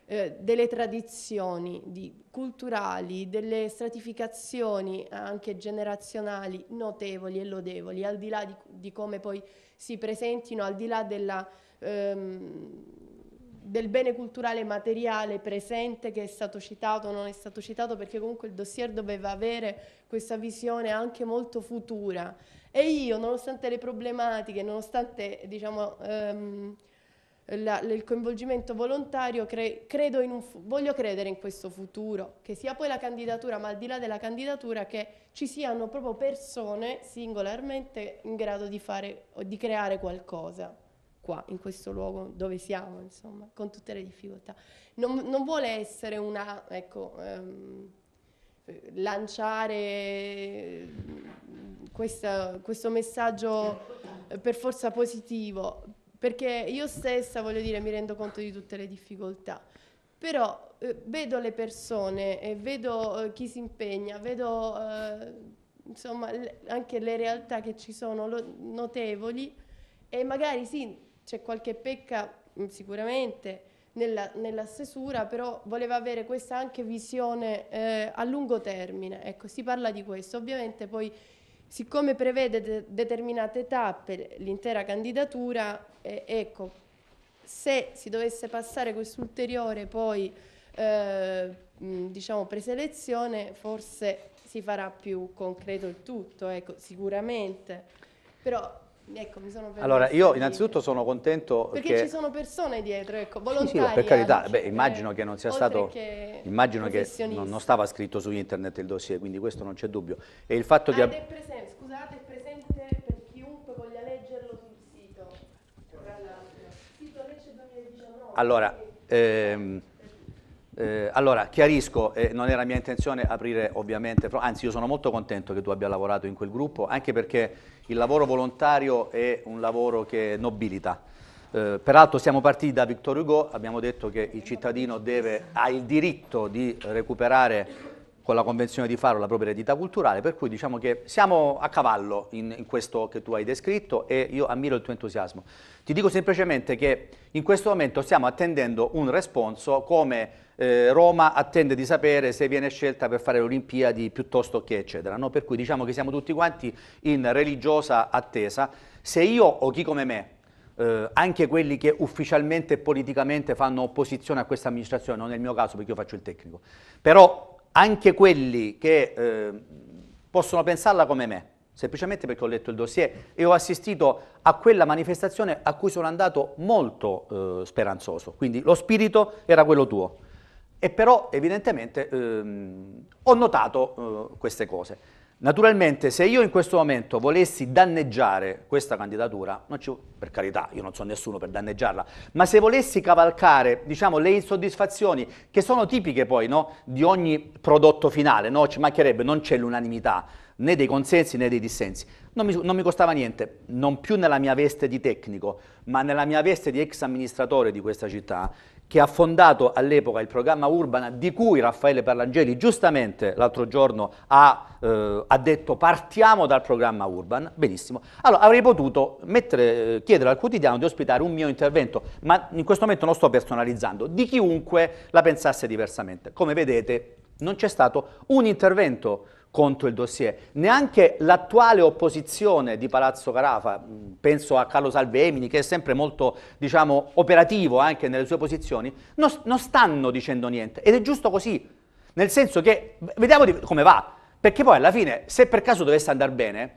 eh, delle tradizioni di, culturali, delle stratificazioni anche generazionali notevoli e lodevoli, al di là di, di come poi si presentino, al di là della, ehm, del bene culturale materiale presente che è stato citato o non è stato citato, perché comunque il dossier doveva avere questa visione anche molto futura e io, nonostante le problematiche, nonostante diciamo, ehm, la, il coinvolgimento volontario, cre un, voglio credere in questo futuro, che sia poi la candidatura, ma al di là della candidatura, che ci siano proprio persone singolarmente in grado di, fare, o di creare qualcosa qua, in questo luogo dove siamo, insomma, con tutte le difficoltà. Non, non vuole essere una, ecco, ehm, lanciare mm, questa, questo messaggio eh, per forza positivo, perché io stessa, voglio dire, mi rendo conto di tutte le difficoltà, però eh, vedo le persone, eh, vedo eh, chi si impegna, vedo eh, insomma le, anche le realtà che ci sono lo, notevoli e magari sì, c'è qualche pecca mh, mm, sicuramente, nella, nella, stesura, però voleva avere questa anche visione eh, a lungo termine. Ecco, si parla di questo. Ovviamente poi, siccome prevede de determinate tappe l'intera candidatura, eh, ecco, se si dovesse passare quest'ulteriore poi, eh, diciamo, preselezione, forse si farà più concreto il tutto, ecco, sicuramente. Però ecco, mi sono Allora, io innanzitutto di... sono contento Perché che... ci sono persone dietro, ecco, volontarie. Sì, sì per carità, beh, eh, immagino che non sia stato... Che immagino che non, non, stava scritto su internet il dossier, quindi questo non c'è dubbio. E il fatto ah, che... È presente, scusate, è presente per chiunque voglia leggerlo sul sito. Tra l'altro, Allora, ehm, eh, allora, chiarisco, eh, non era mia intenzione aprire ovviamente, anzi io sono molto contento che tu abbia lavorato in quel gruppo, anche perché il lavoro volontario è un lavoro che nobilita. Eh, peraltro siamo partiti da Victor Hugo, abbiamo detto che il cittadino deve, ha il diritto di recuperare con la Convenzione di Faro la propria eredità culturale, per cui diciamo che siamo a cavallo in, in, questo che tu hai descritto e io ammiro il tuo entusiasmo. Ti dico semplicemente che in questo momento stiamo attendendo un responso come eh, Roma attende di sapere se viene scelta per fare le Olimpiadi piuttosto che eccetera. No? Per cui diciamo che siamo tutti quanti in religiosa attesa. Se io o chi come me eh, anche quelli che ufficialmente e politicamente fanno opposizione a questa amministrazione, non nel mio caso perché io faccio il tecnico, però anche quelli che eh, possono pensarla come me, semplicemente perché ho letto il dossier e ho assistito a quella manifestazione a cui sono andato molto eh, speranzoso, quindi lo spirito era quello tuo. E però evidentemente ehm, ho notato eh, queste cose. Naturalmente se io in questo momento volessi danneggiare questa candidatura, ci, per carità io non so nessuno per danneggiarla, ma se volessi cavalcare diciamo, le insoddisfazioni che sono tipiche poi no, di ogni prodotto finale, no? ci mancherebbe, non c'è l'unanimità né dei consensi né dei dissensi, non mi, non mi costava niente, non più nella mia veste di tecnico, ma nella mia veste di ex amministratore di questa città, che ha fondato all'epoca il programma Urbana di cui Raffaele Parlangeli giustamente l'altro giorno ha, eh, ha, detto partiamo dal programma Urban, benissimo. Allora avrei potuto mettere, eh, chiedere al quotidiano di ospitare un mio intervento, ma in questo momento non sto personalizzando, di chiunque la pensasse diversamente. Come vedete non c'è stato un intervento contro il dossier. Neanche l'attuale opposizione di Palazzo Carafa, penso a Carlo Salvemini, che è sempre molto diciamo, operativo anche nelle sue posizioni, non, non stanno dicendo niente. Ed è giusto così, nel senso che vediamo di, come va, perché poi alla fine, se per caso dovesse andare bene,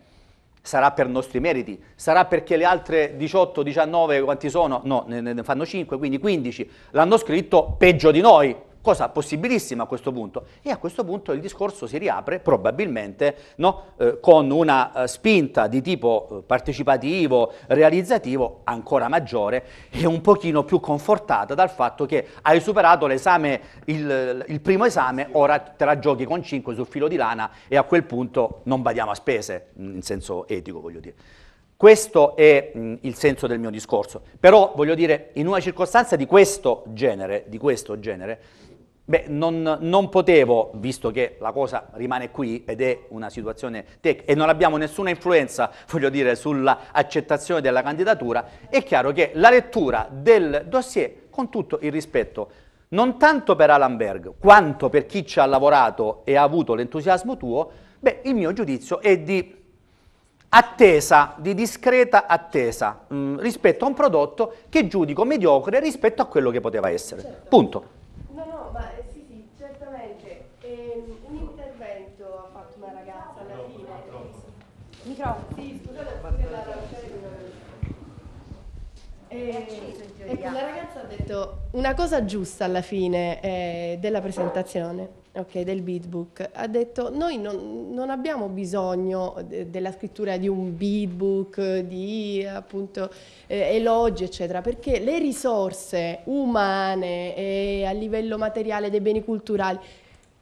sarà per nostri meriti, sarà perché le altre 18, 19, quanti sono? No, ne, ne fanno 5, quindi 15, l'hanno scritto peggio di noi cosa possibilissima a questo punto. E a questo punto il discorso si riapre probabilmente no, eh, con una eh, spinta di tipo eh, partecipativo, realizzativo ancora maggiore e un pochino più confortata dal fatto che hai superato l'esame, il, il primo esame, ora te la giochi con 5 sul filo di lana e a quel punto non badiamo a spese, in senso etico voglio dire. Questo è mh, mm, il senso del mio discorso. Però voglio dire, in una circostanza di questo genere, di questo genere Beh, non, non, potevo, visto che la cosa rimane qui ed è una situazione tecnica e non abbiamo nessuna influenza, voglio dire, sull'accettazione della candidatura, è chiaro che la lettura del dossier, con tutto il rispetto, non tanto per Alan Berg, quanto per chi ci ha lavorato e ha avuto l'entusiasmo tuo, beh, il mio giudizio è di attesa, di discreta attesa mh, mm, rispetto a un prodotto che giudico mediocre rispetto a quello che poteva essere. Certo. Punto. E, e quella ragazza ha detto una cosa giusta alla fine eh, della presentazione. Ok, del beatbook. Ha detto noi non, non abbiamo bisogno de, della scrittura di un beatbook, di appunto eh, elogi, eccetera, perché le risorse umane e a livello materiale dei beni culturali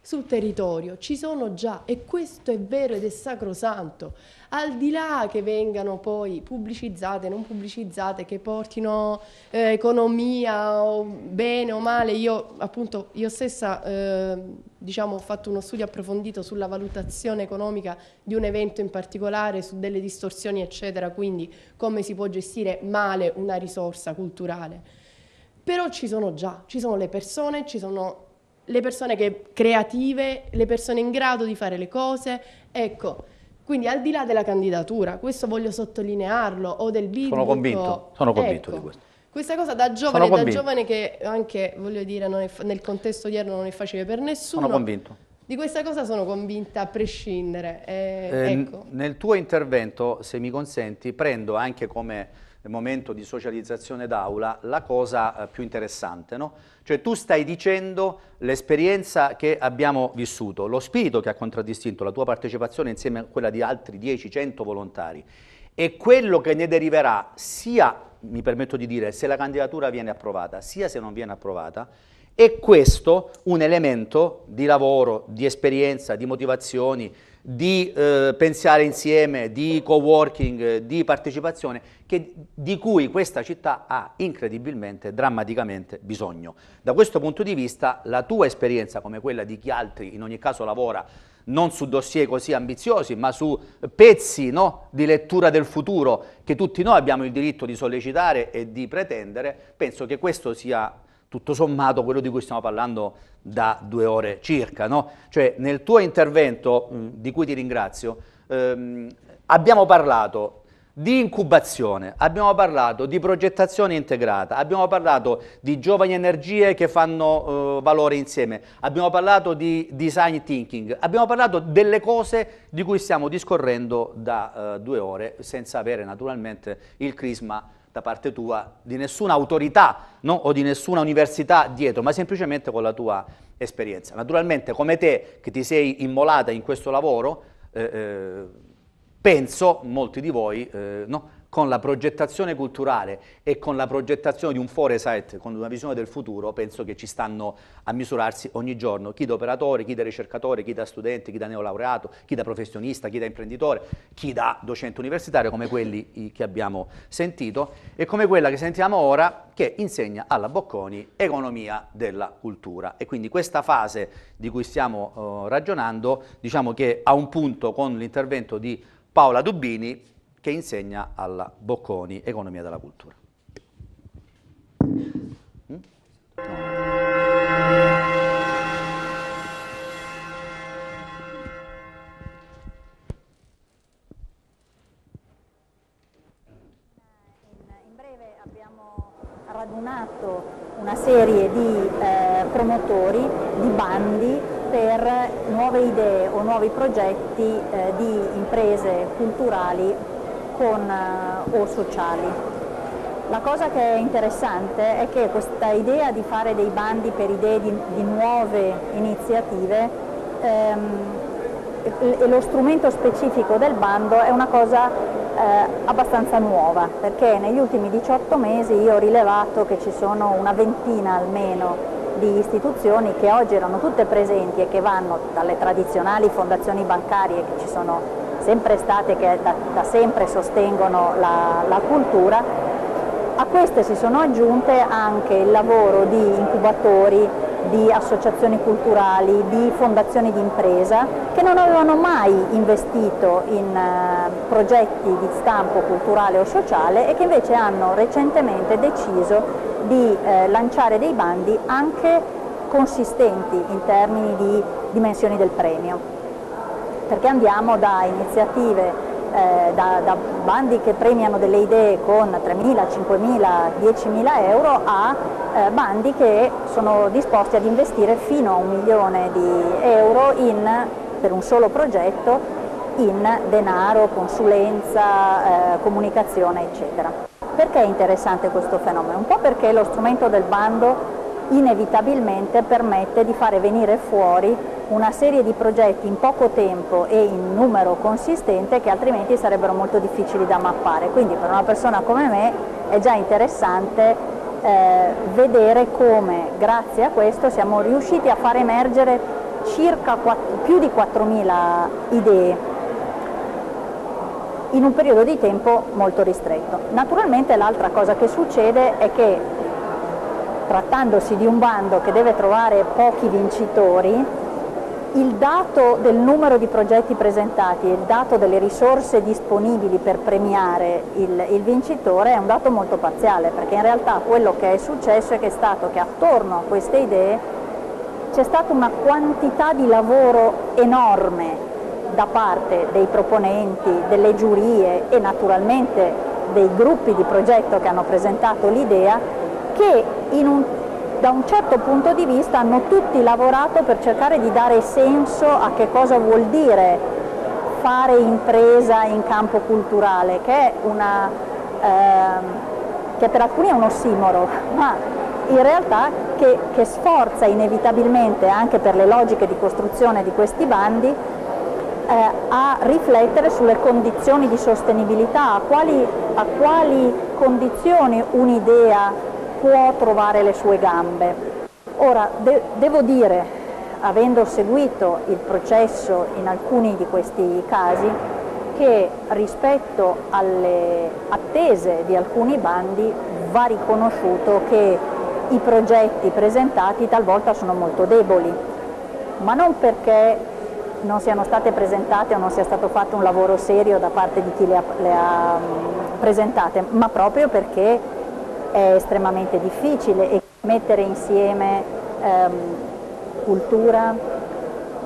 sul territorio ci sono già e questo è vero ed è sacrosanto al di là che vengano poi pubblicizzate non pubblicizzate che portino eh, economia o bene o male io appunto io stessa eh, diciamo ho fatto uno studio approfondito sulla valutazione economica di un evento in particolare su delle distorsioni eccetera quindi come si può gestire male una risorsa culturale però ci sono già ci sono le persone ci sono le persone che, creative, le persone in grado di fare le cose, ecco. Quindi al di là della candidatura, questo voglio sottolinearlo, o del video. Sono convinto, sono ecco. convinto ecco, di questo. Questa cosa da giovane, da giovane che anche, voglio dire, è, nel contesto odierno non è facile per nessuno. Sono convinto. Di questa cosa sono convinta a prescindere. Eh, eh, ecco. Nel tuo intervento, se mi consenti, prendo anche come momento di socializzazione d'aula la cosa eh, più interessante, no? Cioè tu stai dicendo l'esperienza che abbiamo vissuto, lo spirito che ha contraddistinto la tua partecipazione insieme a quella di altri 10-100 volontari e quello che ne deriverà sia, mi permetto di dire, se la candidatura viene approvata, sia se non viene approvata, è questo un elemento di lavoro, di esperienza, di motivazioni, di eh, pensare insieme, di co-working, di partecipazione, che, di cui questa città ha incredibilmente, drammaticamente bisogno. Da questo punto di vista la tua esperienza, come quella di chi altri in ogni caso lavora, non su dossier così ambiziosi, ma su pezzi no, di lettura del futuro che tutti noi abbiamo il diritto di sollecitare e di pretendere, penso che questo sia tutto sommato quello di cui stiamo parlando da due ore circa. No? Cioè nel tuo intervento, mm, di cui ti ringrazio, ehm, abbiamo parlato di incubazione, abbiamo parlato di progettazione integrata, abbiamo parlato di giovani energie che fanno eh, valore insieme, abbiamo parlato di design thinking, abbiamo parlato delle cose di cui stiamo discorrendo da eh, due ore senza avere naturalmente il crisma da parte tua di nessuna autorità no? o di nessuna università dietro, ma semplicemente con la tua esperienza. Naturalmente come te che ti sei immolata in questo lavoro, eh, eh, penso molti di voi eh, no? con la progettazione culturale e con la progettazione di un foresight, con una visione del futuro, penso che ci stanno a misurarsi ogni giorno, chi da operatore, chi da ricercatore, chi da studente, chi da neolaureato, chi da professionista, chi da imprenditore, chi da docente universitario, come quelli che abbiamo sentito, e come quella che sentiamo ora, che insegna alla Bocconi economia della cultura. E quindi questa fase di cui stiamo eh, ragionando, diciamo che a un punto con l'intervento di Paola Dubini, che insegna alla Bocconi Economia della Cultura. Mm? In breve abbiamo radunato una serie di eh, promotori di bandi per nuove idee o nuovi progetti eh, di imprese culturali con, eh, o sociali. La cosa che è interessante è che questa idea di fare dei bandi per idee di, di nuove iniziative ehm, lo strumento specifico del bando è una cosa eh, abbastanza nuova perché negli ultimi 18 mesi io ho rilevato che ci sono una ventina almeno di istituzioni che oggi erano tutte presenti e che vanno dalle tradizionali fondazioni bancarie che ci sono sempre state che da, da sempre sostengono la, la cultura, a queste si sono aggiunte anche il lavoro di incubatori, di associazioni culturali, di fondazioni di impresa che non avevano mai investito in eh, progetti di stampo culturale o sociale e che invece hanno recentemente deciso di eh, lanciare dei bandi anche consistenti in termini di dimensioni del premio perché andiamo da iniziative, eh, da, da, bandi che premiano delle idee con 3.000, 5.000, 10.000 euro a eh, bandi che sono disposti ad investire fino a un milione di euro in, per un solo progetto in denaro, consulenza, eh, comunicazione eccetera. Perché è interessante questo fenomeno? Un po' perché lo strumento del bando inevitabilmente permette di fare venire fuori una serie di progetti in poco tempo e in numero consistente che altrimenti sarebbero molto difficili da mappare. Quindi per una persona come me è già interessante eh, vedere come grazie a questo siamo riusciti a far emergere circa 4, più di 4.000 idee in un periodo di tempo molto ristretto. Naturalmente l'altra cosa che succede è che trattandosi di un bando che deve trovare pochi vincitori, il dato del numero di progetti presentati e il dato delle risorse disponibili per premiare il, il, vincitore è un dato molto parziale perché in realtà quello che è successo è che, è stato che attorno a queste idee c'è stata una quantità di lavoro enorme da parte dei proponenti, delle giurie e naturalmente dei gruppi di progetto che hanno presentato l'idea che in un da un certo punto di vista hanno tutti lavorato per cercare di dare senso a che cosa vuol dire fare impresa in campo culturale, che, una, ehm, che per alcuni è un ossimoro, ma in realtà che, che sforza inevitabilmente anche per le logiche di costruzione di questi bandi eh, a riflettere sulle condizioni di sostenibilità, a quali, a quali condizioni un'idea può trovare le sue gambe. Ora, de devo dire, avendo seguito il processo in alcuni di questi casi, che rispetto alle attese di alcuni bandi va riconosciuto che i progetti presentati talvolta sono molto deboli, ma non perché non siano state presentate o non sia stato fatto un lavoro serio da parte di chi le ha, le ha mm, presentate, ma proprio perché è estremamente difficile e mettere insieme ehm, cultura,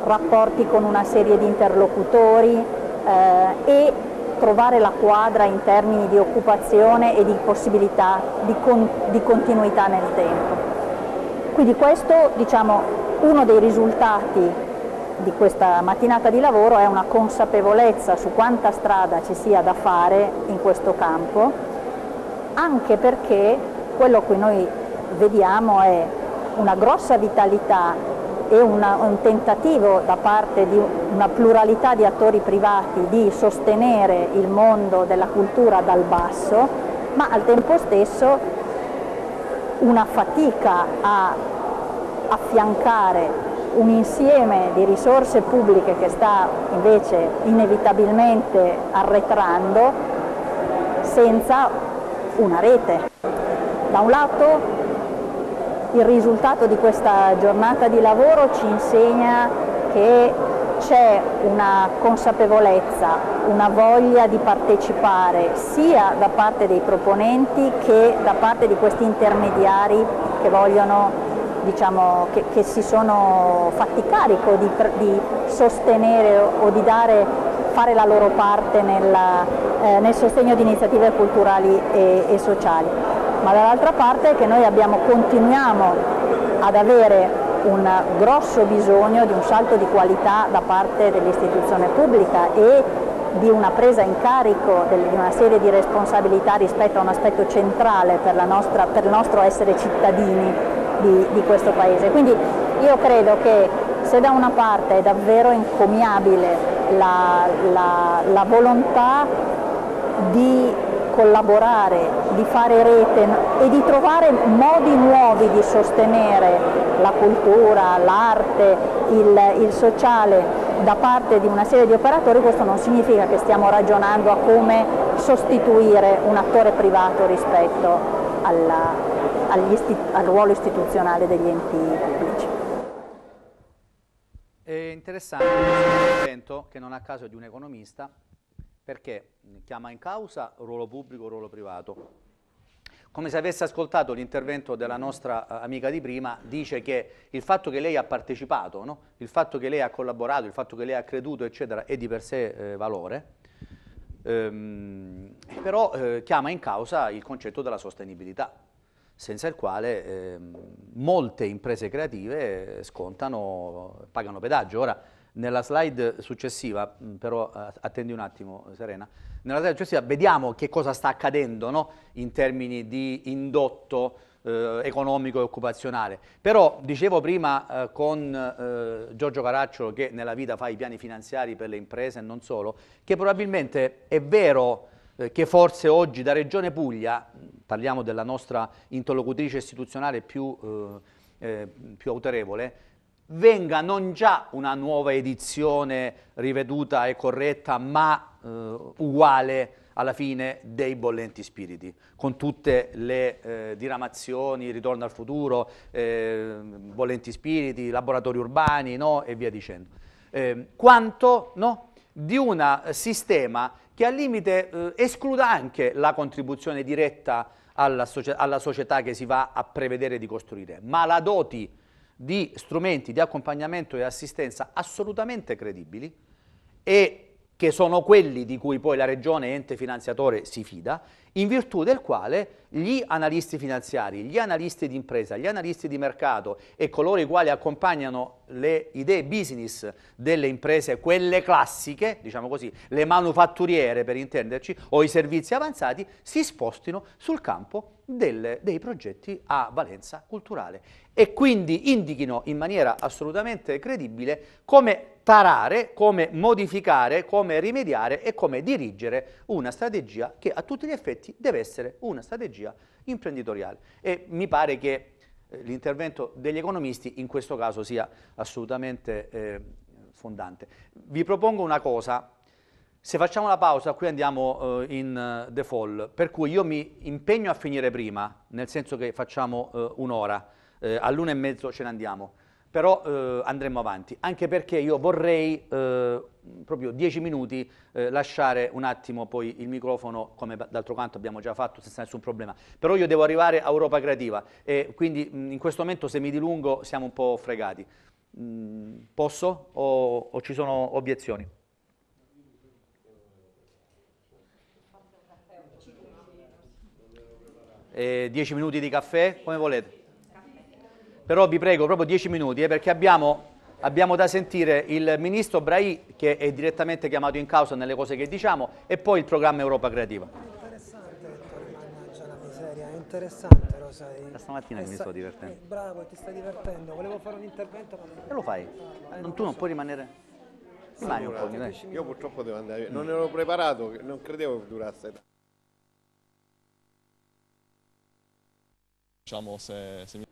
rapporti con una serie di interlocutori eh, e trovare la quadra in termini di occupazione e di possibilità di, con, di continuità nel tempo. Quindi questo, diciamo, uno dei risultati di questa mattinata di lavoro è una consapevolezza su quanta strada ci sia da fare in questo campo anche perché quello che noi vediamo è una grossa vitalità e una, un tentativo da parte di una pluralità di attori privati di sostenere il mondo della cultura dal basso, ma al tempo stesso una fatica a affiancare un insieme di risorse pubbliche che sta invece inevitabilmente arretrando senza una rete. Da un lato il risultato di questa giornata di lavoro ci insegna che c'è una consapevolezza, una voglia di partecipare sia da parte dei proponenti che da parte di questi intermediari che vogliono Diciamo, che, che, si sono fatti carico di, di sostenere o, o di dare, fare la loro parte nella, eh, nel sostegno di iniziative culturali e, e sociali, ma dall'altra parte che noi abbiamo, continuiamo ad avere un grosso bisogno di un salto di qualità da parte dell'istituzione pubblica e di una presa in carico di una serie di responsabilità rispetto a un aspetto centrale per, nostra, per il nostro essere cittadini di, di questo Paese. Quindi io credo che se da una parte è davvero encomiabile la, la, la, volontà di collaborare, di fare rete e di trovare modi nuovi di sostenere la cultura, l'arte, il, il, sociale da parte di una serie di operatori, questo non significa che stiamo ragionando a come sostituire un attore privato rispetto alla, al ruolo istituzionale degli enti pubblici. È interessante questo intervento che non a caso è di un economista perché chiama in causa ruolo pubblico, e ruolo privato. Come se avesse ascoltato l'intervento della nostra eh, amica di prima, dice che il fatto che lei ha partecipato, no? il fatto che lei ha collaborato, il fatto che lei ha creduto, eccetera, è di per sé eh, valore, ehm, però eh, chiama in causa il concetto della sostenibilità, senza il quale eh, molte imprese creative eh, scontano, pagano pedaggio. Ora, nella slide successiva, mm, però eh, attendi un attimo Serena, nella slide successiva vediamo che cosa sta accadendo no? in termini di indotto eh, economico e occupazionale. Però dicevo prima eh, con eh, Giorgio Caracciolo che nella vita fa i piani finanziari per le imprese e non solo, che probabilmente è vero eh, che forse oggi da Regione Puglia, mm, parliamo della nostra interlocutrice istituzionale più, eh, più autorevole, venga non già una nuova edizione riveduta e corretta, ma eh, uguale alla fine dei bollenti spiriti, con tutte le eh, diramazioni, ritorno al futuro, eh, bollenti spiriti, laboratori urbani no? e via dicendo. Ehm, quanto no? di un eh, sistema che al limite eh, escluda anche la contribuzione diretta alla, socia alla, società che si va a prevedere di costruire, ma la doti di strumenti di accompagnamento e assistenza assolutamente credibili e che sono quelli di cui poi la Regione ente finanziatore si fida, in virtù del quale gli analisti finanziari, gli analisti di impresa, gli analisti di mercato e coloro i quali accompagnano le idee business delle imprese, quelle classiche, diciamo così, le manufatturiere per intenderci, o i servizi avanzati, si spostino sul campo delle, dei progetti a valenza culturale e quindi indichino in maniera assolutamente credibile come tarare, come modificare, come rimediare e come dirigere una strategia che a tutti gli effetti deve essere una strategia imprenditoriale. E mi pare che eh, l'intervento degli economisti in questo caso sia assolutamente eh, fondante. Vi propongo una cosa, se facciamo la pausa qui andiamo eh, in uh, default, per cui io mi impegno a finire prima, nel senso che facciamo uh, un'ora, eh, all'una e mezzo ce ne andiamo, però eh, andremo avanti, anche perché io vorrei eh, proprio dieci minuti eh, lasciare un attimo poi il microfono, come d'altro canto abbiamo già fatto senza nessun problema, però io devo arrivare a Europa Creativa e quindi mh, mm, in questo momento se mi dilungo siamo un po' fregati. Mh, mm, posso o, o ci sono obiezioni? Eh, 10 minuti di caffè, come volete però vi prego proprio dieci minuti eh, perché abbiamo, abbiamo, da sentire il ministro Brahi che è direttamente chiamato in causa nelle cose che diciamo e poi il programma Europa Creativa. Interessante, mannaggia la miseria, è interessante Rosai. Da stamattina mi sto divertendo. Eh, bravo, ti stai divertendo, volevo fare un intervento ma... E lo fai? Ah, non tu non puoi rimanere... Rimani allora, un po', dai. Io purtroppo devo andare via, non ero preparato, non credevo che durasse Diciamo se, se mi...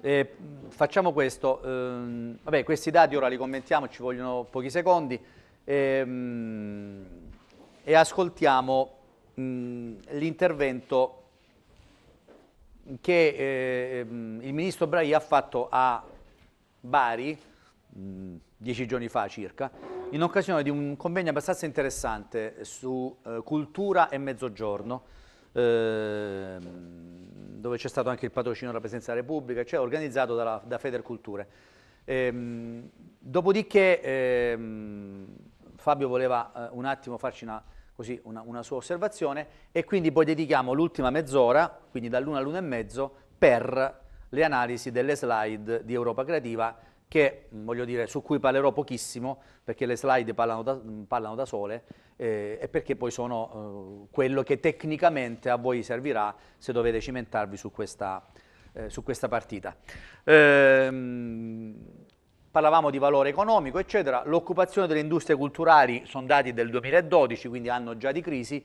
Eh, facciamo questo, eh, vabbè, questi dati ora li commentiamo, ci vogliono pochi secondi ehm, e ascoltiamo l'intervento che eh, il ministro Brahi ha fatto a Bari mh, dieci giorni fa circa in occasione di un convegno abbastanza interessante su eh, cultura e mezzogiorno ehm, dove c'è stato anche il patrocinio della presenza della Repubblica, cioè organizzato dalla, da Federculture. Ehm, dopodiché ehm, Fabio voleva eh, un attimo farci una, così, una, una, sua osservazione e quindi poi dedichiamo l'ultima mezz'ora, quindi dall'una all'una e mezzo, per le analisi delle slide di Europa Creativa che mm, voglio dire, su cui parlerò pochissimo perché le slide parlano da, mm, parlano da sole eh, e perché poi sono eh, quello che tecnicamente a voi servirà se dovete cimentarvi su questa, eh, su questa partita. Ehm, parlavamo di valore economico, eccetera. L'occupazione delle industrie culturali sono dati del 2012, quindi anno già di crisi,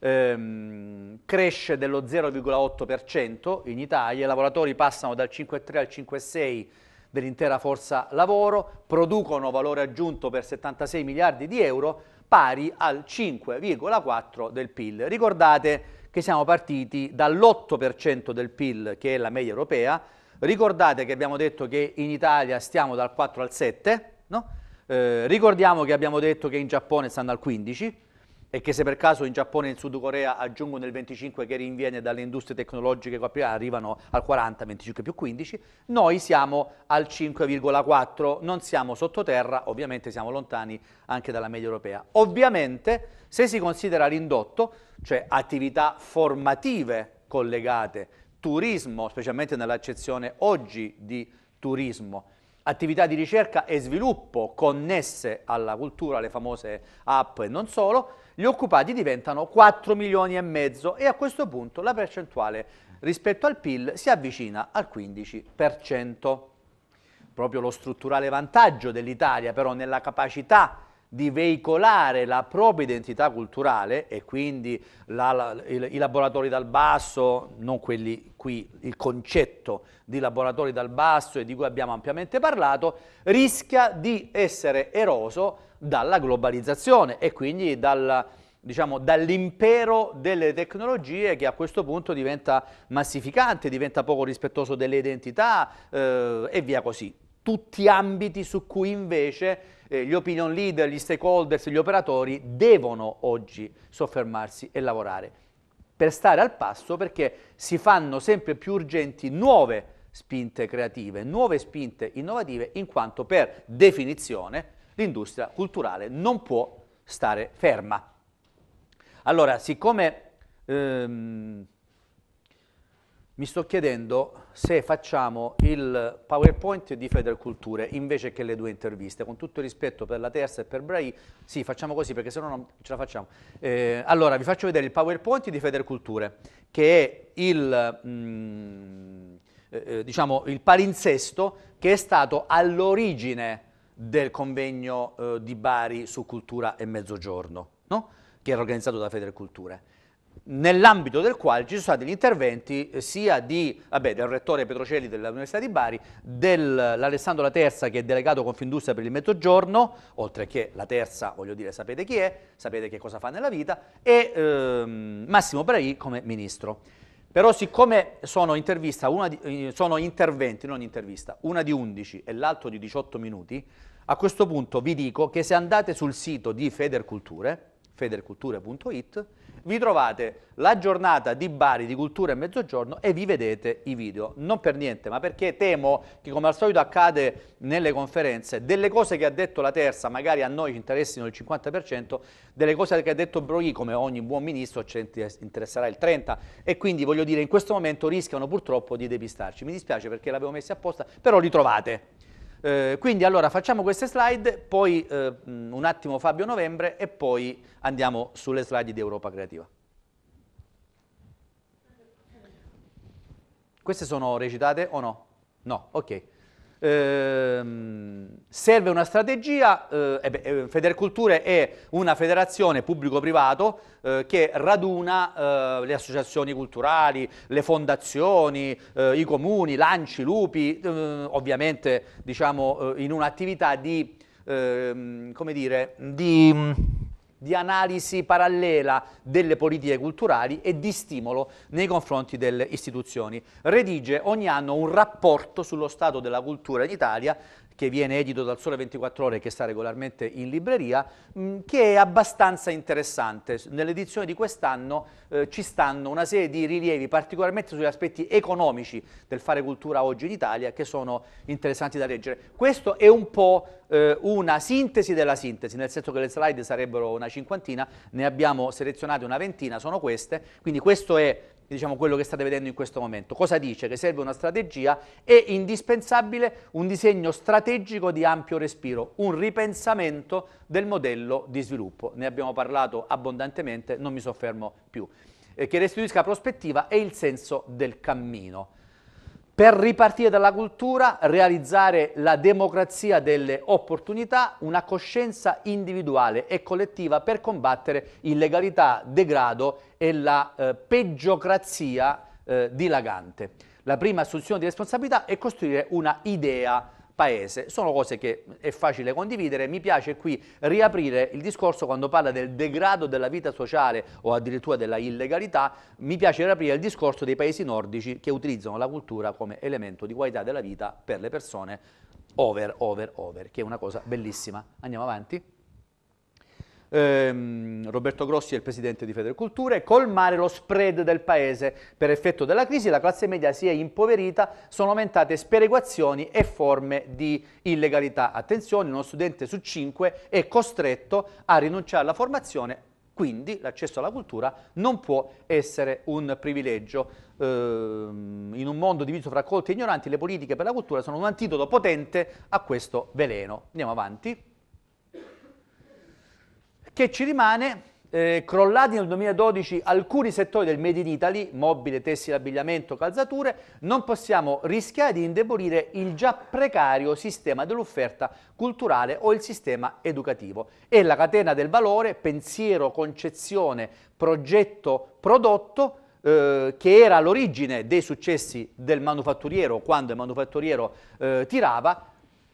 ehm, cresce dello 0,8% in Italia, i lavoratori passano dal 5,3 al 5,6% dell'intera forza lavoro, producono valore aggiunto per 76 miliardi di euro, pari al 5,4 del PIL. Ricordate che siamo partiti dall'8% del PIL, che è la media europea, ricordate che abbiamo detto che in Italia stiamo dal 4 al 7, no? eh, ricordiamo che abbiamo detto che in Giappone stanno al 15, e che se per caso in Giappone e in Sud Corea aggiungono il 25 che rinviene dalle industrie tecnologiche che arrivano al 40, 25 più 15, noi siamo al 5,4, non siamo sottoterra, ovviamente siamo lontani anche dalla media europea. Ovviamente se si considera l'indotto, cioè attività formative collegate, turismo, specialmente nell'accezione oggi di turismo, attività di ricerca e sviluppo connesse alla cultura, le famose app e non solo, gli occupati diventano 4 milioni e mezzo e a questo punto la percentuale rispetto al PIL si avvicina al 15%. Proprio lo strutturale vantaggio dell'Italia però nella capacità di veicolare la propria identità culturale e quindi la, la, i laboratori dal basso, non quelli qui, il concetto di laboratori dal basso e di cui abbiamo ampiamente parlato, rischia di essere eroso dalla globalizzazione e quindi dal, diciamo, dall'impero delle tecnologie che a questo punto diventa massificante, diventa poco rispettoso delle identità eh, e via così. Tutti ambiti su cui invece eh, gli opinion leader, gli stakeholders, gli operatori devono oggi soffermarsi e lavorare per stare al passo perché si fanno sempre più urgenti nuove spinte creative, nuove spinte innovative in quanto per definizione l'industria culturale non può stare ferma. Allora, siccome ehm, mi sto chiedendo se facciamo il PowerPoint di Federculture invece che le due interviste, con tutto il rispetto per la terza e per Brai, sì facciamo così perché se no non ce la facciamo. Eh, allora vi faccio vedere il PowerPoint di Federculture che è il, mm, eh, eh, diciamo, il palinsesto che è stato all'origine del convegno eh, di Bari su cultura e mezzogiorno, no? che era organizzato da Federculture nell'ambito del quale ci sono stati gli interventi eh, sia di, vabbè, del rettore Petrocelli dell'Università di Bari, dell'Alessandro La Terza che è delegato Confindustria per il Mezzogiorno, oltre che La Terza, voglio dire, sapete chi è, sapete che cosa fa nella vita, e ehm, Massimo Brai come ministro. Però siccome sono, di, eh, sono interventi, non intervista, una di 11 e l'altro di 18 minuti, a questo punto vi dico che se andate sul sito di Federculture, federculture.it, vi trovate la giornata di Bari di Cultura e Mezzogiorno e vi vedete i video. Non per niente, ma perché temo che come al solito accade nelle conferenze, delle cose che ha detto la terza, magari a noi ci interessino il 50%, delle cose che ha detto Broghi, come ogni buon ministro, ci interesserà il 30%. E quindi voglio dire, in questo momento rischiano purtroppo di depistarci. Mi dispiace perché l'avevo messa apposta, però li trovate. Eh, quindi allora facciamo queste slide, poi eh, un attimo Fabio Novembre e poi andiamo sulle slide di Europa Creativa. Queste sono recitate o no? No, ok. Ehm, serve una strategia, eh, eh, eh Federculture è una federazione pubblico-privato eh, che raduna eh, le associazioni culturali, le fondazioni, eh, i comuni, l'ANCI, l'UPI, ovviamente diciamo, in un'attività di, ehm, come dire, di di analisi parallela delle politiche culturali e di stimolo nei confronti delle istituzioni. Redige ogni anno un rapporto sullo stato della cultura in Italia che viene edito dal Sole 24 Ore e che sta regolarmente in libreria, mh, mm, che è abbastanza interessante. Nell'edizione di quest'anno eh, ci stanno una serie di rilievi, particolarmente sugli aspetti economici del fare cultura oggi in Italia, che sono interessanti da leggere. Questo è un po' eh, una sintesi della sintesi, nel senso che le slide sarebbero una cinquantina, ne abbiamo selezionate una ventina, sono queste, quindi questo è diciamo, quello che state vedendo in questo momento. Cosa dice? Che serve una strategia e indispensabile un disegno strategico di ampio respiro, un ripensamento del modello di sviluppo. Ne abbiamo parlato abbondantemente, non mi soffermo più. Eh, che restituisca prospettiva e il senso del cammino. Per ripartire dalla cultura, realizzare la democrazia delle opportunità, una coscienza individuale e collettiva per combattere illegalità, degrado e la eh, peggiocrazia eh, dilagante. La prima assunzione di responsabilità è costruire una idea Paese. Sono cose che è facile condividere, mi piace qui riaprire il discorso quando parla del degrado della vita sociale o addirittura della illegalità, mi piace riaprire il discorso dei paesi nordici che utilizzano la cultura come elemento di qualità della vita per le persone over, over, over, che è una cosa bellissima. Andiamo avanti. Ehm, Roberto Grossi è il presidente di Federculture, colmare lo spread del paese. Per effetto della crisi la classe media si è impoverita, sono aumentate sperequazioni e forme di illegalità. Attenzione, uno studente su cinque è costretto a rinunciare alla formazione quindi l'accesso alla cultura non può essere un privilegio. Ehm, in un mondo diviso fra colti e ignoranti, le politiche per la cultura sono un antidoto potente a questo veleno. Andiamo avanti che ci rimane eh, crollati nel 2012 alcuni settori del Made in Italy, mobile, tessile, abbigliamento, calzature, non possiamo rischiare di indebolire il già precario sistema dell'offerta culturale o il sistema educativo. E la catena del valore, pensiero, concezione, progetto, prodotto, eh, che era l'origine dei successi del manufatturiero quando il manufatturiero eh, tirava,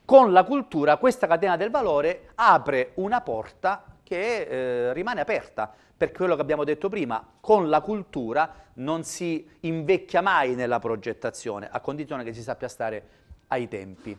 con la cultura questa catena del valore apre una porta che eh, rimane aperta per quello che abbiamo detto prima, con la cultura non si invecchia mai nella progettazione, a condizione che si sappia stare ai tempi.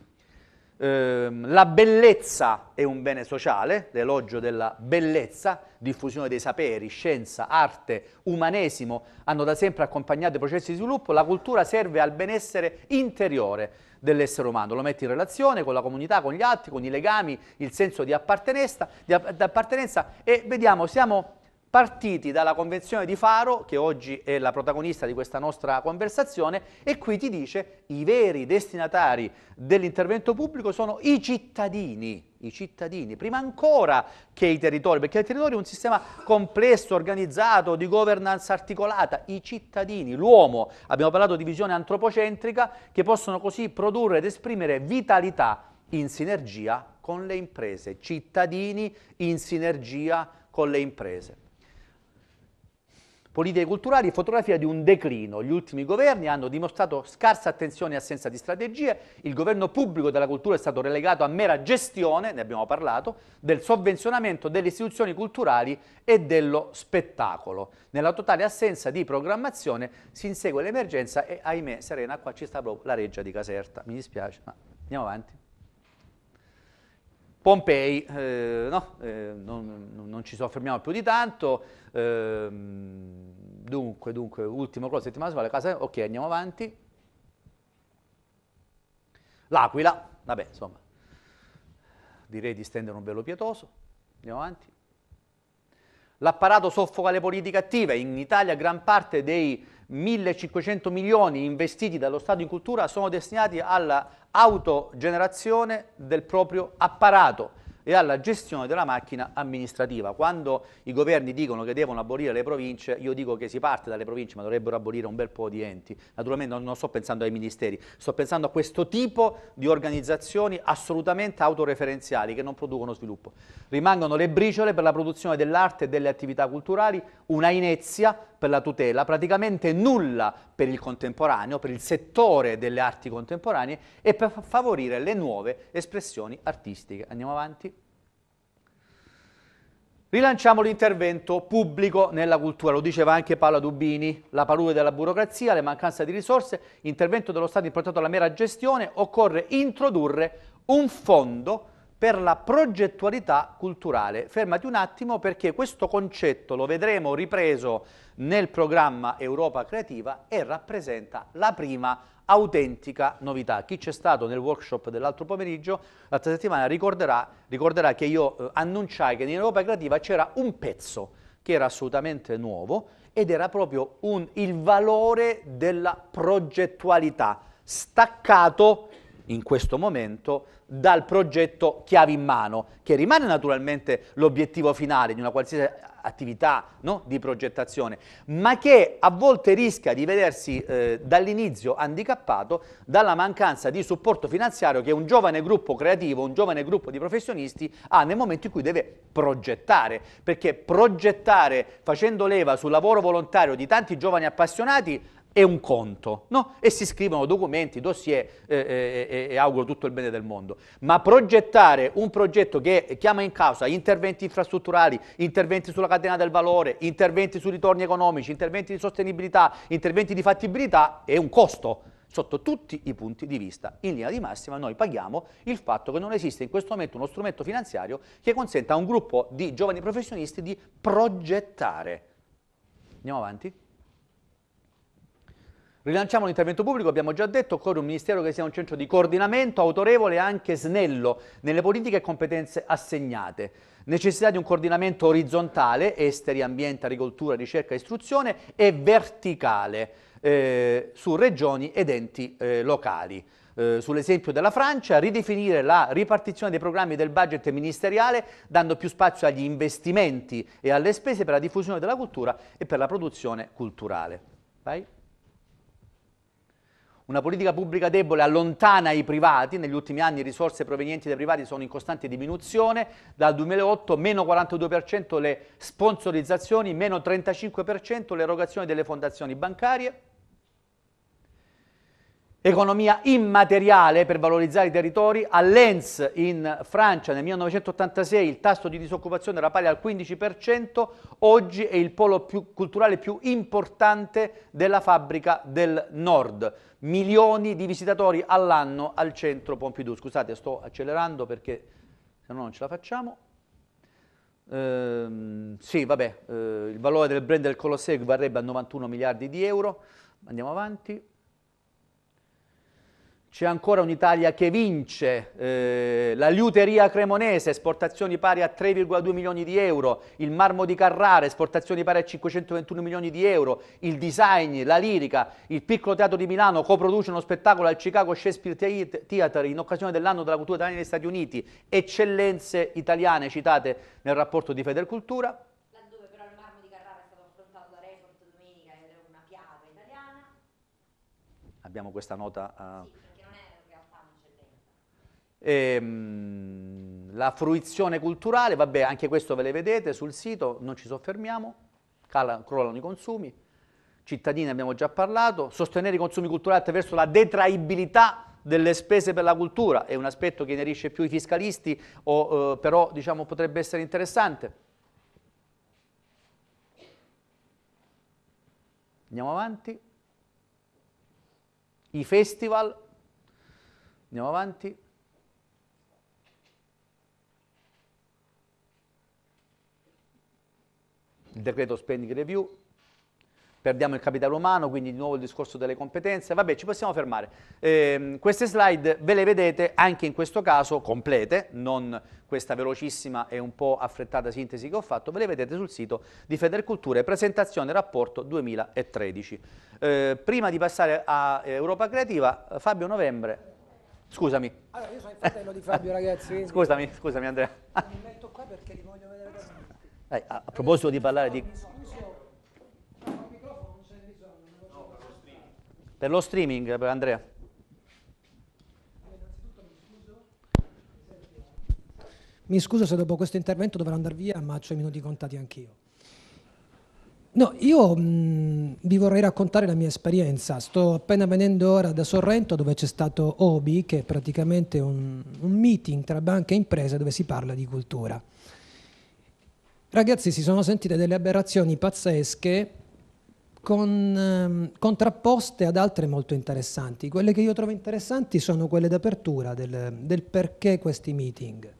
Ehm, la bellezza è un bene sociale, l'elogio della bellezza, diffusione dei saperi, scienza, arte, umanesimo hanno da sempre accompagnato i processi di sviluppo, la cultura serve al benessere interiore dell'essere umano, lo mette in relazione con la comunità, con gli altri, con i legami, il senso di appartenenza, di appartenenza e vediamo, siamo partiti dalla Convenzione di Faro, che oggi è la protagonista di questa nostra conversazione, e qui ti dice i veri destinatari dell'intervento pubblico sono i cittadini, i cittadini, prima ancora che i territori, perché il territorio è un sistema complesso, organizzato, di governance articolata, i cittadini, l'uomo, abbiamo parlato di visione antropocentrica, che possono così produrre ed esprimere vitalità in sinergia con le imprese, cittadini in sinergia con le imprese. Politiche culturali, e fotografia di un declino. Gli ultimi governi hanno dimostrato scarsa attenzione e assenza di strategie, il governo pubblico della cultura è stato relegato a mera gestione, ne abbiamo parlato, del sovvenzionamento delle istituzioni culturali e dello spettacolo. Nella totale assenza di programmazione si insegue l'emergenza e ahimè, Serena, qua ci sta proprio la reggia di Caserta. Mi dispiace, ma andiamo avanti. Pompei, eh, no, eh, non, non, ci soffermiamo più di tanto, eh, dunque, dunque, ultimo close settimana scorsa, casa, ok, andiamo avanti. L'Aquila, vabbè, insomma, direi di stendere un velo pietoso, andiamo avanti. L'apparato soffoca le politiche attive, in Italia gran parte dei 1500 milioni investiti dallo Stato in cultura sono destinati all'autogenerazione del proprio apparato e alla gestione della macchina amministrativa. Quando i governi dicono che devono abolire le province, io dico che si parte dalle province, ma dovrebbero abolire un bel po' di enti. Naturalmente non sto pensando ai ministeri, sto pensando a questo tipo di organizzazioni assolutamente autoreferenziali che non producono sviluppo. Rimangono le briciole per la produzione dell'arte e delle attività culturali, una inezia per la tutela, praticamente nulla per il contemporaneo, per il settore delle arti contemporanee e per favorire le nuove espressioni artistiche. Andiamo avanti. Rilanciamo l'intervento pubblico nella cultura, lo diceva anche Paola Dubini, la palude della burocrazia, la mancanza di risorse, intervento dello Stato improntato alla mera gestione, occorre introdurre un fondo per la progettualità culturale. Fermati un attimo perché questo concetto lo vedremo ripreso nel programma Europa Creativa e rappresenta la prima autentica novità. Chi c'è stato nel workshop dell'altro pomeriggio, l'altra settimana, ricorderà, ricorderà, che io eh, annunciai che in Europa Creativa c'era un pezzo che era assolutamente nuovo ed era proprio un, il valore della progettualità staccato in questo momento dal progetto chiave in mano, che rimane naturalmente l'obiettivo finale di una qualsiasi attività no? di progettazione, ma che a volte rischia di vedersi eh, dall'inizio handicappato dalla mancanza di supporto finanziario che un giovane gruppo creativo, un giovane gruppo di professionisti ha nel momento in cui deve progettare, perché progettare facendo leva sul lavoro volontario di tanti giovani appassionati è un conto, no? E si scrivono documenti, dossier eh eh, eh, eh, e auguro tutto il bene del mondo. Ma progettare un progetto che chiama in causa interventi infrastrutturali, interventi sulla catena del valore, interventi sui ritorni economici, interventi di sostenibilità, interventi di fattibilità è un costo sotto tutti i punti di vista. In linea di massima noi paghiamo il fatto che non esiste in questo momento uno strumento finanziario che consenta a un gruppo di giovani professionisti di progettare. Andiamo avanti. Rilanciamo l'intervento pubblico, abbiamo già detto, occorre un Ministero che sia un centro di coordinamento autorevole e anche snello nelle politiche e competenze assegnate. Necessità di un coordinamento orizzontale, esteri, ambiente, agricoltura, ricerca, istruzione e verticale eh, su regioni ed enti eh, locali. Eh, sull'esempio della Francia, ridefinire la ripartizione dei programmi del budget ministeriale dando più spazio agli investimenti e alle spese per la diffusione della cultura e per la produzione culturale. Vai. Una politica pubblica debole allontana i privati, negli ultimi anni risorse provenienti dai privati sono in costante diminuzione, dal 2008 meno 42% le sponsorizzazioni, meno 35% l'erogazione delle fondazioni bancarie, Economia immateriale per valorizzare i territori. A Lens in Francia nel 1986 il tasso di disoccupazione era pari al 15%, oggi è il polo più culturale più importante della fabbrica del nord. Milioni di visitatori all'anno al centro Pompidou. Scusate, sto accelerando perché se no non ce la facciamo. Ehm, sì, vabbè, eh, il valore del brand del Colosseo varrebbe a 91 miliardi di euro. Andiamo avanti. C'è ancora un'Italia che vince, eh, la liuteria cremonese, esportazioni pari a 3,2 milioni di euro, il marmo di Carrara, esportazioni pari a 521 milioni di euro, il design, la lirica, il piccolo teatro di Milano coproduce uno spettacolo al Chicago Shakespeare Theatre in occasione dell'anno della cultura italiana negli Stati Uniti, eccellenze italiane citate nel rapporto di Federcultura. Laddove però il marmo di Carrara è stato affrontato da Report domenica ed è una piaga italiana. Abbiamo questa nota... Uh, Ehm, la fruizione culturale, vabbè, anche questo ve le vedete sul sito, non ci soffermiamo, Cala, crollano i consumi, cittadini abbiamo già parlato, sostenere i consumi culturali attraverso la detraibilità delle spese per la cultura è un aspetto che inerisce più i fiscalisti, o, eh, però diciamo, potrebbe essere interessante. Andiamo avanti. I festival, andiamo avanti. il decreto spending review, perdiamo il capitale umano, quindi di nuovo il discorso delle competenze, vabbè ci possiamo fermare. Eh, queste slide ve le vedete anche in questo caso complete, non questa velocissima e un po' affrettata sintesi che ho fatto, ve le vedete sul sito di Federculture, presentazione rapporto 2013. Eh, prima di passare a Europa Creativa, Fabio Novembre, scusami. Allora io sono il fratello di Fabio ragazzi. Quindi... Scusami, scusami Andrea. Mi metto qua perché li voglio vedere. Eh, a, a, proposito di parlare di... Per lo streaming, per Andrea. Mi scuso se dopo questo intervento dovrò andare via, ma ho i minuti contati anch'io. No, io mh, mm, vi vorrei raccontare la mia esperienza. Sto appena venendo ora da Sorrento dove c'è stato OBI, che è praticamente un, un meeting tra banca e imprese dove si parla di cultura ragazzi si sono sentite delle aberrazioni pazzesche con, eh, contrapposte ad altre molto interessanti. Quelle che io trovo interessanti sono quelle d'apertura del, del perché questi meeting.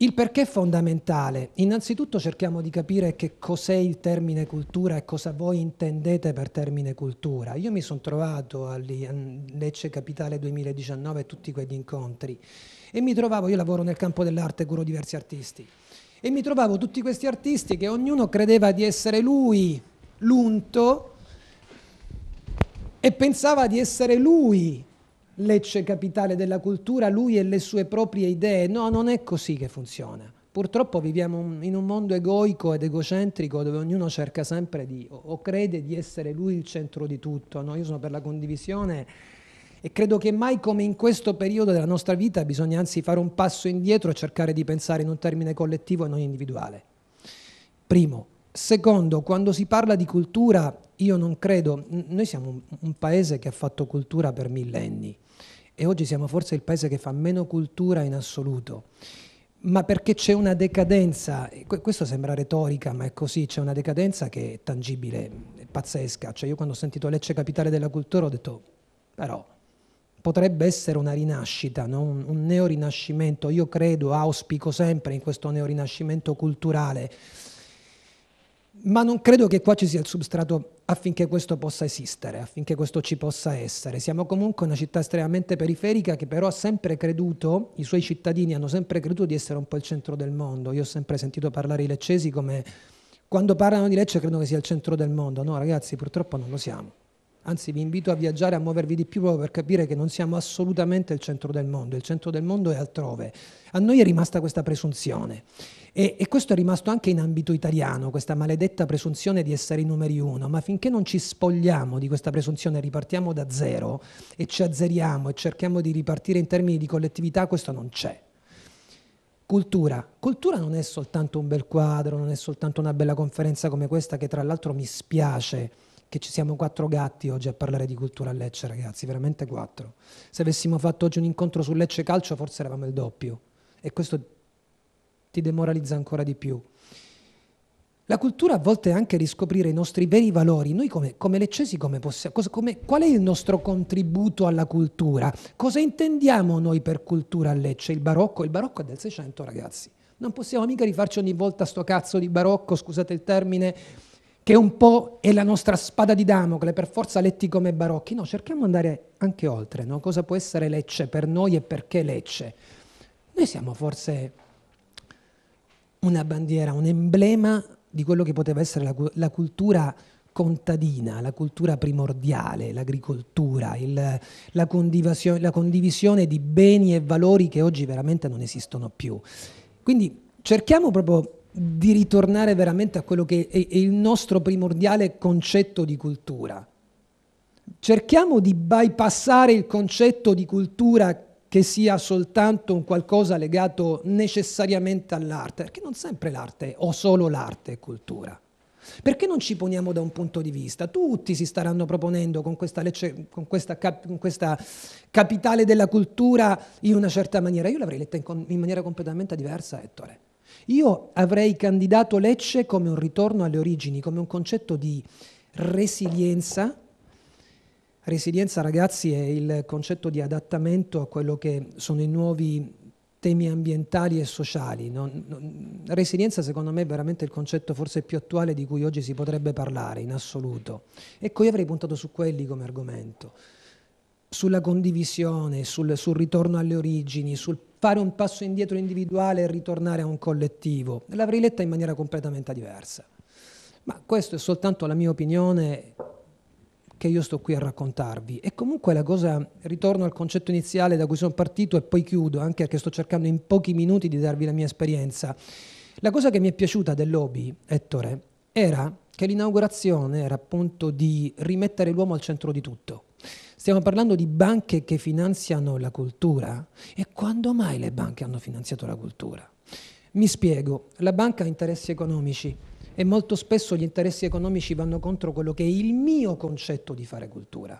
Il perché è fondamentale. Innanzitutto cerchiamo di capire che cos'è il termine cultura e cosa voi intendete per termine cultura. Io mi sono trovato a Lecce Capitale 2019 e tutti quegli incontri e mi trovavo, io lavoro nel campo dell'arte, curo diversi artisti. E mi trovavo tutti questi artisti che ognuno credeva di essere lui, l'unto, e pensava di essere lui Lecce capitale della cultura, lui e le sue proprie idee. No, non è così che funziona. Purtroppo viviamo in un mondo egoico ed egocentrico dove ognuno cerca sempre di, o crede di essere lui il centro di tutto. No? Io sono per la condivisione e credo che mai come in questo periodo della nostra vita bisogna anzi fare un passo indietro e cercare di pensare in un termine collettivo e non individuale. Primo. Secondo, quando si parla di cultura, io non credo, noi siamo un, paese che ha fatto cultura per millenni e oggi siamo forse il paese che fa meno cultura in assoluto ma perché c'è una decadenza, questo sembra retorica, ma è così, c'è una decadenza che è tangibile, è pazzesca. Cioè io quando ho sentito Lecce Capitale della Cultura ho detto, però potrebbe essere una rinascita, no? un, un neorinascimento. Io credo, auspico sempre in questo neorinascimento culturale, ma non credo che qua ci sia il substrato affinché questo possa esistere, affinché questo ci possa essere. Siamo comunque una città estremamente periferica che però ha sempre creduto, i suoi cittadini hanno sempre creduto di essere un po' il centro del mondo. Io ho sempre sentito parlare i leccesi come quando parlano di Lecce credono che sia il centro del mondo. No, ragazzi, purtroppo non lo siamo. Anzi, vi invito a viaggiare, a muovervi di più proprio per capire che non siamo assolutamente il centro del mondo, il centro del mondo è altrove. A noi è rimasta questa presunzione. E, e, questo è rimasto anche in ambito italiano, questa maledetta presunzione di essere i numeri uno, ma finché non ci spogliamo di questa presunzione, ripartiamo da zero e ci azzeriamo e cerchiamo di ripartire in termini di collettività, questo non c'è. Cultura. Cultura non è soltanto un bel quadro, non è soltanto una bella conferenza come questa che tra l'altro mi spiace che ci siamo quattro gatti oggi a parlare di cultura a Lecce, ragazzi, veramente quattro. Se avessimo fatto oggi un incontro su Lecce Calcio forse eravamo il doppio e questo ti demoralizza ancora di più. La cultura a volte è anche riscoprire i nostri veri valori. Noi come, come leccesi come possiamo, cosa, come, qual è il nostro contributo alla cultura? Cosa intendiamo noi per cultura a Lecce? Il barocco? Il barocco è del Seicento, ragazzi. Non possiamo mica rifarci ogni volta sto cazzo di barocco, scusate il termine, che un po' è la nostra spada di Damocle, per forza letti come barocchi. No, cerchiamo di andare anche oltre, no? cosa può essere Lecce per noi e perché Lecce? Noi siamo forse una bandiera, un emblema di quello che poteva essere la, la cultura contadina, la cultura primordiale, l'agricoltura, il, la, condivisione, la condivisione di beni e valori che oggi veramente non esistono più. Quindi cerchiamo proprio di ritornare veramente a quello che è, è il nostro primordiale concetto di cultura. Cerchiamo di bypassare il concetto di cultura che sia soltanto un qualcosa legato necessariamente all'arte, perché non sempre l'arte o solo l'arte è cultura. Perché non ci poniamo da un punto di vista? Tutti si staranno proponendo con questa, lecce, con questa, cap, con questa capitale della cultura in una certa maniera. Io l'avrei letta in, in maniera completamente diversa, Ettore. Io avrei candidato Lecce come un ritorno alle origini, come un concetto di resilienza. Resilienza, ragazzi, è il concetto di adattamento a quello che sono i nuovi temi ambientali e sociali. Non, non, resilienza secondo me è veramente il concetto forse più attuale di cui oggi si potrebbe parlare in assoluto. Ecco, io avrei puntato su quelli come argomento, sulla condivisione, sul, sul ritorno alle origini, sul fare un passo indietro individuale e ritornare a un collettivo. L'avrei letta in maniera completamente diversa. Ma questa è soltanto la mia opinione che io sto qui a raccontarvi. E comunque la cosa, ritorno al concetto iniziale da cui sono partito e poi chiudo, anche perché sto cercando in pochi minuti di darvi la mia esperienza. La cosa che mi è piaciuta del lobby, Ettore, era che l'inaugurazione era appunto di rimettere l'uomo al centro di tutto. Stiamo parlando di banche che finanziano la cultura. E quando mai le banche hanno finanziato la cultura? Mi spiego, la banca ha interessi economici e molto spesso gli interessi economici vanno contro quello che è il mio concetto di fare cultura.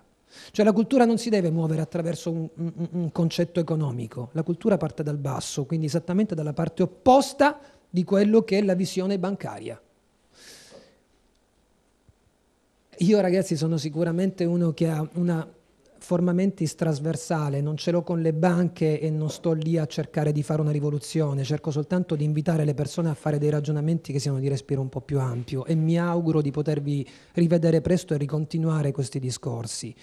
Cioè la cultura non si deve muovere attraverso un, un, un concetto economico, la cultura parte dal basso, quindi esattamente dalla parte opposta di quello che è la visione bancaria. Io ragazzi sono sicuramente uno che ha una formamentis trasversale, non ce l'ho con le banche e non sto lì a cercare di fare una rivoluzione, cerco soltanto di invitare le persone a fare dei ragionamenti che siano di respiro un po' più ampio e mi auguro di potervi rivedere presto e ricontinuare questi discorsi.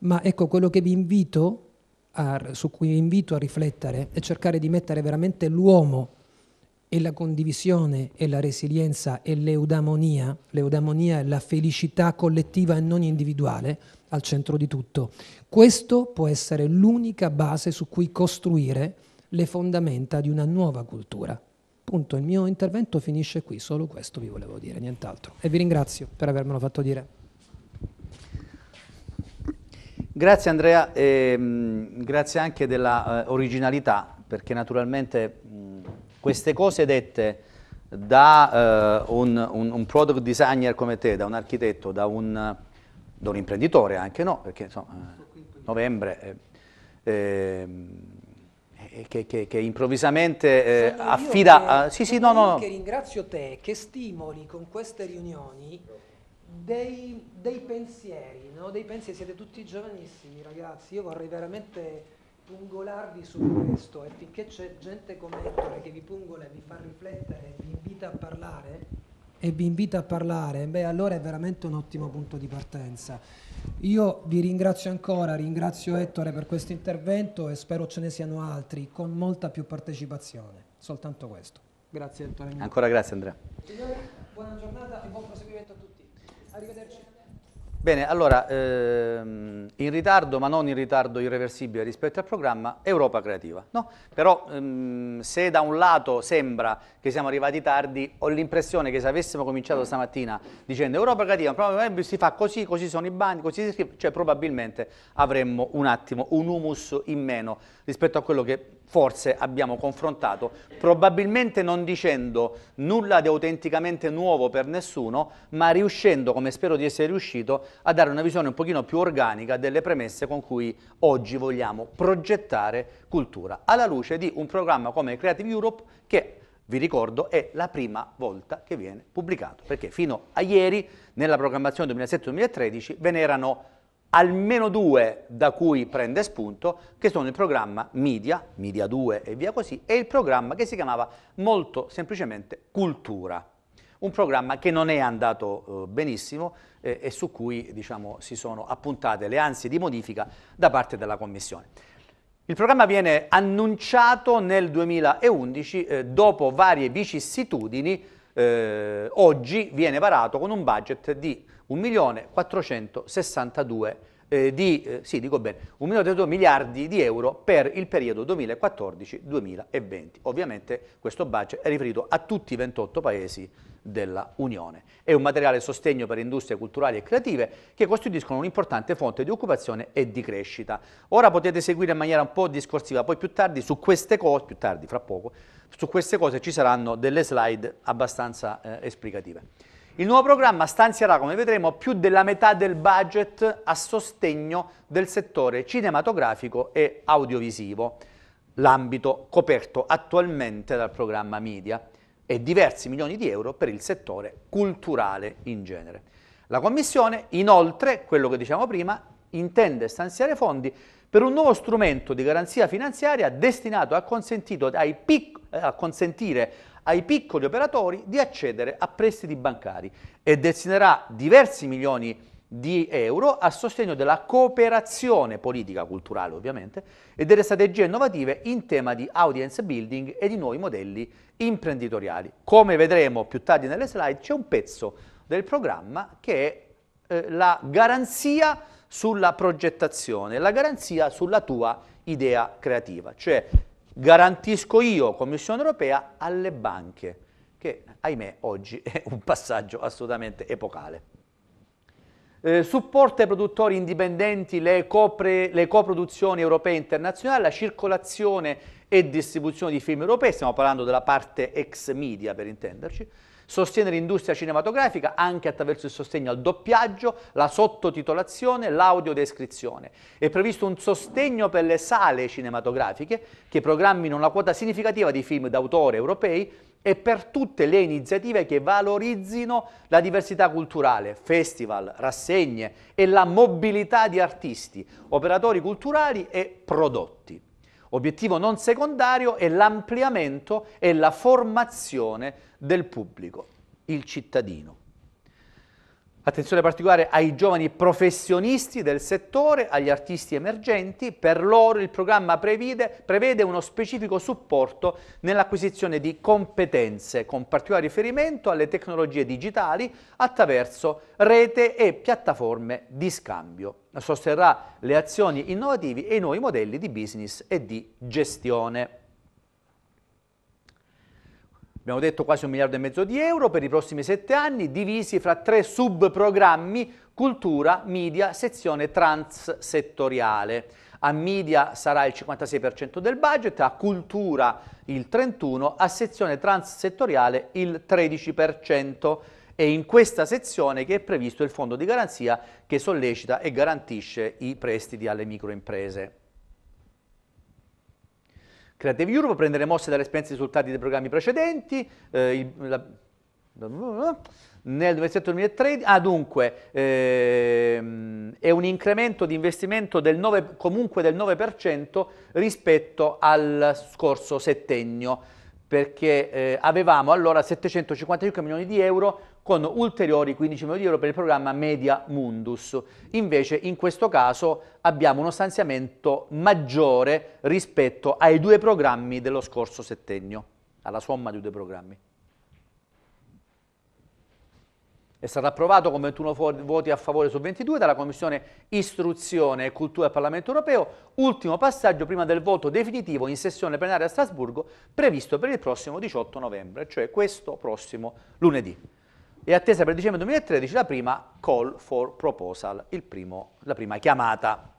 Ma ecco, quello che vi invito, a, su cui vi invito a riflettere, è cercare di mettere veramente l'uomo e la condivisione e la resilienza e l'eudamonia, l'eudamonia è la felicità collettiva e non individuale, al centro di tutto. Questo può essere l'unica base su cui costruire le fondamenta di una nuova cultura. Punto, il mio intervento finisce qui, solo questo vi volevo dire, nient'altro. E vi ringrazio per avermelo fatto dire. Grazie Andrea, e, mh, mm, grazie anche della eh, originalità, perché naturalmente... Mh, mm, queste cose dette da eh, un, un, un, product designer come te, da un architetto, da un, da un imprenditore anche, no? Perché insomma, eh, novembre, eh, eh, che, che, che, improvvisamente eh, affida... Che, a, sì, sì, no, no. Che ringrazio te, che stimoli con queste riunioni dei, dei pensieri, no? dei pensieri, siete tutti giovanissimi ragazzi, io vorrei veramente pungolarvi su questo e finché c'è gente come Ettore che vi pungola e vi fa riflettere e vi invita a parlare e vi invita a parlare, beh allora è veramente un ottimo punto di partenza. Io vi ringrazio ancora, ringrazio Ettore per questo intervento e spero ce ne siano altri con molta più partecipazione, soltanto questo. Grazie Ettore. Ancora grazie Andrea. Signori, buona giornata e buon proseguimento a tutti. Arrivederci. Bene, allora, ehm, in ritardo, ma non in ritardo irreversibile rispetto al programma, Europa Creativa. No? Però ehm, se da un lato sembra che siamo arrivati tardi, ho l'impressione che se avessimo cominciato stamattina dicendo Europa Creativa, probabilmente eh, si fa così, così sono i bandi, così si scrive, cioè probabilmente avremmo un attimo un humus in meno rispetto a quello che forse abbiamo confrontato, probabilmente non dicendo nulla di autenticamente nuovo per nessuno, ma riuscendo, come spero di essere riuscito, a dare una visione un pochino più organica delle premesse con cui oggi vogliamo progettare cultura, alla luce di un programma come Creative Europe che vi ricordo, è la prima volta che viene pubblicato, perché fino a ieri nella programmazione 2007-2013 ve ne erano almeno due da cui prende spunto, che sono il programma Media, Media 2 e via così, e il programma che si chiamava molto semplicemente Cultura, un programma che non è andato eh, benissimo eh, e su cui diciamo, si sono appuntate le ansie di modifica da parte della Commissione. Il programma viene annunciato nel 2011 eh, dopo varie vicissitudini, eh, oggi viene varato con un budget di 1.462 eh, di, eh, sì, dico bene, 1 miliardi di euro per il periodo 2014-2020. Ovviamente questo budget è riferito a tutti i 28 paesi della Unione. È un materiale sostegno per industrie culturali e creative che costituiscono un'importante fonte di occupazione e di crescita. Ora potete seguire in maniera un po' discorsiva, poi più tardi su queste cose, più tardi fra poco, su queste cose ci saranno delle slide abbastanza eh, esplicative. Il nuovo programma stanzierà, come vedremo, più della metà del budget a sostegno del settore cinematografico e audiovisivo, l'ambito coperto attualmente dal programma media, e diversi milioni di euro per il settore culturale in genere. La Commissione, inoltre, quello che diciamo prima, intende stanziare fondi per un nuovo strumento di garanzia finanziaria destinato a, pic- a consentire ai piccoli operatori di accedere a prestiti bancari e destinerà diversi milioni di euro a sostegno della cooperazione politica culturale ovviamente e delle strategie innovative in tema di audience building e di nuovi modelli imprenditoriali. Come vedremo più tardi nelle slide c'è un pezzo del programma che è eh, la garanzia sulla progettazione, la garanzia sulla tua idea creativa, cioè garantisco io, Commissione europea, alle banche, che ahimè oggi è un passaggio assolutamente epocale. Eh, supporta ai produttori indipendenti le, copre, le coproduzioni europee e internazionali, la circolazione e distribuzione di film europei, stiamo parlando della parte ex media per intenderci, sostiene l'industria cinematografica anche attraverso il sostegno al doppiaggio, la sottotitolazione, l'audiodescrizione. È previsto un sostegno per le sale cinematografiche che programmino una quota significativa di film d'autore europei e per tutte le iniziative che valorizzino la diversità culturale, festival, rassegne e la mobilità di artisti, operatori culturali e prodotti. Obiettivo non secondario è l'ampliamento e la formazione del pubblico, il cittadino. Attenzione particolare ai giovani professionisti del settore, agli artisti emergenti, per loro il programma prevede, prevede uno specifico supporto nell'acquisizione di competenze, con particolare riferimento alle tecnologie digitali attraverso rete e piattaforme di scambio. Sosterrà le azioni innovative e i nuovi modelli di business e di gestione abbiamo detto quasi un miliardo e mezzo di euro per i prossimi sette anni, divisi fra tre subprogrammi, cultura, media, sezione transsettoriale. A media sarà il 56% del budget, a cultura il 31%, a sezione transsettoriale il 13%. È in questa sezione che è previsto il fondo di garanzia che sollecita e garantisce i prestiti alle microimprese. Creative Europe prende mosse dalle esperienze e risultati dei programmi precedenti, eh, il, la, nel 2007 2013, ah dunque, ehm, è un incremento di investimento del 9, comunque del 9% rispetto al scorso settennio, perché eh, avevamo allora 755 milioni di euro con ulteriori 15 milioni di euro per il programma Media Mundus. Invece in questo caso abbiamo uno stanziamento maggiore rispetto ai due programmi dello scorso settennio, alla somma di due programmi. È stato approvato con 21 voti a favore su 22 dalla Commissione Istruzione e Cultura del Parlamento Europeo, ultimo passaggio prima del voto definitivo in sessione plenaria a Strasburgo previsto per il prossimo 18 novembre, cioè questo prossimo lunedì. È attesa per dicembre 2013 la prima call for proposal, primo, la prima chiamata.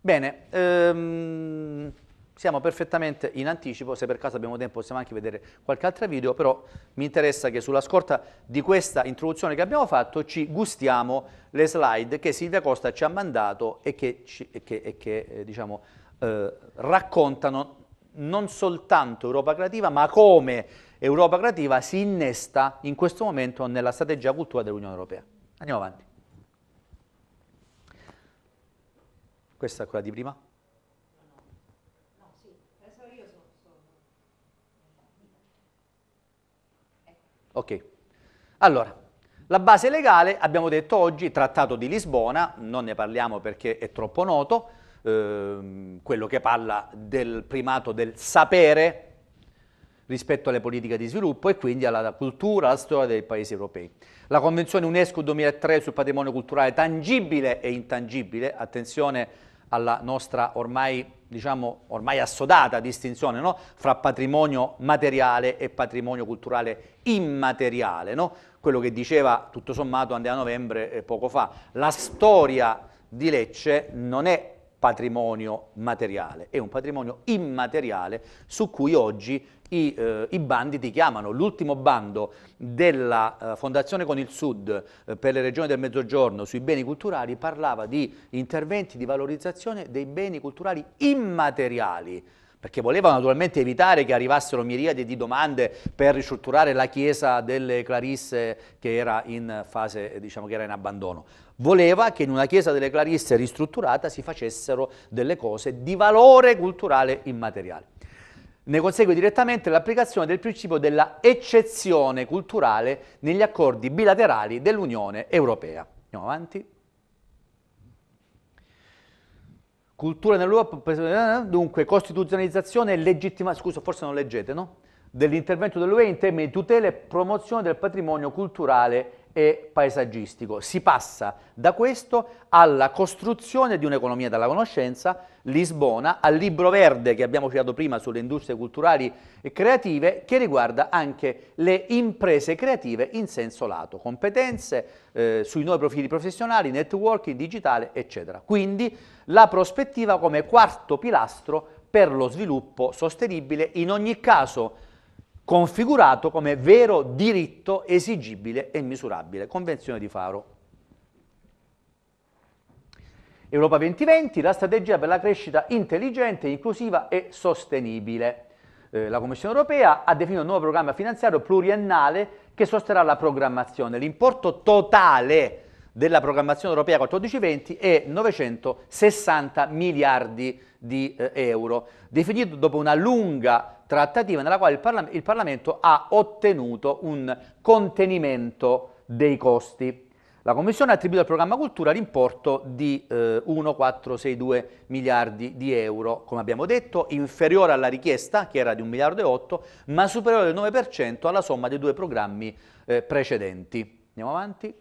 Bene, ehm, siamo perfettamente in anticipo, se per caso abbiamo tempo possiamo anche vedere qualche altra video, però mi interessa che sulla scorta di questa introduzione che abbiamo fatto ci gustiamo le slide che Silvia Costa ci ha mandato e che, ci, e che, e che eh, diciamo, eh, raccontano non soltanto Europa Creativa, ma come Europa creativa si innesta in questo momento nella strategia cultura dell'Unione Europea. Andiamo avanti. Questa è quella di prima? Ok. Allora, la base legale, abbiamo detto oggi, Trattato di Lisbona, non ne parliamo perché è troppo noto, ehm, quello che parla del primato del sapere rispetto alle politiche di sviluppo e quindi alla cultura, alla storia dei paesi europei. La Convenzione UNESCO 2003 sul patrimonio culturale tangibile e intangibile, attenzione alla nostra ormai, diciamo, ormai assodata distinzione no? fra patrimonio materiale e patrimonio culturale immateriale, no? quello che diceva tutto sommato Andrea Novembre eh, poco fa, la storia di Lecce non è patrimonio materiale, è un patrimonio immateriale su cui oggi i, eh, i, bandi ti chiamano. L'ultimo bando della eh, Fondazione con il Sud eh, per le regioni del Mezzogiorno sui beni culturali parlava di interventi di valorizzazione dei beni culturali immateriali perché voleva naturalmente evitare che arrivassero miriadi di domande per ristrutturare la chiesa delle Clarisse che era in fase, eh, diciamo che era in abbandono. Voleva che in una chiesa delle Clarisse ristrutturata si facessero delle cose di valore culturale immateriale. Ne consegue direttamente l'applicazione del principio della eccezione culturale negli accordi bilaterali dell'Unione Europea. Andiamo avanti. Cultura nell'Europa, dunque costituzionalizzazione e legittimazione, scusa forse non leggete, no? Dell'intervento dell'UE in termini di tutela e promozione del patrimonio culturale europeo e paesaggistico. Si passa da questo alla costruzione di un'economia della conoscenza, Lisbona, al libro verde che abbiamo citato prima sulle industrie culturali e creative, che riguarda anche le imprese creative in senso lato, competenze eh, sui nuovi profili professionali, networking digitale, eccetera. Quindi la prospettiva come quarto pilastro per lo sviluppo sostenibile, in ogni caso configurato come vero diritto esigibile e misurabile. Convenzione di Faro. Europa 2020, la strategia per la crescita intelligente, inclusiva e sostenibile. Eh, la Commissione europea ha definito un nuovo programma finanziario pluriennale che sosterrà la programmazione. L'importo totale della programmazione europea 14-20 è 960 miliardi di eh, euro, definito dopo una lunga trattativa nella quale il, Parla il Parlamento ha ottenuto un contenimento dei costi. La Commissione ha attribuito al programma cultura l'importo di eh, 1,462 miliardi di euro, come abbiamo detto, inferiore alla richiesta, che era di 1 miliardo e 8, ma superiore del 9% alla somma dei due programmi eh, precedenti. Andiamo avanti.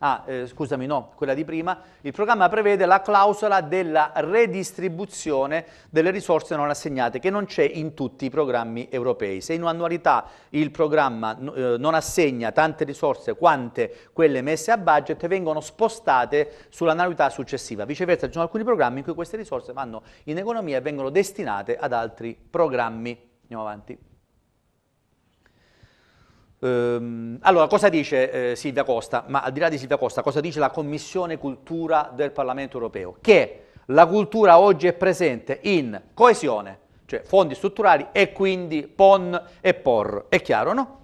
Ah, eh, scusami, no, quella di prima. Il programma prevede la clausola della redistribuzione delle risorse non assegnate, che non c'è in tutti i programmi europei. Se in un'annualità il programma eh, non assegna tante risorse quante quelle messe a budget, vengono spostate sull'annualità successiva. Viceversa, ci sono alcuni programmi in cui queste risorse vanno in economia e vengono destinate ad altri programmi. Andiamo avanti. Ehm, allora, cosa dice eh, Silvia Costa? Ma al di là di Silvia Costa, cosa dice la Commissione Cultura del Parlamento Europeo? Che la cultura oggi è presente in coesione, cioè fondi strutturali e quindi PON e POR, è chiaro, no?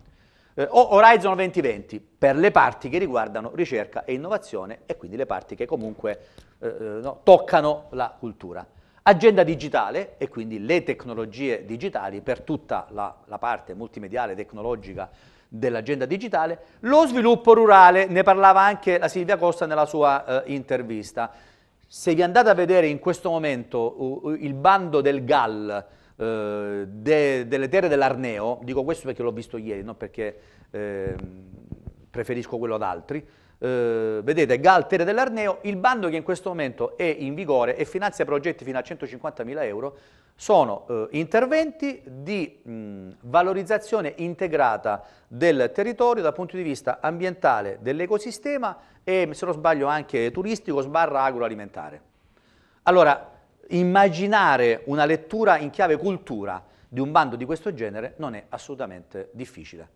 Eh, o Horizon 2020 per le parti che riguardano ricerca e innovazione e quindi le parti che comunque eh, eh, no, toccano la cultura. Agenda digitale e quindi le tecnologie digitali per tutta la, la parte multimediale, tecnologica, dell'agenda digitale, lo sviluppo rurale, ne parlava anche la Silvia Costa nella sua eh, intervista. Se vi andate a vedere in questo momento uh, il bando del GAL eh, de, delle terre dell'Arneo, dico questo perché l'ho visto ieri, non perché eh, preferisco quello ad altri, eh, vedete Galtere dell'Arneo, il bando che in questo momento è in vigore e finanzia progetti fino a 150.000 euro, sono eh, interventi di mh, valorizzazione integrata del territorio dal punto di vista ambientale, dell'ecosistema e se non sbaglio anche turistico sbarra agroalimentare. Allora, immaginare una lettura in chiave cultura di un bando di questo genere non è assolutamente difficile.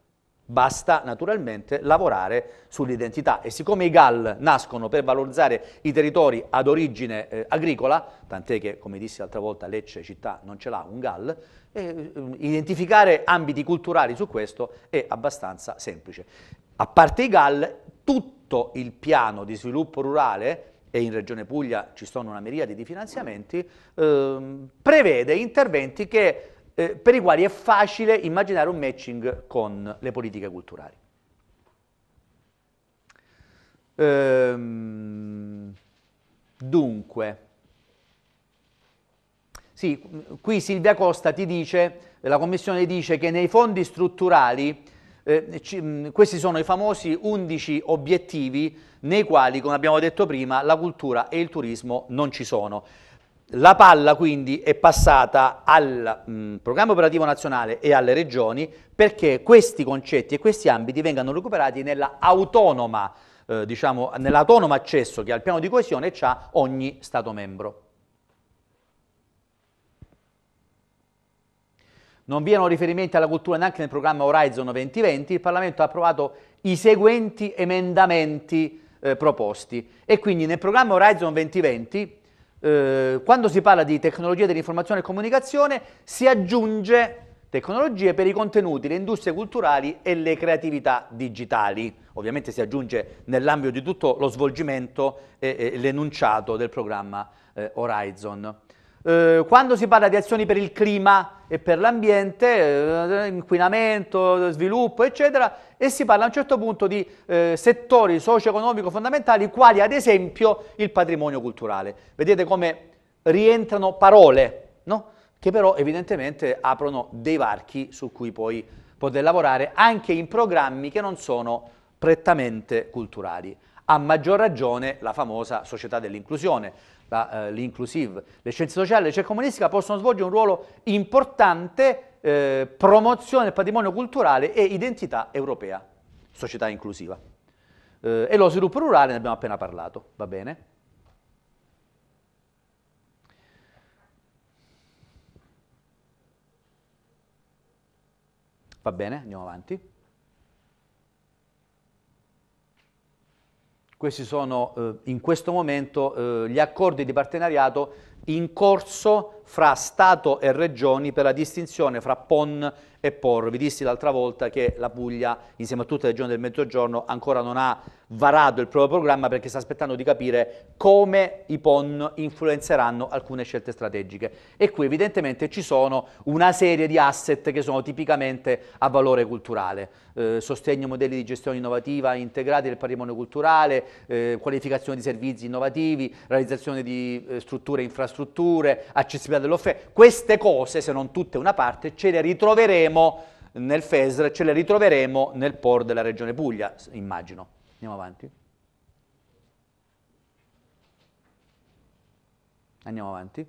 Basta naturalmente lavorare sull'identità e siccome i GAL nascono per valorizzare i territori ad origine eh, agricola, tant'è che come dissi l'altra volta Lecce città non ce l'ha un GAL, eh, identificare ambiti culturali su questo è abbastanza semplice. A parte i GAL, tutto il piano di sviluppo rurale e in Regione Puglia ci sono una miriade di finanziamenti, ehm, prevede interventi che eh, per i quali è facile immaginare un matching con le politiche culturali. Ehm, dunque, sì, qui Silvia Costa ti dice, la Commissione dice che nei fondi strutturali eh, ci, mh, mm, questi sono i famosi 11 obiettivi nei quali, come abbiamo detto prima, la cultura e il turismo non ci sono. La palla quindi è passata al mh, mm, programma operativo nazionale e alle regioni perché questi concetti e questi ambiti vengano recuperati nell'autonoma eh, diciamo, nell'autonomo accesso che al piano di coesione ha ogni Stato membro. Non vi erano riferimenti alla cultura neanche nel programma Horizon 2020, il Parlamento ha approvato i seguenti emendamenti eh, proposti e quindi nel programma Horizon 2020 eh, quando si parla di tecnologie dell'informazione e comunicazione si aggiunge tecnologie per i contenuti, le industrie culturali e le creatività digitali. Ovviamente si aggiunge nell'ambito di tutto lo svolgimento e, e l'enunciato del programma eh, Horizon. Eh, quando si parla di azioni per il clima e per l'ambiente, eh, inquinamento, sviluppo, eccetera, e si parla a un certo punto di eh, settori socio-economico fondamentali, quali ad esempio il patrimonio culturale. Vedete come rientrano parole, no? che però evidentemente aprono dei varchi su cui poi poter lavorare anche in programmi che non sono prettamente culturali. A maggior ragione la famosa società dell'inclusione la, eh, l'inclusive, le scienze sociali, le ricerca comunistiche possono svolgere un ruolo importante eh, promozione del patrimonio culturale e identità europea, società inclusiva. Eh, e lo sviluppo rurale ne abbiamo appena parlato, va bene? Va bene, andiamo avanti. Questi sono eh, in questo momento eh, gli accordi di partenariato in corso fra Stato e Regioni per la distinzione fra PON e POR. Vi dissi l'altra volta che la Puglia, insieme a tutte le regioni del Mezzogiorno, ancora non ha varato il proprio programma perché sta aspettando di capire come i PON influenzeranno alcune scelte strategiche. E qui evidentemente ci sono una serie di asset che sono tipicamente a valore culturale. Eh, sostegno a modelli di gestione innovativa integrati del patrimonio culturale, eh, qualificazione di servizi innovativi, realizzazione di eh, strutture e infrastrutture, accessibilità quella dell'offerta. Queste cose, se non tutte una parte, ce le ritroveremo nel FESR, ce le ritroveremo nel POR della Regione Puglia, immagino. Andiamo avanti. Andiamo avanti.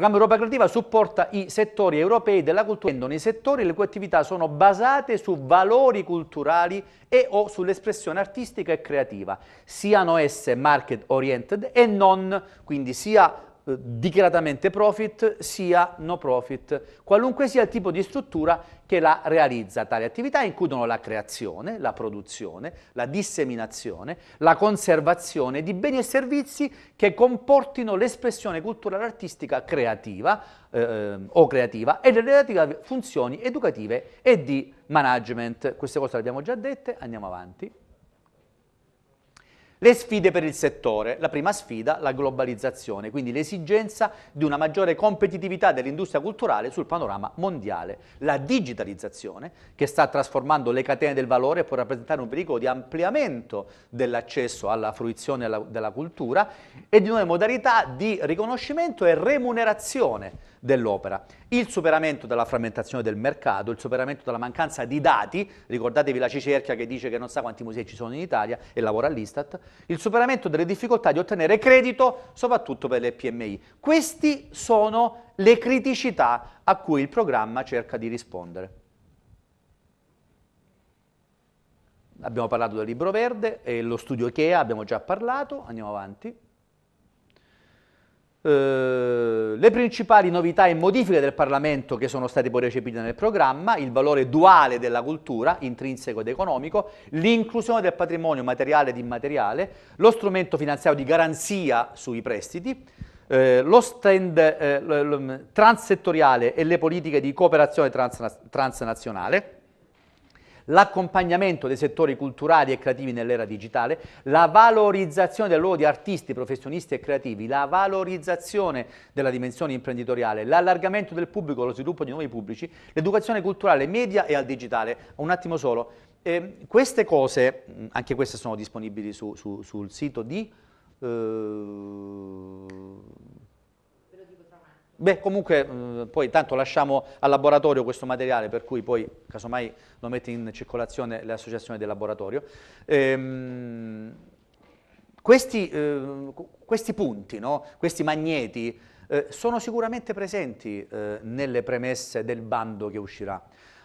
Il programma Europa Creativa supporta i settori europei della cultura, nei settori le cui attività sono basate su valori culturali e o sull'espressione artistica e creativa, siano esse market oriented e non, quindi sia dichiaratamente profit sia no profit, qualunque sia il tipo di struttura che la realizza. Tali attività includono la creazione, la produzione, la disseminazione, la conservazione di beni e servizi che comportino l'espressione culturale artistica creativa eh, ehm, o creativa e le relative funzioni educative e di management. Queste cose le abbiamo già dette, andiamo avanti. Le sfide per il settore. La prima sfida, la globalizzazione, quindi l'esigenza di una maggiore competitività dell'industria culturale sul panorama mondiale. La digitalizzazione, che sta trasformando le catene del valore e può rappresentare un pericolo di ampliamento dell'accesso alla fruizione della cultura e di nuove modalità di riconoscimento e remunerazione dell'opera. Il superamento della frammentazione del mercato, il superamento della mancanza di dati, ricordatevi la Cicerchia che dice che non sa quanti musei ci sono in Italia e lavora all'Istat, il superamento delle difficoltà di ottenere credito soprattutto per le PMI. Queste sono le criticità a cui il programma cerca di rispondere. Abbiamo parlato del libro verde e lo studio IKEA, abbiamo già parlato, andiamo avanti. Eh, le principali novità e modifiche del Parlamento che sono state poi recepite nel programma, il valore duale della cultura, intrinseco ed economico, l'inclusione del patrimonio materiale ed immateriale, lo strumento finanziario di garanzia sui prestiti, eh, lo stand eh, transsettoriale e le politiche di cooperazione trans transnazionale, l'accompagnamento dei settori culturali e creativi nell'era digitale, la valorizzazione del ruolo di artisti, professionisti e creativi, la valorizzazione della dimensione imprenditoriale, l'allargamento del pubblico, lo sviluppo di nuovi pubblici, l'educazione culturale media e al digitale. Un attimo solo. Eh, queste cose, anche queste sono disponibili su, su, sul sito di... Eh, Beh, comunque mh, mm, poi intanto lasciamo al laboratorio questo materiale, per cui poi casomai lo metti in circolazione l'associazione del laboratorio. Ehm, questi, eh, questi, punti, no? questi magneti, eh, sono sicuramente presenti eh, nelle premesse del bando che uscirà.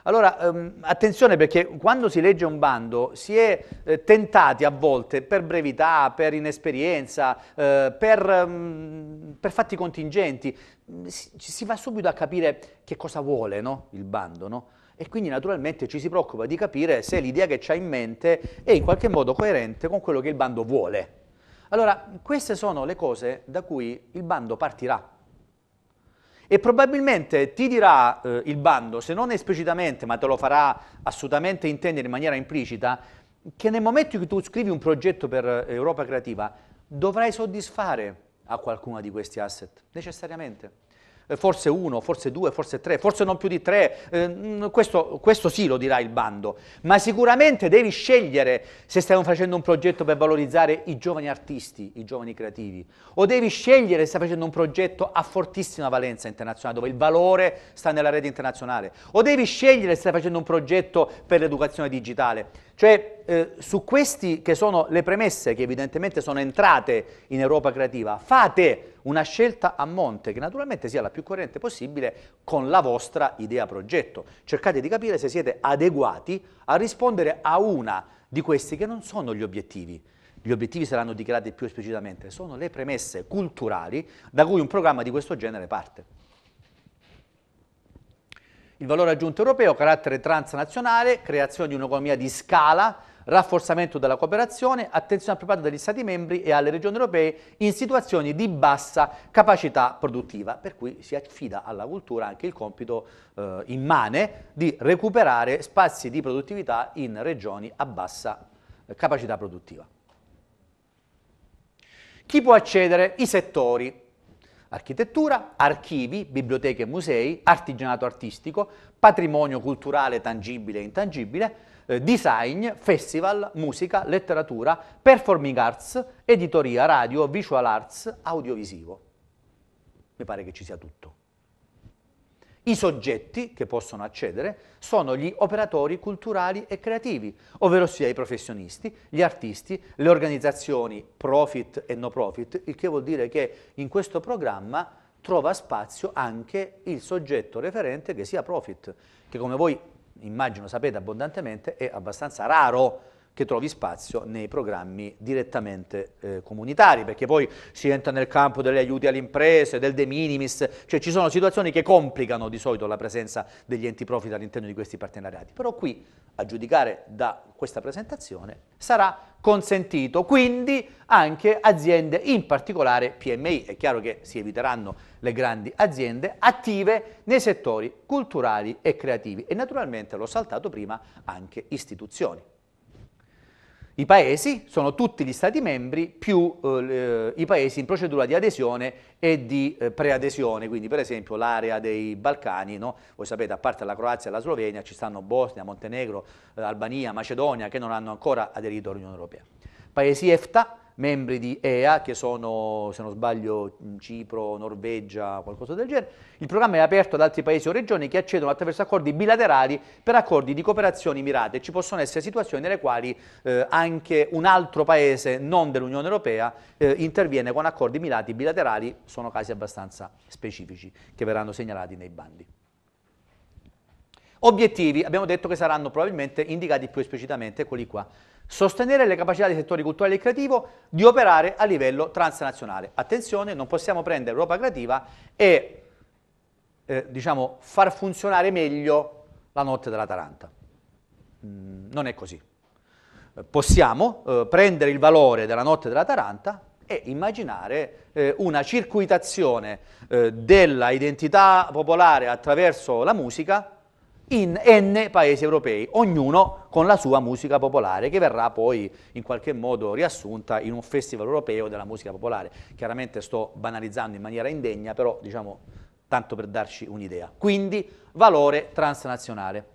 Allora, ehm, attenzione perché quando si legge un bando si è eh, tentati a volte per brevità, per inesperienza, eh, per, ehm, per, fatti contingenti, mm, si, si, va subito a capire che cosa vuole no? il bando, no? e quindi naturalmente ci si preoccupa di capire se l'idea che c'ha in mente è in qualche modo coerente con quello che il bando vuole. Allora, queste sono le cose da cui il bando partirà e probabilmente ti dirà eh, il bando, se non esplicitamente, ma te lo farà assolutamente intendere in maniera implicita, che nel momento in cui tu scrivi un progetto per eh, Europa Creativa dovrai soddisfare a qualcuno di questi asset, necessariamente. Eh, forse uno, forse due, forse tre, forse non più di tre, eh, questo, questo sì lo dirà il bando, ma sicuramente devi scegliere se stiamo facendo un progetto per valorizzare i giovani artisti, i giovani creativi, o devi scegliere se stai facendo un progetto a fortissima valenza internazionale, dove il valore sta nella rete internazionale, o devi scegliere se stai facendo un progetto per l'educazione digitale. Cioè eh, su queste che sono le premesse che evidentemente sono entrate in Europa Creativa, fate una scelta a monte che naturalmente sia la più coerente possibile con la vostra idea progetto. Cercate di capire se siete adeguati a rispondere a una di questi che non sono gli obiettivi. Gli obiettivi saranno dichiarati più esplicitamente, sono le premesse culturali da cui un programma di questo genere parte il valore aggiunto europeo, carattere transnazionale, creazione di un'economia di scala, rafforzamento della cooperazione, attenzione appropriata dagli Stati membri e alle regioni europee in situazioni di bassa capacità produttiva, per cui si affida alla cultura anche il compito eh, immane di recuperare spazi di produttività in regioni a bassa eh, capacità produttiva. Chi può accedere? I settori architettura, archivi, biblioteche e musei, artigianato artistico, patrimonio culturale tangibile e intangibile, eh, design, festival, musica, letteratura, performing arts, editoria, radio, visual arts, audiovisivo. Mi pare che ci sia tutto. I soggetti che possono accedere sono gli operatori culturali e creativi, ovvero sia i professionisti, gli artisti, le organizzazioni profit e no profit, il che vuol dire che in questo programma trova spazio anche il soggetto referente che sia profit, che come voi immagino sapete abbondantemente è abbastanza raro che trovi spazio nei programmi direttamente eh, comunitari, perché poi si entra nel campo degli aiuti alle imprese, del de minimis, cioè ci sono situazioni che complicano di solito la presenza degli enti profit all'interno di questi partenariati, però qui a giudicare da questa presentazione sarà consentito, quindi anche aziende, in particolare PMI, è chiaro che si eviteranno le grandi aziende attive nei settori culturali e creativi e naturalmente l'ho saltato prima anche istituzioni. I paesi sono tutti gli stati membri più eh, eh, i paesi in procedura di adesione e di eh, preadesione, quindi per esempio l'area dei Balcani, no? voi sapete a parte la Croazia e la Slovenia ci stanno Bosnia, Montenegro, eh, Albania, Macedonia che non hanno ancora aderito all'Unione Europea. Paesi EFTA membri di EA, che sono, se non sbaglio, Cipro, Norvegia, qualcosa del genere. Il programma è aperto ad altri paesi o regioni che accedono attraverso accordi bilaterali per accordi di cooperazione mirate. Ci possono essere situazioni nelle quali eh, anche un altro paese non dell'Unione Europea eh, interviene con accordi mirati bilaterali, sono casi abbastanza specifici che verranno segnalati nei bandi. Obiettivi, abbiamo detto che saranno probabilmente indicati più esplicitamente, quelli qua sostenere le capacità dei settori culturali e creativo di operare a livello transnazionale. Attenzione, non possiamo prendere Europa creativa e eh, diciamo, far funzionare meglio la notte della Taranta. Mm, non è così. Possiamo eh, prendere il valore della notte della Taranta e immaginare eh, una circuitazione eh, della identità popolare attraverso la musica in n paesi europei, ognuno con la sua musica popolare, che verrà poi in qualche modo riassunta in un festival europeo della musica popolare. Chiaramente sto banalizzando in maniera indegna, però diciamo tanto per darci un'idea. Quindi valore transnazionale.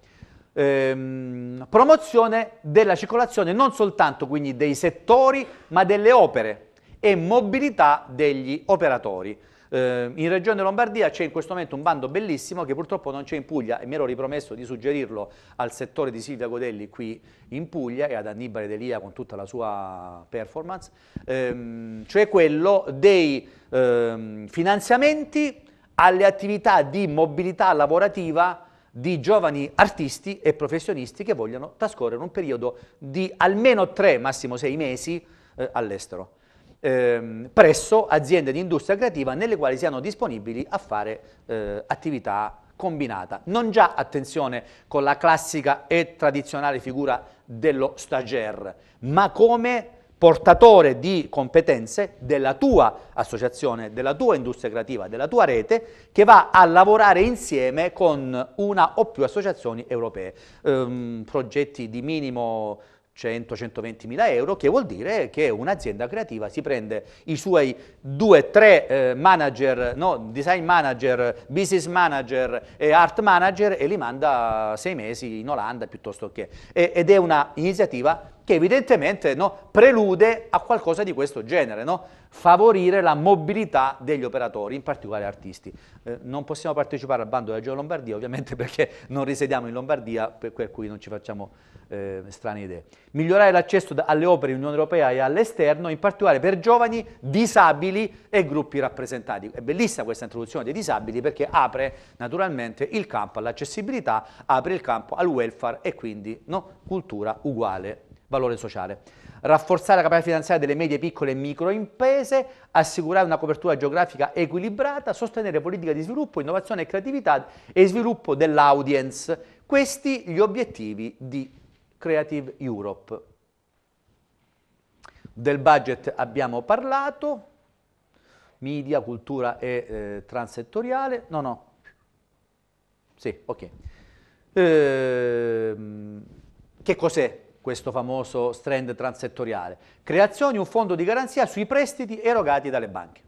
Ehm, promozione della circolazione non soltanto quindi dei settori, ma delle opere e mobilità degli operatori. Eh, in Regione Lombardia c'è in questo momento un bando bellissimo che purtroppo non c'è in Puglia e mi ero ripromesso di suggerirlo al settore di Silvia Godelli qui in Puglia e ad Annibale Delia con tutta la sua performance, ehm, cioè quello dei ehm, finanziamenti alle attività di mobilità lavorativa di giovani artisti e professionisti che vogliono trascorrere un periodo di almeno tre, massimo sei mesi eh, all'estero ehm, presso aziende di industria creativa nelle quali siano disponibili a fare eh, attività combinata. Non già, attenzione, con la classica e tradizionale figura dello stagiaire, ma come portatore di competenze della tua associazione, della tua industria creativa, della tua rete, che va a lavorare insieme con una o più associazioni europee. Ehm, progetti di minimo 100-120 mila euro, che vuol dire che un'azienda creativa si prende i suoi due, tre eh, manager, no, design manager, business manager e art manager e li manda sei mesi in Olanda piuttosto che. E, ed è un'iniziativa che evidentemente no, prelude a qualcosa di questo genere, no? favorire la mobilità degli operatori, in particolare artisti. Eh, non possiamo partecipare al bando della Geo Lombardia, ovviamente perché non risiediamo in Lombardia, per cui non ci facciamo eh, strane idee. Migliorare l'accesso alle opere in Unione Europea e all'esterno, in particolare per giovani, disabili e gruppi rappresentati. È bellissima questa introduzione dei disabili perché apre naturalmente il campo all'accessibilità, apre il campo al welfare e quindi no, cultura uguale valore sociale. Rafforzare la capacità finanziaria delle medie, piccole e micro imprese, assicurare una copertura geografica equilibrata, sostenere politiche di sviluppo, innovazione e creatività e sviluppo dell'audience. Questi gli obiettivi di Creative Europe. Del budget abbiamo parlato, media, cultura e eh, transettoriale. No, no. Sì, ok. Ehm, che cos'è questo famoso strand transettoriale. Creazioni un fondo di garanzia sui prestiti erogati dalle banche.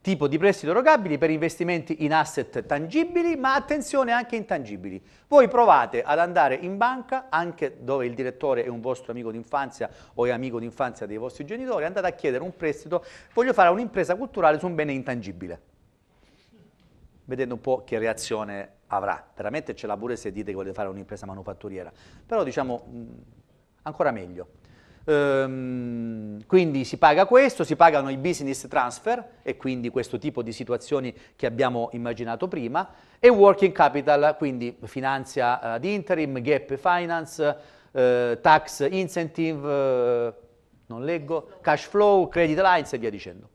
Tipo di prestito erogabili per investimenti in asset tangibili, ma attenzione anche intangibili. Voi provate ad andare in banca, anche dove il direttore è un vostro amico d'infanzia o è amico d'infanzia dei vostri genitori, andate a chiedere un prestito, voglio fare un'impresa culturale su un bene intangibile. Vedete un po' che reazione avrà. Veramente ce l'ha pure se dite che volete fare un'impresa manufatturiera. Però diciamo ancora meglio. Ehm, quindi si paga questo, si pagano i business transfer e quindi questo tipo di situazioni che abbiamo immaginato prima e working capital, quindi finanzia eh, ad interim, gap finance, eh, tax incentive, eh, non leggo, cash flow, credit lines e via dicendo.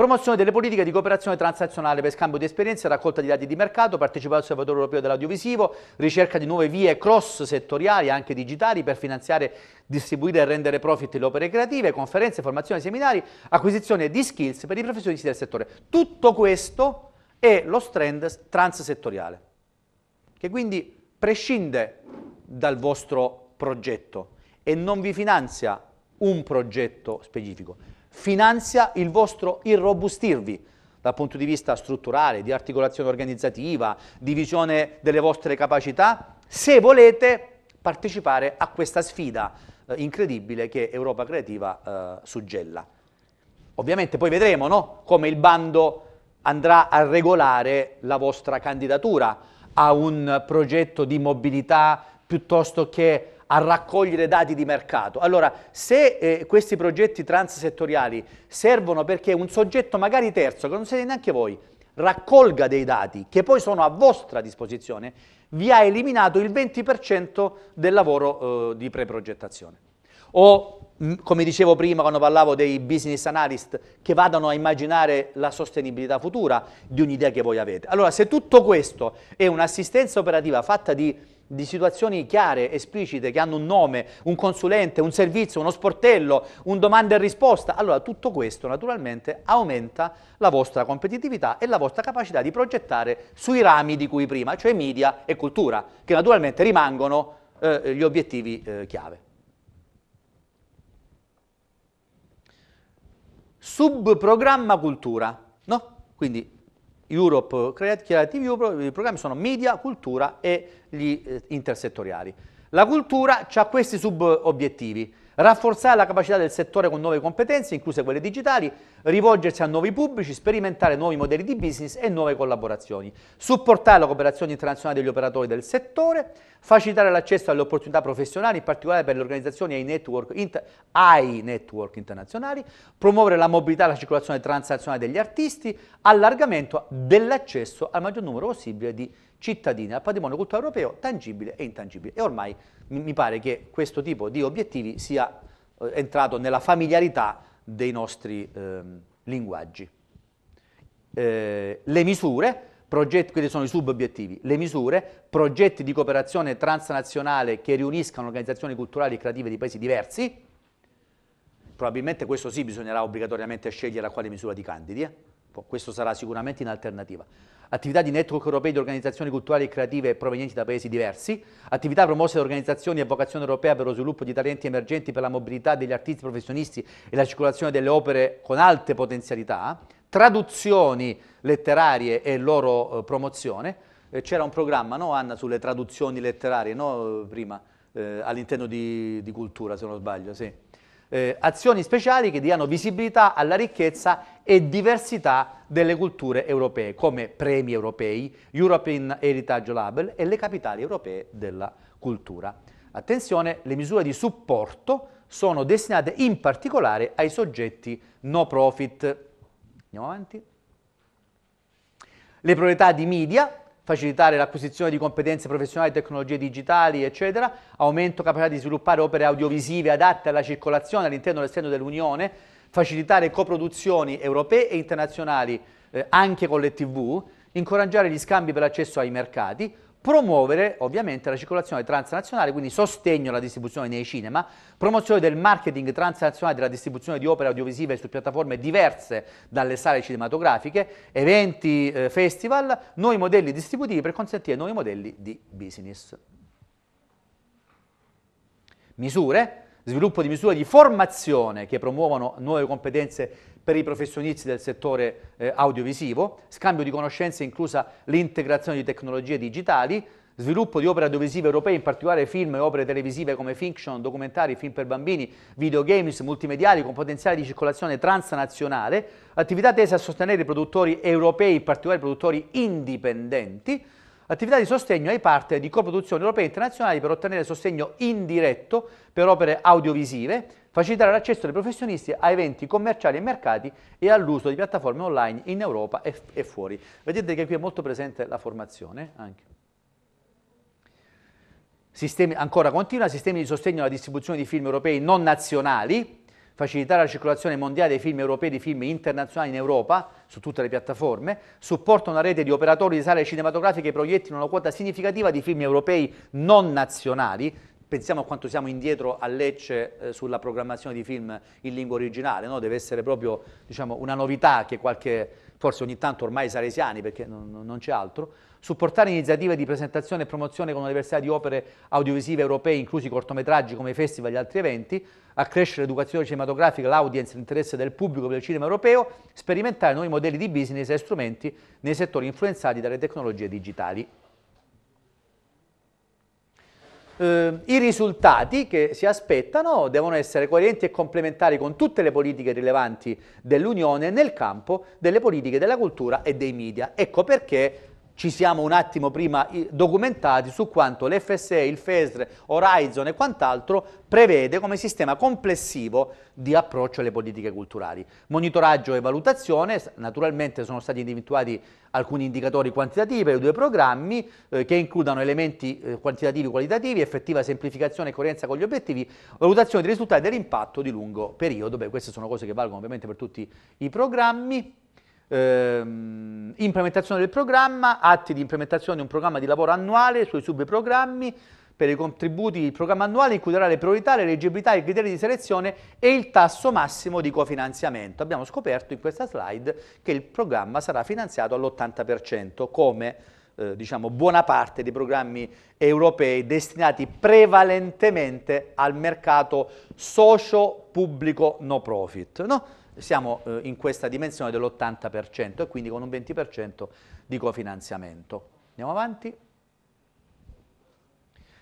Promozione delle politiche di cooperazione transazionale per scambio di esperienze, raccolta di dati di mercato, partecipazione al Osservatorio Europeo dell'Audiovisivo, ricerca di nuove vie cross settoriali, anche digitali, per finanziare, distribuire e rendere profit le opere creative, conferenze, formazioni, seminari, acquisizione di skills per i professionisti del settore. Tutto questo è lo strand transsettoriale, che quindi prescinde dal vostro progetto e non vi finanzia un progetto specifico, finanzia il vostro irrobustirvi dal punto di vista strutturale, di articolazione organizzativa, di visione delle vostre capacità, se volete partecipare a questa sfida eh, incredibile che Europa Creativa eh, suggella. Ovviamente poi vedremo no? come il bando andrà a regolare la vostra candidatura a un progetto di mobilità piuttosto che a raccogliere dati di mercato. Allora, se eh, questi progetti transsettoriali servono perché un soggetto magari terzo, che non siete neanche voi, raccolga dei dati che poi sono a vostra disposizione, vi ha eliminato il 20% del lavoro eh, di preprogettazione. O, mm, come dicevo prima quando parlavo dei business analyst, che vadano a immaginare la sostenibilità futura di un'idea che voi avete. Allora, se tutto questo è un'assistenza operativa fatta di di situazioni chiare, esplicite, che hanno un nome, un consulente, un servizio, uno sportello, un domanda e risposta. Allora tutto questo naturalmente aumenta la vostra competitività e la vostra capacità di progettare sui rami di cui prima, cioè media e cultura, che naturalmente rimangono eh, gli obiettivi eh, chiave. Subprogramma cultura, no? Quindi Europe Creative Europe, i programmi sono media, cultura e gli eh, intersettoriali. La cultura ha questi sub-obiettivi rafforzare la capacità del settore con nuove competenze, incluse quelle digitali, rivolgersi a nuovi pubblici, sperimentare nuovi modelli di business e nuove collaborazioni, supportare la cooperazione internazionale degli operatori del settore, facilitare l'accesso alle opportunità professionali, in particolare per le organizzazioni ai network, inter, ai network internazionali, promuovere la mobilità e la circolazione transazionale degli artisti, allargamento dell'accesso al maggior numero possibile di cittadini al patrimonio culturale europeo tangibile e intangibile. E ormai mi pare che questo tipo di obiettivi sia eh, entrato nella familiarità dei nostri eh, linguaggi. Eh, le misure, progetti, questi sono i sub-obiettivi, le misure, progetti di cooperazione transnazionale che riuniscano organizzazioni culturali e creative di paesi diversi, probabilmente questo sì bisognerà obbligatoriamente scegliere a quale misura ti candidi, eh. questo sarà sicuramente in alternativa attività di network europei di organizzazioni culturali e creative provenienti da paesi diversi, attività promosse da organizzazioni a vocazione europea per lo sviluppo di talenti emergenti per la mobilità degli artisti professionisti e la circolazione delle opere con alte potenzialità, traduzioni letterarie e loro eh, promozione. Eh, c'era un programma, no Anna, sulle traduzioni letterarie, no? Prima, eh, all'interno di, di Cultura, se non sbaglio, sì eh, azioni speciali che diano visibilità alla ricchezza e diversità delle culture europee, come premi europei, European Heritage Label e le capitali europee della cultura. Attenzione, le misure di supporto sono destinate in particolare ai soggetti no profit. Andiamo avanti. Le proprietà di media facilitare l'acquisizione di competenze professionali, tecnologie digitali, eccetera, aumento capacità di sviluppare opere audiovisive adatte alla circolazione all'interno e all'esterno dell'Unione, facilitare coproduzioni europee e internazionali eh, anche con le TV, incoraggiare gli scambi per l'accesso ai mercati, promuovere ovviamente la circolazione transnazionale, quindi sostegno alla distribuzione nei cinema, promozione del marketing transnazionale della distribuzione di opere audiovisive su piattaforme diverse dalle sale cinematografiche, eventi, eh, festival, nuovi modelli distributivi per consentire nuovi modelli di business. Misure, sviluppo di misure di formazione che promuovono nuove competenze per i professionisti del settore eh, audiovisivo, scambio di conoscenze inclusa l'integrazione di tecnologie digitali, sviluppo di opere audiovisive europee, in particolare film e opere televisive come fiction, documentari, film per bambini, videogames, multimediali con potenziale di circolazione transnazionale, attività tese a sostenere i produttori europei, in particolare i produttori indipendenti, attività di sostegno ai partner di coproduzioni europee e internazionali per ottenere sostegno indiretto per opere audiovisive, facilitare l'accesso dei professionisti a eventi commerciali e mercati e all'uso di piattaforme online in Europa e, e fuori. Vedete che qui è molto presente la formazione anche. Sistemi, ancora continua, sistemi di sostegno alla distribuzione di film europei non nazionali, facilitare la circolazione mondiale dei film europei e di film internazionali in Europa, su tutte le piattaforme, supporta una rete di operatori di sale cinematografiche che proiettino una quota significativa di film europei non nazionali, pensiamo a quanto siamo indietro a Lecce eh, sulla programmazione di film in lingua originale, no? deve essere proprio diciamo, una novità che qualche, forse ogni tanto ormai salesiani perché non, non c'è altro, supportare iniziative di presentazione e promozione con l'università di opere audiovisive europee, inclusi cortometraggi come i festival e gli altri eventi, accrescere l'educazione cinematografica, l'audience, l'interesse del pubblico per il cinema europeo, sperimentare nuovi modelli di business e strumenti nei settori influenzati dalle tecnologie digitali eh, i risultati che si aspettano devono essere coerenti e complementari con tutte le politiche rilevanti dell'Unione nel campo delle politiche della cultura e dei media. Ecco perché ci siamo un attimo prima documentati su quanto l'FSE, il FESR, Horizon e quant'altro prevede come sistema complessivo di approccio alle politiche culturali. Monitoraggio e valutazione, naturalmente sono stati individuati alcuni indicatori quantitativi per i due programmi eh, che includano elementi eh, quantitativi e qualitativi, effettiva semplificazione e coerenza con gli obiettivi, valutazione dei risultati e dell'impatto di lungo periodo. Beh, queste sono cose che valgono ovviamente per tutti i programmi ehm, implementazione del programma, atti di implementazione di un programma di lavoro annuale sui subprogrammi, per i contributi il programma annuale includerà le priorità, le l'eleggibilità, i criteri di selezione e il tasso massimo di cofinanziamento. Abbiamo scoperto in questa slide che il programma sarà finanziato all'80% come eh, diciamo, buona parte dei programmi europei destinati prevalentemente al mercato socio pubblico no profit. No? siamo eh, in questa dimensione dell'80% e quindi con un 20% di cofinanziamento. Andiamo avanti.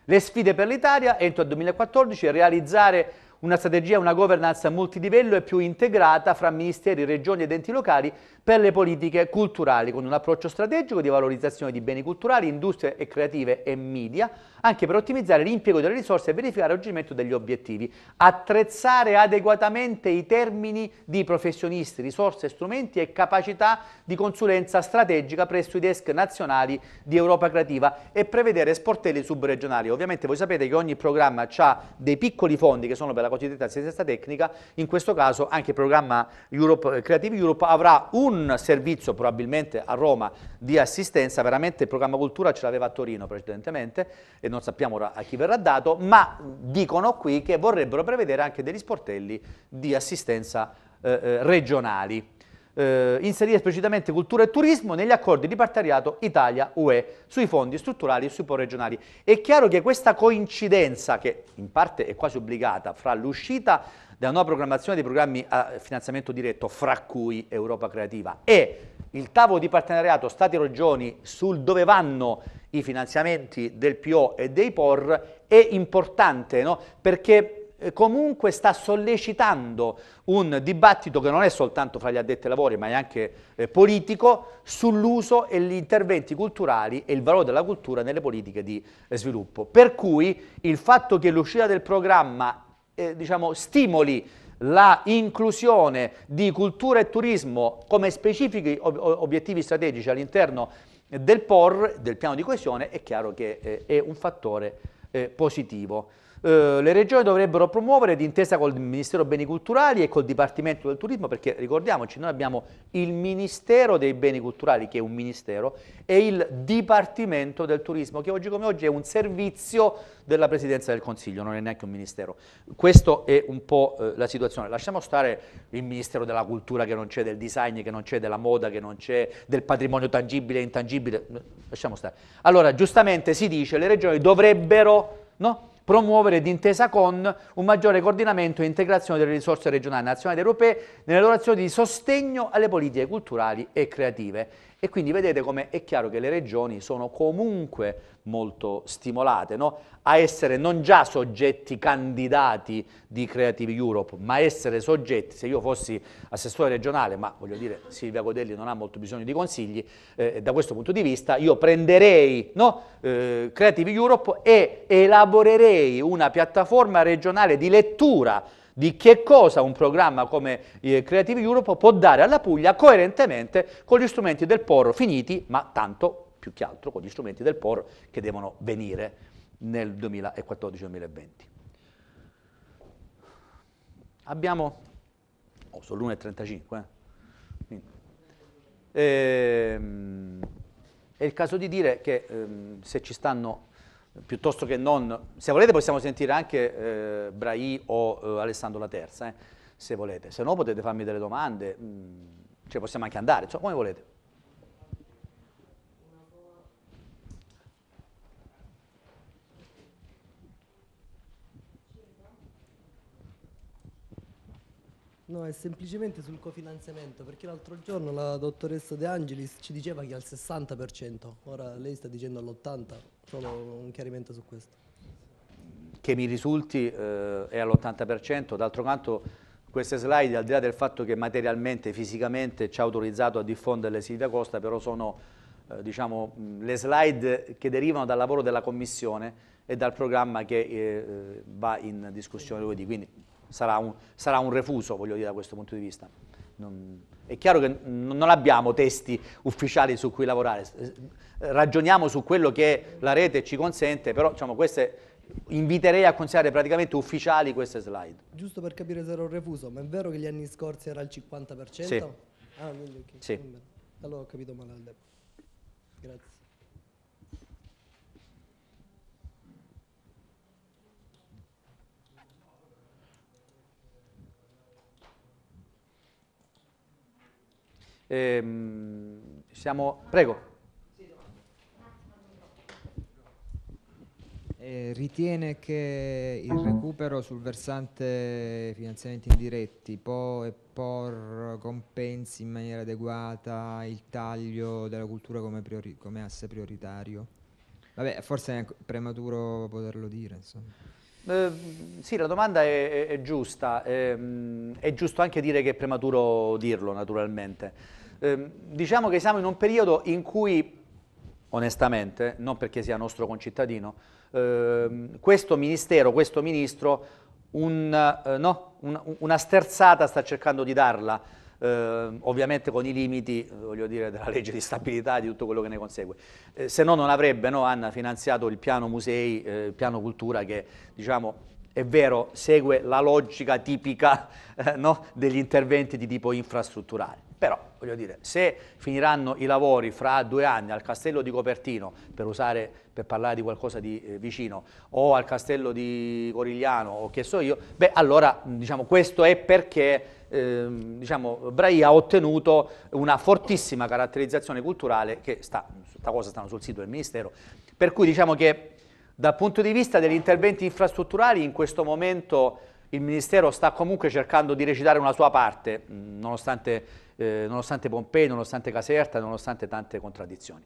Le sfide per l'Italia entro il 2014 è realizzare una strategia, una governance multilivello e più integrata fra ministeri, regioni ed enti locali per le politiche culturali, con un approccio strategico di valorizzazione di beni culturali, industrie e creative e media, anche per ottimizzare l'impiego delle risorse e verificare il raggiungimento degli obiettivi, attrezzare adeguatamente i termini di professionisti, risorse, strumenti e capacità di consulenza strategica presso i desk nazionali di Europa Creativa e prevedere sportelli subregionali. Ovviamente voi sapete che ogni programma ha dei piccoli fondi che sono per la cosiddetta assistenza tecnica, in questo caso anche il programma Europe, Creative Europe avrà un un servizio probabilmente a Roma di assistenza, veramente il programma cultura ce l'aveva a Torino precedentemente e non sappiamo ora a chi verrà dato, ma dicono qui che vorrebbero prevedere anche degli sportelli di assistenza eh, eh regionali. Eh, inserire esplicitamente cultura e turismo negli accordi di partenariato Italia-UE sui fondi strutturali e sui po' regionali. È chiaro che questa coincidenza, che in parte è quasi obbligata, fra l'uscita della nuova programmazione dei programmi a finanziamento diretto, fra cui Europa Creativa, e il tavolo di partenariato Stati-Regioni e sul dove vanno i finanziamenti del PO e dei POR è importante, no? perché eh, comunque sta sollecitando un dibattito che non è soltanto fra gli addetti ai lavori ma è anche eh, politico sull'uso e gli interventi culturali e il valore della cultura nelle politiche di eh, sviluppo. Per cui il fatto che l'uscita del programma eh, diciamo, stimoli la inclusione di cultura e turismo come specifici ob obiettivi strategici all'interno del POR, del piano di coesione, è chiaro che eh, è un fattore eh, positivo. Eh, le regioni dovrebbero promuovere d'intesa col Ministero dei Beni Culturali e col Dipartimento del Turismo perché ricordiamoci noi abbiamo il Ministero dei Beni Culturali che è un ministero e il Dipartimento del Turismo che oggi come oggi è un servizio della Presidenza del Consiglio, non è neanche un ministero. Questa è un po' eh, la situazione. Lasciamo stare il Ministero della Cultura che non c'è, del Design che non c'è, della Moda che non c'è, del patrimonio tangibile e intangibile, lasciamo stare. Allora, giustamente si dice che le regioni dovrebbero no? promuovere d'intesa con un maggiore coordinamento e integrazione delle risorse regionali, nazionali ed europee nelle nell'elaborazione di sostegno alle politiche culturali e creative. E quindi vedete come è chiaro che le regioni sono comunque molto stimolate no? a essere non già soggetti candidati di Creative Europe, ma essere soggetti, se io fossi assessore regionale, ma voglio dire Silvia Codelli non ha molto bisogno di consigli, eh, da questo punto di vista io prenderei no? eh, Creative Europe e elaborerei una piattaforma regionale di lettura di che cosa un programma come eh, Creative Europe può dare alla Puglia coerentemente con gli strumenti del POR finiti, ma tanto più che altro con gli strumenti del POR che devono venire nel 2014-2020. Abbiamo, oh, sono l'1.35, eh. ehm, è il caso di dire che ehm, se ci stanno piuttosto che non... Se volete possiamo sentire anche eh, Brai o eh, Alessandro La Terza, eh, se volete. Se no potete farmi delle domande, mh, mm, cioè possiamo anche andare, insomma, come volete. No, è semplicemente sul cofinanziamento, perché l'altro giorno la dottoressa De Angelis ci diceva che è al 60%, ora lei sta dicendo all'80%. Solo un chiarimento su questo. Che mi risulti eh, è all'80%, d'altro canto queste slide, al di là del fatto che materialmente, fisicamente ci ha autorizzato a diffonderle Silvia Costa, però sono eh, diciamo, le slide che derivano dal lavoro della Commissione e dal programma che eh, eh, va in discussione lunedì, quindi sarà un, sarà un refuso, voglio dire, da questo punto di vista. Non... È chiaro che non abbiamo testi ufficiali su cui lavorare, ragioniamo su quello che la rete ci consente, però diciamo, queste inviterei a considerare praticamente ufficiali queste slide. Giusto per capire se ero refuso, ma è vero che gli anni scorsi era il 50%? Sì. Ah, quindi, okay. sì. Allora ho capito male al Grazie. Ehm, siamo... Prego. Eh, ritiene che il recupero sul versante finanziamenti indiretti può, e por compensi in maniera adeguata il taglio della cultura come, priori come asse prioritario? Vabbè, forse è prematuro poterlo dire, insomma. Ehm, sì, la domanda è, è, è giusta, eh, è giusto anche dire che è prematuro dirlo naturalmente. Eh, diciamo che siamo in un periodo in cui, onestamente, non perché sia nostro concittadino, ehm, questo ministero, questo ministro, un, eh, no, un, una sterzata sta cercando di darla eh, ovviamente con i limiti eh, dire, della legge di stabilità e di tutto quello che ne consegue. Eh, se no non avrebbe no, Anna, finanziato il piano musei, eh, il piano cultura che diciamo, è vero, segue la logica tipica eh, no, degli interventi di tipo infrastrutturale. Però, voglio dire, se finiranno i lavori fra due anni al castello di Copertino, per, usare, per parlare di qualcosa di eh, vicino, o al castello di Corigliano, o che so io, beh, allora, diciamo, questo è perché eh, diciamo, Brai ha ottenuto una fortissima caratterizzazione culturale che sta, questa cosa stanno sul sito del Ministero, per cui diciamo che dal punto di vista degli interventi infrastrutturali in questo momento il Ministero sta comunque cercando di recitare una sua parte, mm, nonostante, eh, nonostante Pompei, nonostante Caserta, nonostante tante contraddizioni.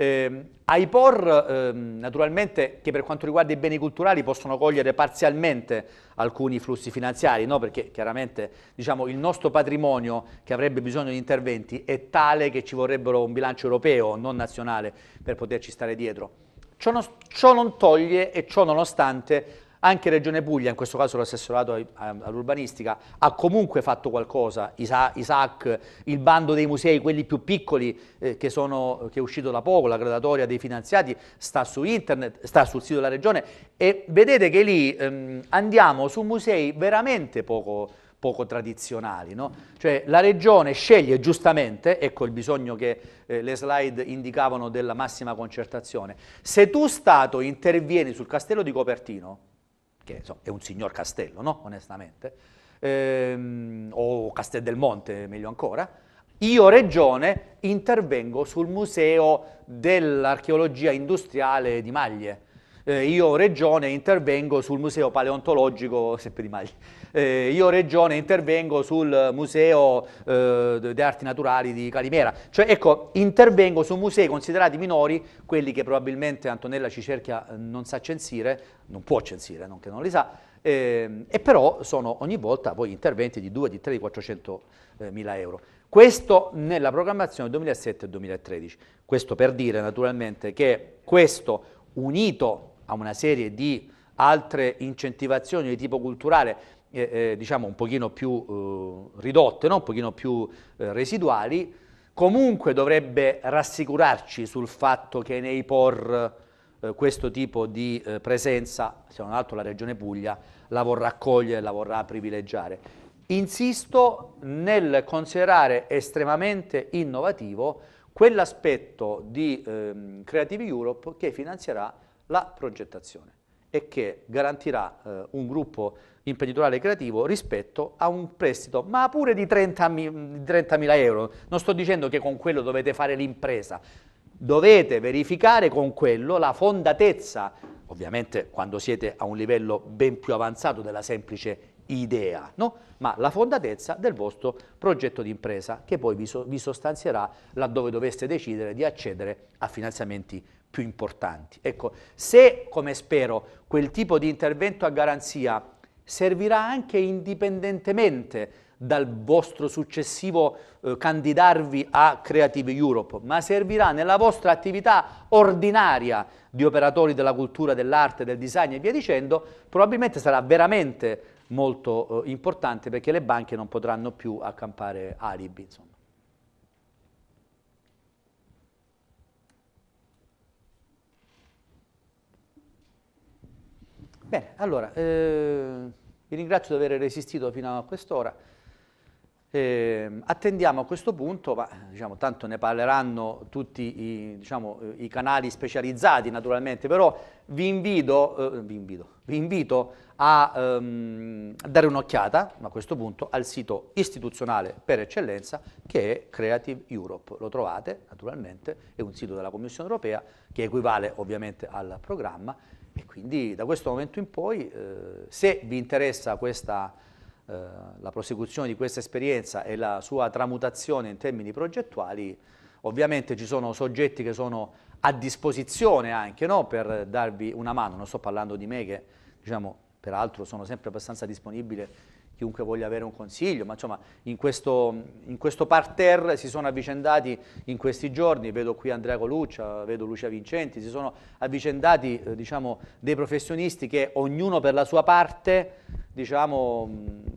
Eh, AIPOR eh, naturalmente che per quanto riguarda i beni culturali possono cogliere parzialmente alcuni flussi finanziari, no? perché chiaramente diciamo, il nostro patrimonio che avrebbe bisogno di interventi è tale che ci vorrebbero un bilancio europeo, non nazionale, per poterci stare dietro. Ciò non, ciò non toglie e ciò nonostante anche Regione Puglia, in questo caso l'assessorato eh, all'urbanistica, ha comunque fatto qualcosa, ISAC, il bando dei musei, quelli più piccoli eh, che, sono, che, è uscito da poco, la gradatoria dei finanziati, sta su internet, sta sul sito della Regione e vedete che lì ehm, andiamo su musei veramente poco poco tradizionali. No? Cioè, la regione sceglie giustamente, ecco il bisogno che eh, le slide indicavano della massima concertazione, se tu Stato intervieni sul castello di Copertino, perché insomma, è un signor castello, no? onestamente, ehm, o Castel del Monte, meglio ancora, io Regione intervengo sul Museo dell'Archeologia Industriale di Maglie, eh, io Regione intervengo sul Museo Paleontologico, sempre di Maglie, eh, io Regione intervengo sul Museo eh, di Arti Naturali di Calimera. Cioè, ecco, intervengo su musei considerati minori, quelli che probabilmente Antonella Cicerchia eh, non sa censire, non può censire, non che non li sa, eh, e però sono ogni volta poi interventi di 2, di 3, di 400 eh, mila euro. Questo nella programmazione 2007-2013. Questo per dire naturalmente che questo unito a una serie di altre incentivazioni di tipo culturale eh, diciamo un pochino più eh, ridotte, no? un pochino più eh, residuali, comunque dovrebbe rassicurarci sul fatto che nei POR eh, questo tipo di presenza, se non altro la Regione Puglia, la vorrà accogliere, la vorrà privilegiare. Insisto nel considerare estremamente innovativo quell'aspetto di ehm, Creative Europe che finanzierà la progettazione e che garantirà eh, un gruppo imprenditoriale creativo rispetto a un prestito, ma pure di 30.000 30 euro. Non sto dicendo che con quello dovete fare l'impresa, dovete verificare con quello la fondatezza, ovviamente quando siete a un livello ben più avanzato della semplice idea, no? ma la fondatezza del vostro progetto di impresa che poi vi, so, vi sostanzierà laddove doveste decidere di accedere a finanziamenti più importanti. Ecco, se, come spero, quel tipo di intervento a garanzia servirà anche indipendentemente dal vostro successivo eh, candidarvi a Creative Europe, ma servirà nella vostra attività ordinaria di operatori della cultura, dell'arte, del design e via dicendo, probabilmente sarà veramente molto eh, importante perché le banche non potranno più accampare alibi. Insomma. Bene, allora, eh, vi ringrazio di aver resistito fino a quest'ora. Eh, attendiamo a questo punto, ma diciamo, tanto ne parleranno tutti i, diciamo, i canali specializzati naturalmente, però vi invito, eh, vi invito, vi invito a ehm, dare un'occhiata a questo punto al sito istituzionale per eccellenza che è Creative Europe. Lo trovate naturalmente, è un sito della Commissione europea che equivale ovviamente al programma e quindi da questo momento in poi, eh, se vi interessa questa, eh, la prosecuzione di questa esperienza e la sua tramutazione in termini progettuali, ovviamente ci sono soggetti che sono a disposizione anche no, per darvi una mano, non sto parlando di me che diciamo, peraltro sono sempre abbastanza disponibile chiunque voglia avere un consiglio, ma insomma in questo, in questo parterre si sono avvicendati in questi giorni, vedo qui Andrea Coluccia, vedo Lucia Vincenti, si sono avvicendati eh, diciamo, dei professionisti che ognuno per la sua parte diciamo,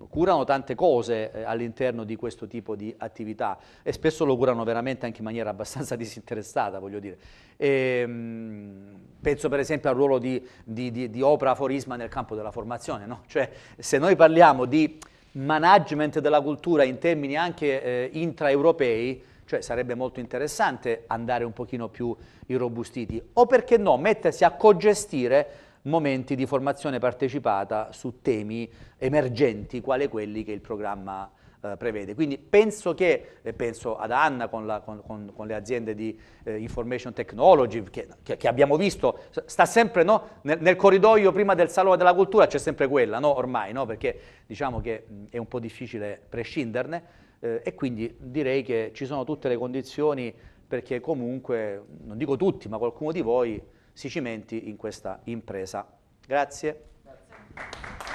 curano tante cose eh, all'interno di questo tipo di attività e spesso lo curano veramente anche in maniera abbastanza disinteressata, voglio dire. E, ehm, mh, penso per esempio al ruolo di, di, di, di Opera Aforisma nel campo della formazione, no? cioè se noi parliamo di management della cultura in termini anche eh, intraeuropei, cioè sarebbe molto interessante andare un pochino più irrobustiti, o perché no, mettersi a cogestire momenti di formazione partecipata su temi emergenti, quali quelli che il programma eh, prevede. Quindi penso che, e penso ad Anna con, la, con, con, con le aziende di eh, information technology che, che, che, abbiamo visto, sta sempre no? nel, nel, corridoio prima del Salone della Cultura c'è sempre quella, no? ormai, no? perché diciamo che mh, mm, è un po' difficile prescinderne eh, e quindi direi che ci sono tutte le condizioni perché comunque, non dico tutti, ma qualcuno di voi si cimenti in questa impresa. Grazie. Grazie.